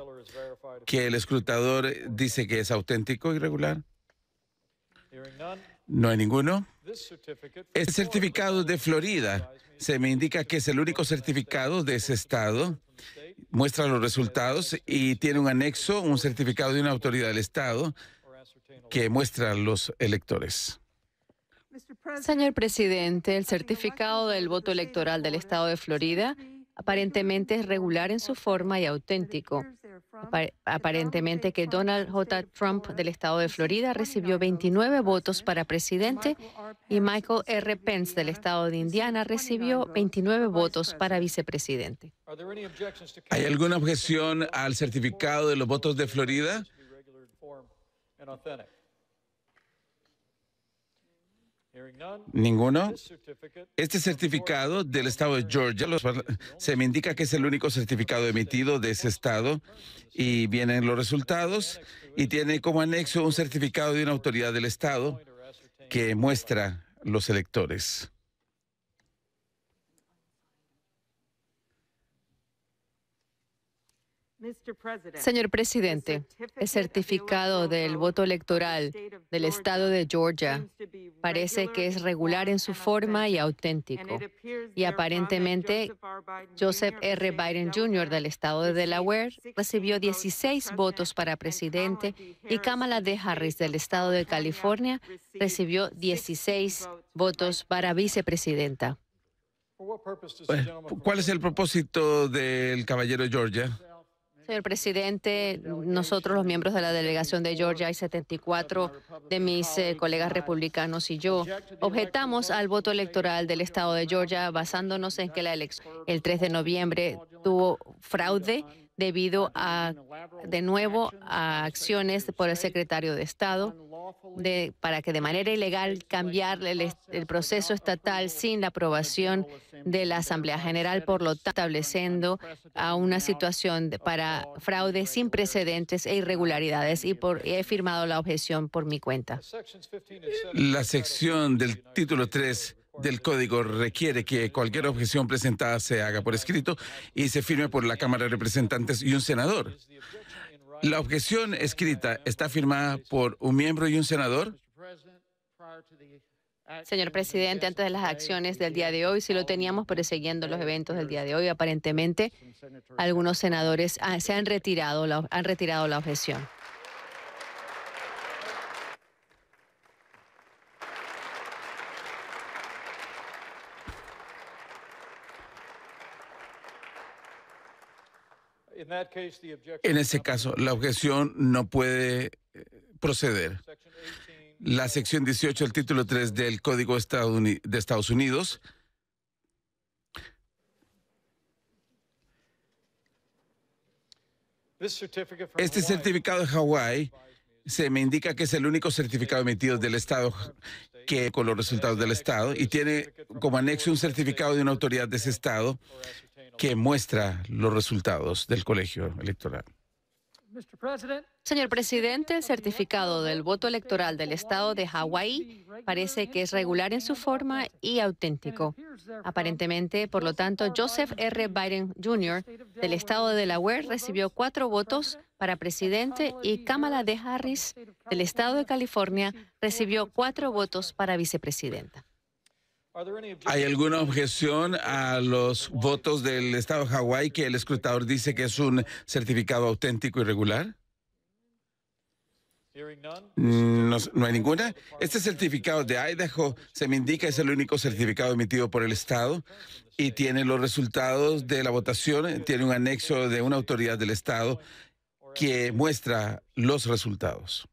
¿Que el escrutador dice que es auténtico y regular? No hay ninguno. El certificado de Florida se me indica que es el único certificado de ese estado. Muestra los resultados y tiene un anexo, un certificado de una autoridad del estado que muestra a los electores. Señor presidente, el certificado del voto electoral del estado de Florida aparentemente es regular en su forma y auténtico. Aparentemente que Donald J. Trump del estado de Florida recibió 29 votos para presidente y Michael R. Pence del estado de Indiana recibió 29 votos para vicepresidente. ¿Hay alguna objeción al certificado de los votos de Florida? Ninguno. Este certificado del estado de Georgia se me indica que es el único certificado emitido de ese estado y vienen los resultados y tiene como anexo un certificado de una autoridad del estado que muestra los electores. Señor presidente, el certificado del voto electoral del estado de Georgia parece que es regular en su forma y auténtico. Y aparentemente, Joseph R. Biden Jr. del estado de Delaware recibió 16 votos para presidente y Kamala D. Harris del estado de California recibió 16 votos para vicepresidenta. Pues, ¿Cuál es el propósito del caballero Georgia? Señor presidente, nosotros los miembros de la delegación de Georgia y 74 de mis eh, colegas republicanos y yo objetamos al voto electoral del estado de Georgia basándonos en que la elección el 3 de noviembre tuvo fraude debido a, de nuevo, a acciones por el secretario de Estado de, para que de manera ilegal cambiar el, proceso estatal sin la aprobación de la Asamblea General, por lo tanto, estableciendo a una situación para fraude sin precedentes e irregularidades y he firmado la objeción por mi cuenta. La sección del título 3 del código requiere que cualquier objeción presentada se haga por escrito y se firme por la Cámara de Representantes y un senador. ¿La objeción escrita está firmada por un miembro y un senador? Señor presidente, antes de las acciones del día de hoy, si lo teníamos, pero siguiendo los eventos del día de hoy, aparentemente algunos senadores ah, se han retirado, han retirado la objeción. En ese caso, la objeción no puede eh, proceder. La sección 18 del título 3 del Código de Estados Unidos Este certificado de Hawái se me indica que es el único certificado emitido del Estado que con los resultados del Estado y tiene como anexo un certificado de una autoridad de ese Estado que muestra los resultados del colegio electoral. Señor presidente, el certificado del voto electoral del estado de Hawái parece que es regular en su forma y auténtico. Aparentemente, por lo tanto, Joseph R. Biden Jr. del estado de Delaware recibió cuatro votos para presidente y Kamala de Harris del estado de California recibió cuatro votos para vicepresidenta. ¿Hay alguna objeción a los votos del Estado de Hawái que el escrutador dice que es un certificado auténtico y regular? Mm, no, hay ninguna. Este certificado de Idaho se me indica es el único certificado emitido por el Estado y tiene los resultados de la votación. Tiene un anexo de una autoridad del Estado que muestra los resultados.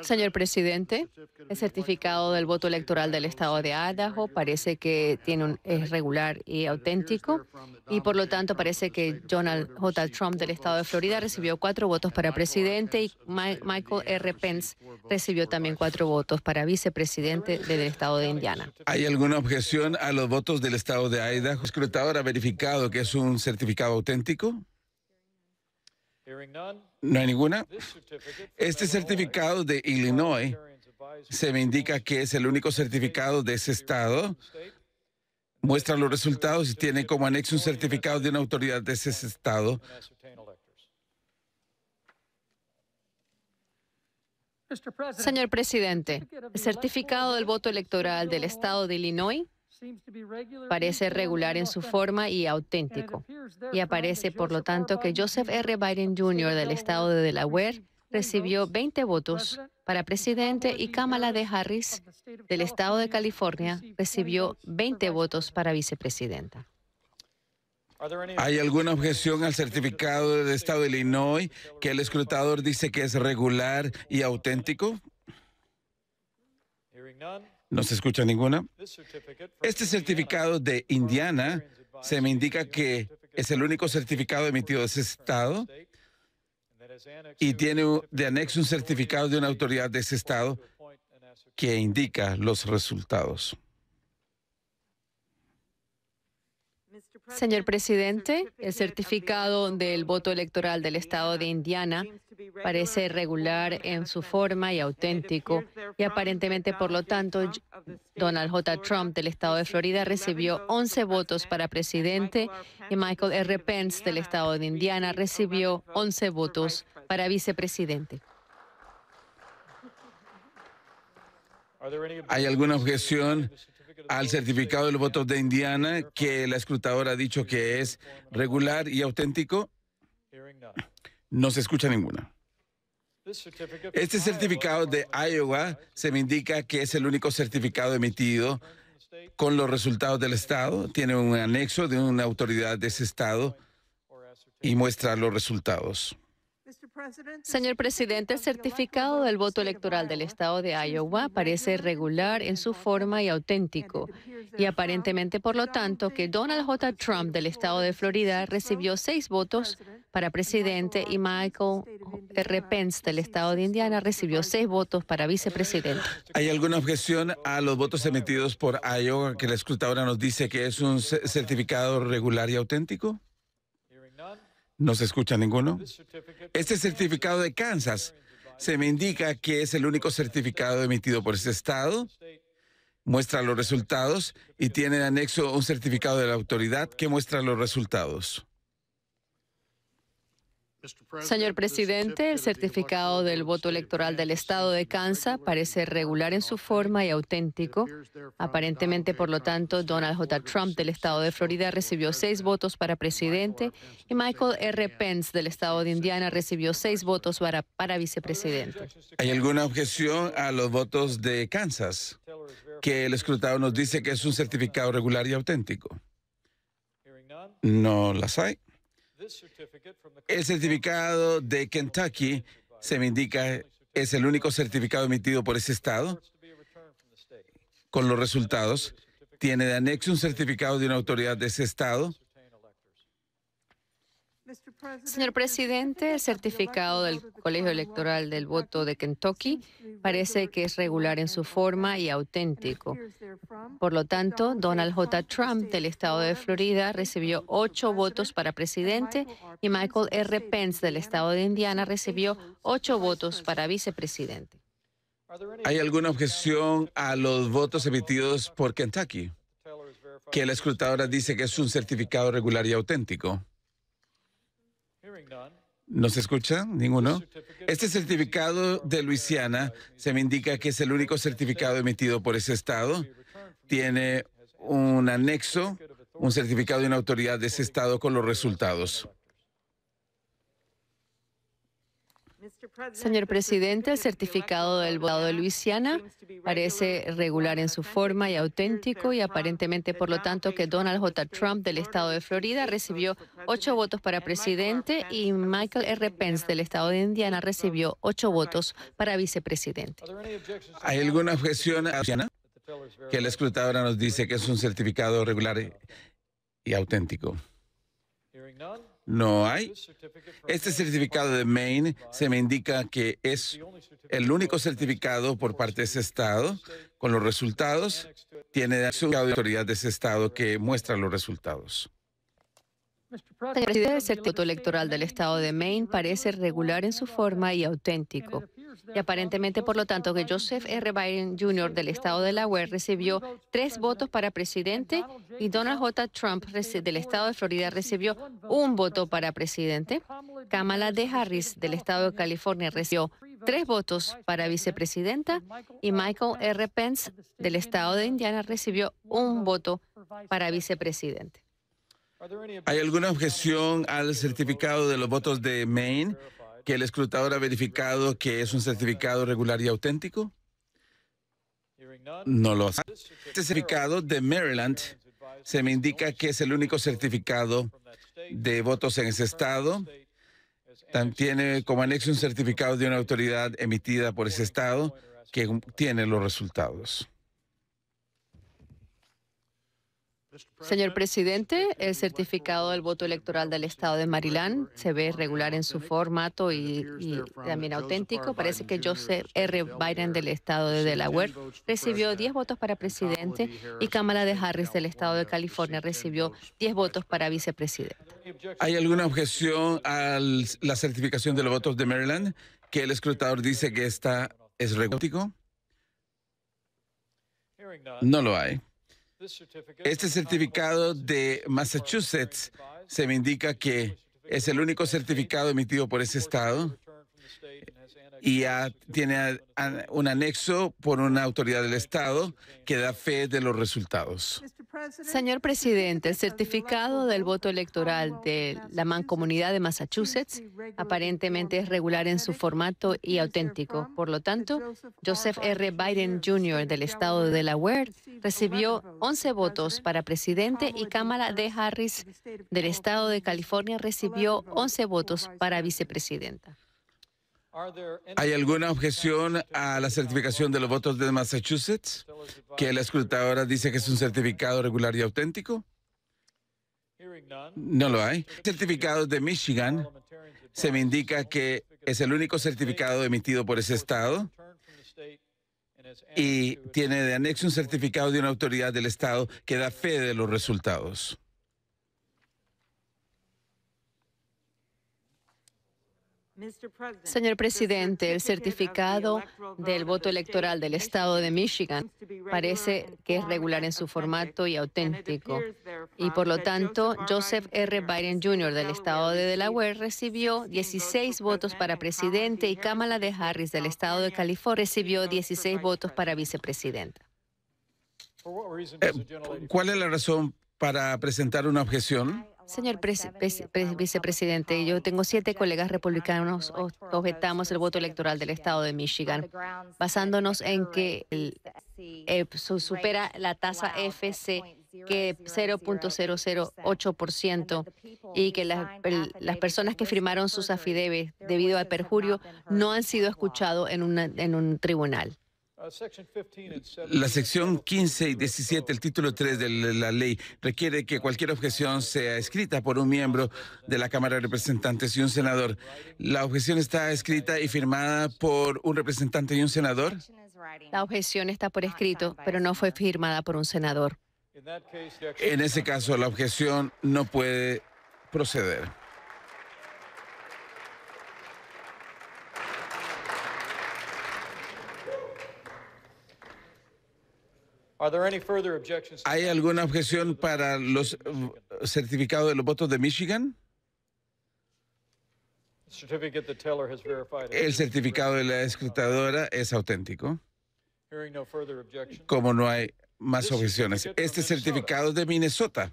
Señor presidente, el certificado del voto electoral del estado de Idaho parece que tiene un, es regular y auténtico y por lo tanto parece que Donald J. Trump del estado de Florida recibió cuatro votos para presidente y Michael R. Pence recibió también cuatro votos para vicepresidente del estado de Indiana. ¿Hay alguna objeción a los votos del estado de Idaho? ¿El ha verificado que es un certificado auténtico? No hay ninguna. Este certificado de Illinois se me indica que es el único certificado de ese estado. Muestra los resultados y tiene como anexo un certificado de una autoridad de ese estado. Señor presidente, certificado del voto electoral del estado de Illinois Parece regular en su forma y auténtico. Y aparece, por lo tanto, que Joseph R. Biden Jr. del estado de Delaware recibió 20 votos para presidente y Kamala de Harris del estado de California recibió 20 votos para vicepresidenta. ¿Hay alguna objeción al certificado del estado de Illinois que el escrutador dice que es regular y auténtico? No se escucha ninguna. Este certificado de Indiana se me indica que es el único certificado emitido de ese estado y tiene de anexo un certificado de una autoridad de ese estado que indica los resultados. Señor presidente, el certificado del voto electoral del estado de Indiana parece regular en su forma y auténtico, y aparentemente, por lo tanto, Donald J. Trump del estado de Florida recibió 11 votos para presidente y Michael R. Pence del estado de Indiana recibió 11 votos para vicepresidente. ¿Hay alguna objeción al certificado de los votos de Indiana que la escrutadora ha dicho que es regular y auténtico? No se escucha ninguna. Este certificado de Iowa se me indica que es el único certificado emitido con los resultados del Estado. Tiene un anexo de una autoridad de ese Estado y muestra los resultados. Señor presidente, el certificado del voto electoral del estado de Iowa parece regular en su forma y auténtico, y aparentemente, por lo tanto, que Donald J. Trump del estado de Florida recibió seis votos para presidente y Michael R. Pence del estado de Indiana recibió seis votos para vicepresidente. ¿Hay alguna objeción a los votos emitidos por Iowa que la escrutadora nos dice que es un certificado regular y auténtico? ¿No se escucha ninguno? Este certificado de Kansas se me indica que es el único certificado emitido por ese estado. Muestra los resultados y tiene anexo un certificado de la autoridad que muestra los resultados. Señor presidente, el certificado del voto electoral del estado de Kansas parece regular en su forma y auténtico. Aparentemente, por lo tanto, Donald J. Trump del estado de Florida recibió seis votos para presidente y Michael R. Pence del estado de Indiana recibió seis votos para, vicepresidente. ¿Hay alguna objeción a los votos de Kansas? Que el escrutado nos dice que es un certificado regular y auténtico. No las hay. El certificado de Kentucky, se me indica, es el único certificado emitido por ese estado con los resultados. Tiene de anexo un certificado de una autoridad de ese estado Señor presidente, el certificado del Colegio Electoral del Voto de Kentucky parece que es regular en su forma y auténtico. Por lo tanto, Donald J. Trump del estado de Florida recibió ocho votos para presidente y Michael R. Pence del estado de Indiana recibió ocho votos para vicepresidente. ¿Hay alguna objeción a los votos emitidos por Kentucky? Que la escrutadora dice que es un certificado regular y auténtico. ¿No se escucha? ¿Ninguno? Este certificado de Luisiana se me indica que es el único certificado emitido por ese estado. Tiene un anexo, un certificado de una autoridad de ese estado con los resultados. Señor presidente, el certificado del votado de Luisiana parece regular en su forma y auténtico y aparentemente, por lo tanto, que Donald J. Trump del estado de Florida recibió ocho votos para presidente y Michael R. Pence del estado de Indiana recibió ocho votos para vicepresidente. ¿Hay alguna objeción, a Luisiana? Que el escrutadora nos dice que es un certificado regular y auténtico no hay. Este certificado de Maine se me indica que es el único certificado por parte de ese estado con los resultados. Tiene la autoridad de ese estado que muestra los resultados. El certificado electoral del estado de Maine parece regular en su forma y auténtico y aparentemente, por lo tanto, que Joseph R. Biden Jr. del estado de Delaware recibió tres votos para presidente y Donald J. Trump del estado de Florida recibió un voto para presidente. Kamala D. Harris del estado de California recibió tres votos para vicepresidenta y Michael R. Pence del estado de Indiana recibió un voto para vicepresidente. ¿Hay alguna objeción al certificado de los votos de Maine? que el escrutador ha verificado que es un certificado regular y auténtico? No lo hace. Este certificado de Maryland se me indica que es el único certificado de votos en ese estado. tiene como anexo un certificado de una autoridad emitida por ese estado que tiene los resultados. Señor presidente, el certificado del voto electoral del estado de Maryland se ve regular en su formato y, también auténtico. Parece que Joseph R. Biden del estado de Delaware recibió 10 votos para presidente y Kamala de Harris del estado de California recibió 10 votos para vicepresidente. ¿Hay alguna objeción a la certificación de los votos de Maryland que el escrutador dice que esta es No lo hay. Este certificado de Massachusetts se me indica que es el único certificado emitido por ese estado y ya tiene un anexo por una autoridad del Estado que da fe de los resultados. Señor presidente, el certificado del voto electoral de la mancomunidad de Massachusetts aparentemente es regular en su formato y auténtico. Por lo tanto, Joseph R. Biden Jr. del estado de Delaware recibió 11 votos para presidente y Cámara de Harris del estado de California recibió 11 votos para vicepresidenta. ¿Hay alguna objeción a la certificación de los votos de Massachusetts? Que la escrutadora dice que es un certificado regular y auténtico. No lo hay. Certificados de Michigan se me indica que es el único certificado emitido por ese estado y tiene de anexo un certificado de una autoridad del estado que da fe de los resultados. Señor presidente, el certificado del voto electoral del estado de Michigan parece que es regular en su formato y auténtico. Y por lo tanto, Joseph R. Biden Jr. del estado de Delaware recibió 16 votos para presidente y Kamala de Harris del estado de California recibió 16 votos para vicepresidenta. Eh, ¿Cuál es la razón para presentar una objeción? Señor vicepresidente, yo tengo siete colegas republicanos objetamos el voto electoral del estado de Michigan, basándonos en que eh, supera la tasa FC que 0.008% y que las, personas que firmaron sus afidebes debido al perjurio no han sido escuchados en, una, en un tribunal. Uh, la sección 15 y 17, el título 3 de la ley, requiere que cualquier objeción sea escrita por un miembro de la Cámara de Representantes y un senador. ¿La objeción está escrita y firmada por un representante y un senador? La objeción está por escrito, pero no fue firmada por un senador. En ese caso, la objeción no puede proceder. ¿Hay alguna objeción para los uh, certificados de los votos de Michigan? El certificado de la escritadora es auténtico. Como no hay más objeciones. Este certificado de Minnesota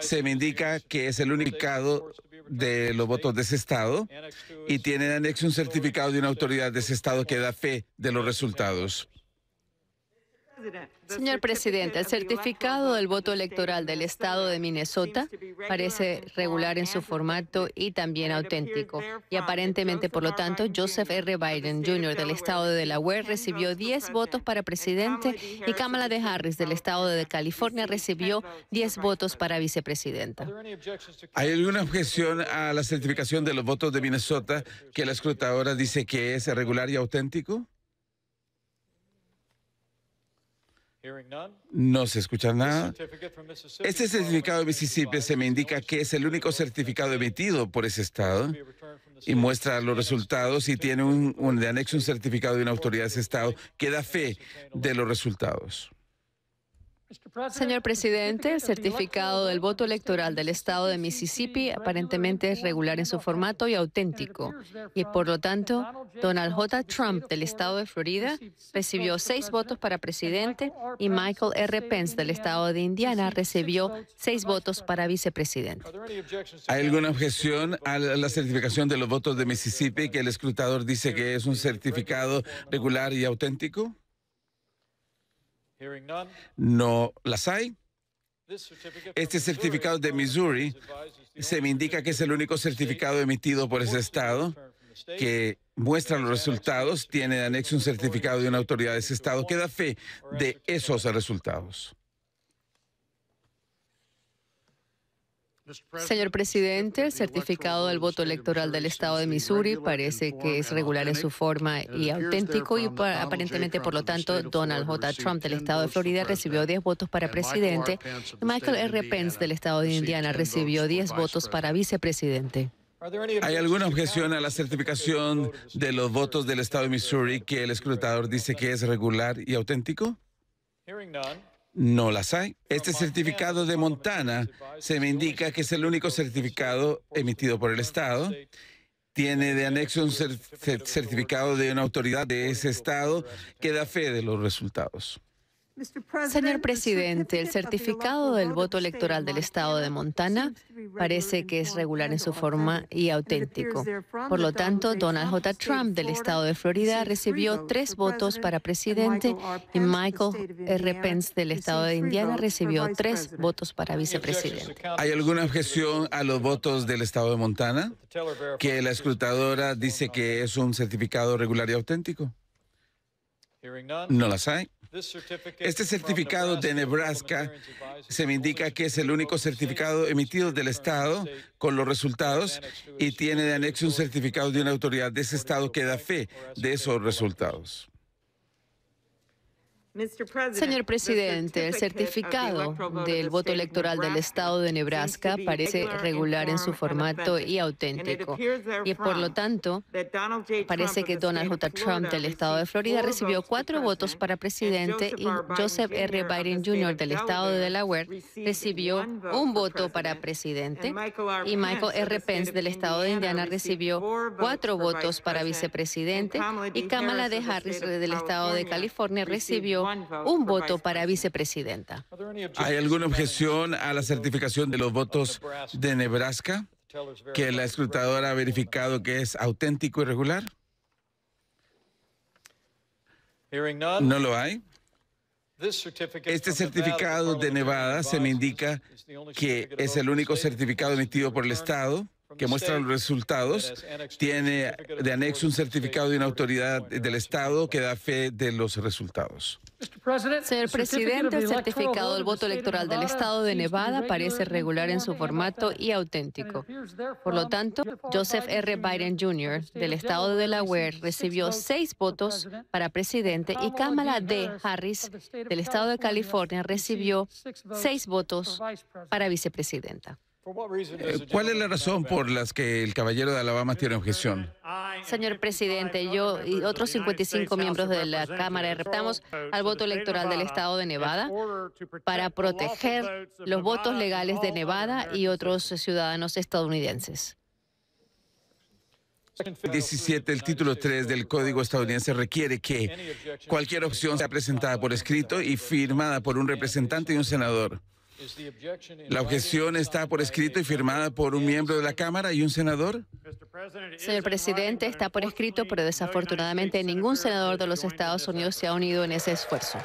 se me indica que es el unicado de los votos de ese estado y tiene anexo un certificado de una autoridad de ese estado que da fe de los resultados. Señor este presidente, el certificado del voto este electoral del estado de Minnesota parece regular en su formato y también auténtico. Y aparentemente, por lo tanto, Joseph R. Biden Jr. del estado de Delaware recibió 10 votos para presidente y Kamala de Harris del estado de California recibió 10 votos para vicepresidenta. ¿Hay alguna objeción a la certificación de los votos de Minnesota que la escrutadora dice que es regular y auténtico? No se escucha nada. Este certificado de Mississippi se me indica que es el único certificado emitido por ese estado y muestra los resultados y tiene un, de anexo un certificado de una autoridad de ese estado que da fe de los resultados. Señor presidente, el certificado del voto electoral del estado de Mississippi aparentemente es regular en su formato y auténtico, y por lo tanto, Donald J. Trump del estado de Florida recibió seis votos para presidente y Michael R. Pence del estado de Indiana recibió seis votos para vicepresidente. ¿Hay alguna objeción a la certificación de los votos de Mississippi que el escrutador dice que es un certificado regular y auténtico? No las hay. Este certificado de Missouri se me indica que es el único certificado emitido por ese estado que muestra los resultados, tiene anexo un certificado de una autoridad de ese estado que da fe de esos resultados. Señor presidente, el certificado del voto electoral del estado de Missouri parece que es regular en su forma y auténtico y aparentemente, por lo tanto, Donald J. Trump del estado de Florida recibió 10 votos para presidente y Michael R. Pence del estado de Indiana recibió 10 votos para vicepresidente. ¿Hay alguna objeción a la certificación de los votos del estado de Missouri que el escrutador dice que es regular y auténtico? No las hay. Este certificado de Montana se me indica que es el único certificado emitido por el Estado. Tiene de este anexo un certificado de una autoridad de ese Estado que da fe de los resultados. Señor presidente, el certificado del voto electoral del estado de Montana parece que es regular en su forma y auténtico. Por lo tanto, Donald J. Trump del estado de Florida recibió tres votos para presidente y Michael R. Pence del estado de Indiana recibió tres votos para vicepresidente. ¿Hay alguna objeción a los votos del estado de Montana? Que la escrutadora dice que es un certificado regular y auténtico. No las hay. Este certificado de Nebraska se me indica que es el único certificado emitido del Estado con los resultados y tiene de anexo un certificado de una autoridad de ese Estado que da fe de esos resultados. Señor presidente, el certificado del voto electoral del estado de Nebraska parece regular en su formato y auténtico. Y por lo tanto, parece que Donald J. Trump del estado de Florida recibió cuatro votos para presidente y Joseph R. Biden Jr. del estado de Delaware recibió un voto para presidente. Y Michael R. Pence del estado de Indiana recibió cuatro votos para vicepresidente. Y Kamala D. Harris del estado de California recibió un voto para vicepresidenta. ¿Hay alguna objeción a la certificación de los votos de Nebraska? ¿Que la escrutadora ha verificado que es auténtico y regular? No lo hay. Este certificado de Nevada se me indica que es el único certificado emitido por el Estado que muestra los resultados. Tiene de anexo un certificado de una autoridad del Estado que da fe de los resultados. Señor presidente el certificado del voto electoral del Estado de Nevada parece regular en su formato y auténtico. Por lo tanto, Joseph R. Biden Jr. del Estado de Delaware recibió seis votos para presidente y Kamala D. Harris del Estado de California recibió seis votos para vicepresidenta. Eh, ¿Cuál es la razón por la que el caballero de Alabama tiene objeción? Señor presidente, yo y otros 55 miembros de la Cámara retamos al voto electoral del Estado de Nevada para proteger los votos legales de Nevada y otros ciudadanos estadounidenses. 17, el título 3 del Código estadounidense requiere que cualquier opción sea presentada por escrito y firmada por un representante y un senador. La objeción está por escrito y firmada por un miembro de la Cámara y un senador. Señor presidente, está por escrito, pero desafortunadamente ningún senador de los Estados Unidos se ha unido en ese esfuerzo.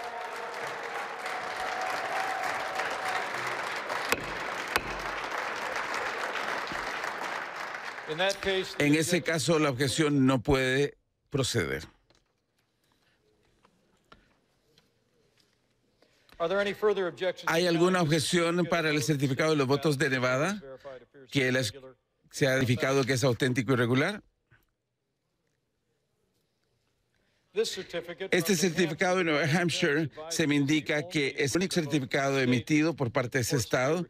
En ese caso, la objeción no puede proceder. ¿Hay alguna objeción para el certificado de los votos de Nevada que se ha verificado que es auténtico y regular? Este certificado de Nueva Hampshire se me indica que es el único certificado emitido por parte de ese estado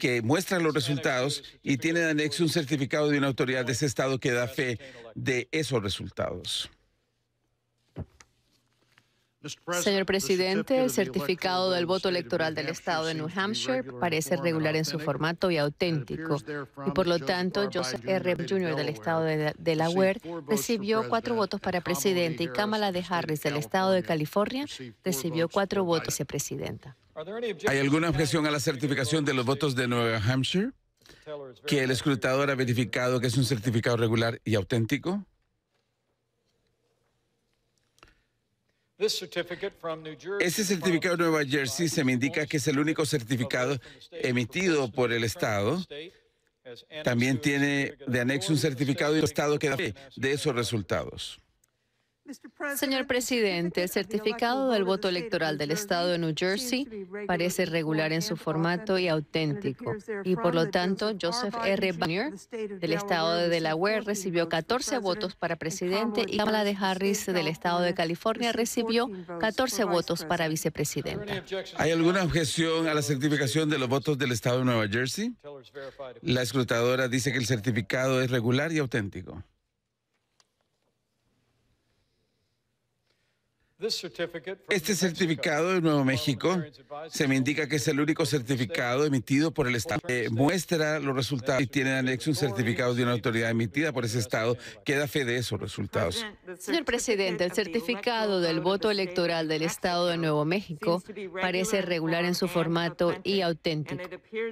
que muestra los resultados y tiene de anexo un certificado de una autoridad de ese estado que da fe de esos resultados. Señor presidente, el certificado del voto electoral del estado de New Hampshire parece regular en su formato y auténtico, y por lo tanto Joseph R. Jr. del estado de Delaware recibió cuatro votos para presidente y Kamala de Harris del estado de California recibió cuatro votos presidenta. ¿Hay alguna objeción a la certificación de los votos de New Hampshire? ¿Que el escrutador ha verificado que es un certificado regular y auténtico? Este certificado de Nueva Jersey se me indica que es el único certificado emitido por el Estado. También tiene de anexo un certificado del Estado que da fe de esos resultados. Señor presidente, el certificado del voto electoral del Estado de New Jersey parece regular en su formato y auténtico, y por lo tanto Joseph R. Banner del Estado de Delaware recibió 14 votos para presidente y Kamala de Harris del uh, Estado de California recibió 14 votos para vicepresidente. ¿Hay alguna objeción a la certificación de los votos del Estado de Nueva Jersey? La escrutadora dice que el certificado es regular y auténtico. Este certificado de Nuevo México se me indica que es el único certificado emitido por el Estado. muestra los resultados y tiene anexo un certificado de una autoridad emitida por ese Estado. que da fe de esos resultados. Señor presidente, el certificado del voto electoral del Estado de Nuevo México parece regular en su formato y auténtico.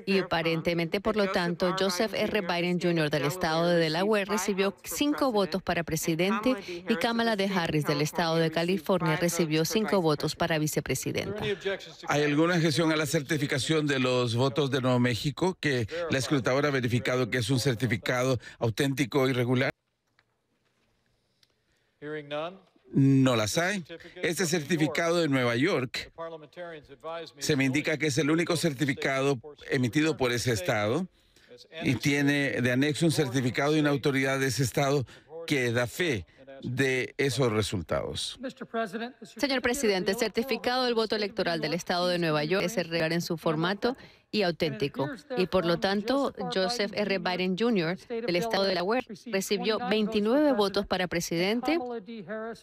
Y aparentemente, por lo tanto, Joseph R. Biden Jr. del Estado de Delaware recibió cinco votos para presidente y Kamala de Harris del Estado de California recibió cinco votos para vicepresidenta. ¿Hay alguna objeción a la certificación de los votos de Nuevo México que la escrutadora ha verificado que es un certificado auténtico y regular? No las hay. Este certificado de Nueva York se me indica que es el único certificado emitido por ese estado y tiene de anexo un certificado de una autoridad de ese estado que da fe de esos resultados. Señor presidente, certificado del voto electoral del Estado de Nueva York es real en su formato y auténtico. Y por lo tanto, Joseph R. Biden Jr. del estado de Delaware recibió 29 votos para presidente.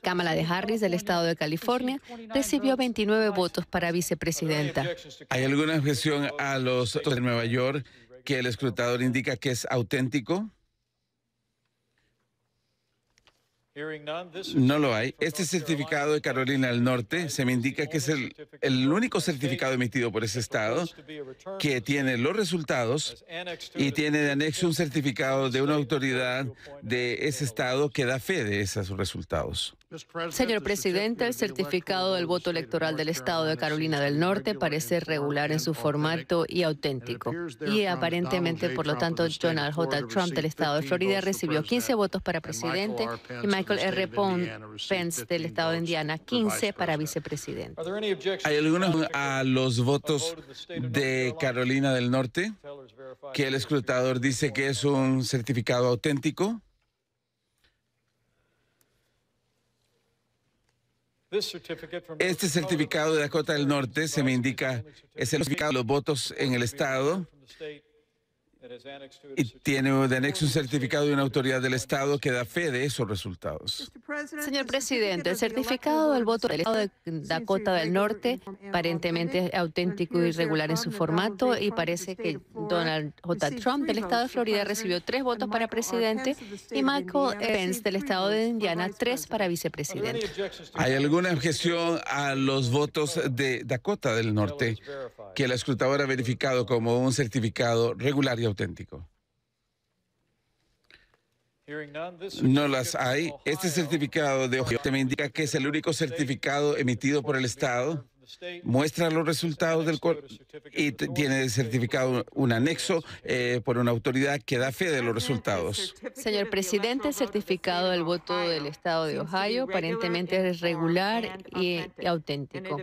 Kamala de Harris del estado de California recibió 29 votos para vicepresidenta. ¿Hay alguna objeción a los de Nueva York que el escrutador indica que es auténtico? No lo hay. Este certificado de Carolina del Norte se me indica que es el, único certificado emitido por ese estado que tiene los resultados y tiene de anexo un certificado de una autoridad de ese estado que da fe de esos resultados. Señor presidente, el certificado del voto electoral del Estado de Carolina del Norte parece regular en su formato y auténtico. Y aparentemente, por lo tanto, Donald J. Trump del Estado de Florida recibió 15 votos para presidente y Michael R. Pence del Estado de Indiana 15 para vicepresidente. ¿Hay algunos a los votos de Carolina del Norte que el escrutador dice que es un certificado auténtico? Este certificado de Dakota del Norte se me indica, es el certificado de los votos en el estado y tiene de anexo un certificado de una autoridad del Estado que da fe de esos resultados. Señor presidente, el certificado del voto del Estado de Dakota del Norte aparentemente es auténtico y regular en su formato y parece que Donald J. Trump del Estado de Florida recibió tres votos para presidente y Michael Pence del Estado de Indiana tres para vicepresidente. ¿Hay alguna objeción a los votos de Dakota del Norte que la escrutadora ha verificado como un certificado regular y auténtico? No las hay. Este certificado de Ohio me indica que es el único certificado emitido por el Estado muestra los resultados del y tiene certificado un anexo eh, por una autoridad que da fe de los resultados. Señor presidente, certificado del voto del estado de Ohio aparentemente es regular y, y auténtico.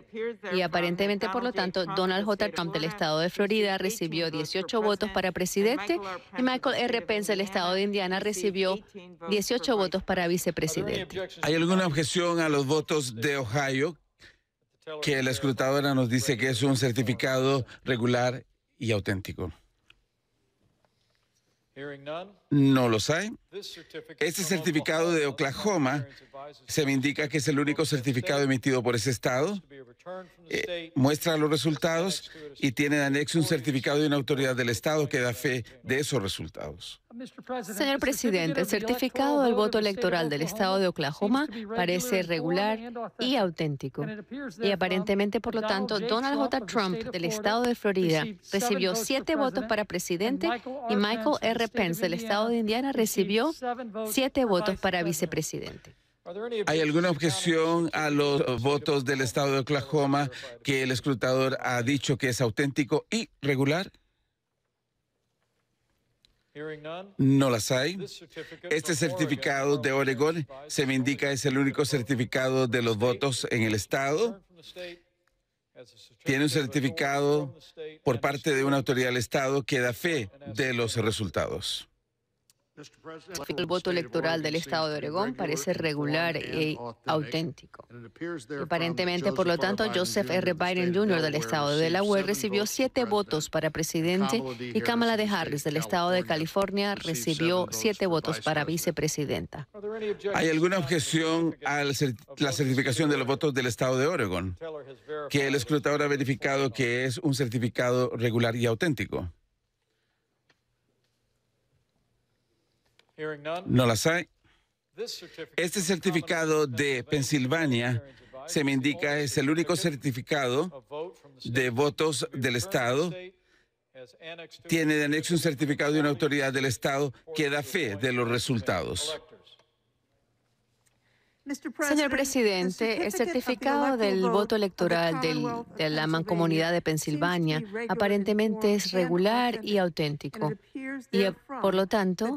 Y aparentemente, por lo tanto, Donald J. Trump del estado de Florida recibió 18 votos para presidente y Michael R. Pence del estado de Indiana recibió 18 votos para vicepresidente. ¿Hay alguna objeción a los votos de Ohio que la escrutadora nos dice que es un certificado regular y auténtico. No lo hay. Este certificado de Oklahoma se me indica que es el único certificado emitido por ese estado. Eh, muestra los resultados y tiene en anexo un certificado de una autoridad del estado que da fe de esos resultados. Uh, Señor presidente, el certificado del voto electoral del estado de Oklahoma parece regular y auténtico. Y aparentemente, por lo tanto, Donald J. Trump del estado de Florida recibió siete votos para presidente y Michael R. Pence del estado de Indiana recibió siete votos para vicepresidente. ¿Hay alguna objeción a los votos del estado de Oklahoma que el escrutador ha dicho que es auténtico y regular? No las hay. Este certificado de Oregon se me indica es el único certificado de los votos en el estado. Tiene un certificado por parte de una autoridad del estado que da fe de los resultados. El voto electoral del estado de Oregón parece regular y auténtico. Aparentemente, por lo tanto, Joseph R. Biden Jr. del estado de Delaware recibió siete votos para presidente y Kamala de Harris del estado de California recibió siete votos para vicepresidenta. ¿Hay alguna objeción a la certificación de los votos del estado de Oregón? Que el escrutador ha verificado que es un certificado regular y auténtico. No las hay. Este certificado de Pensilvania se me indica es el único certificado de votos del Estado. Tiene de anexo un certificado de una autoridad del Estado que da fe de los resultados. Señor presidente, el certificado del voto electoral de la mancomunidad de Pensilvania aparentemente es regular y auténtico. Y eh, por lo tanto,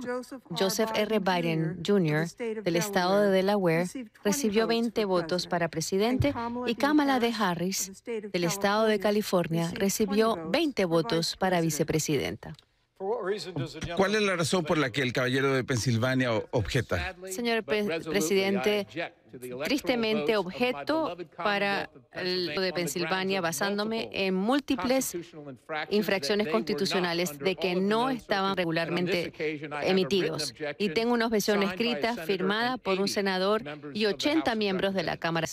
Joseph R. Biden Jr. del estado de Delaware recibió 20 votos para presidente y Kamala de Harris del estado de California recibió 20 votos para vicepresidenta. ¿Cuál es la razón por la que el caballero de Pensilvania objeta? Señor presidente, tristemente objeto para el de Pensilvania basándome en múltiples infracciones constitucionales de que no estaban regularmente emitidos. Y tengo una objeción escrita firmada por un senador y 80 miembros de la Cámara.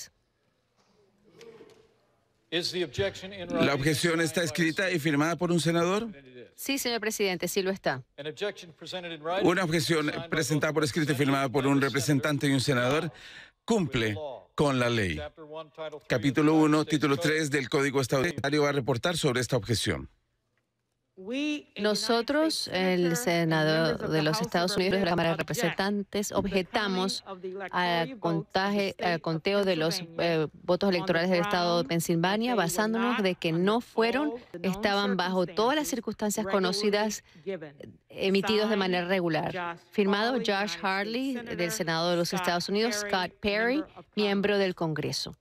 ¿La objeción está escrita y firmada por un senador? Sí, señor presidente, sí lo está. Una objeción presentada por escrito y firmada por un representante y un senador cumple con la ley. Capítulo 1, título 3 del Código Estadounidense va a reportar sobre esta objeción. Nosotros, el Senado de los Estados Unidos de la Cámara de Representantes, objetamos al, conteo de los eh, votos electorales del estado de Pensilvania, basándonos de que no fueron, estaban bajo todas las circunstancias conocidas emitidos de manera regular. Firmado Josh Harley, del Senado de los Estados Unidos, Scott Perry, miembro del Congreso.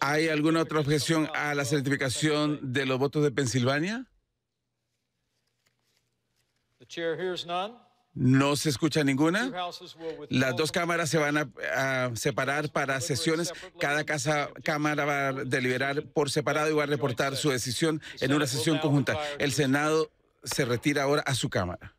¿Hay alguna otra objeción a la certificación de los votos de Pensilvania? No se escucha ninguna. Las dos cámaras se van a, separar para sesiones. Cada casa, cámara va a deliberar por separado y va a reportar su decisión en una sesión conjunta. El Senado se retira ahora a su cámara.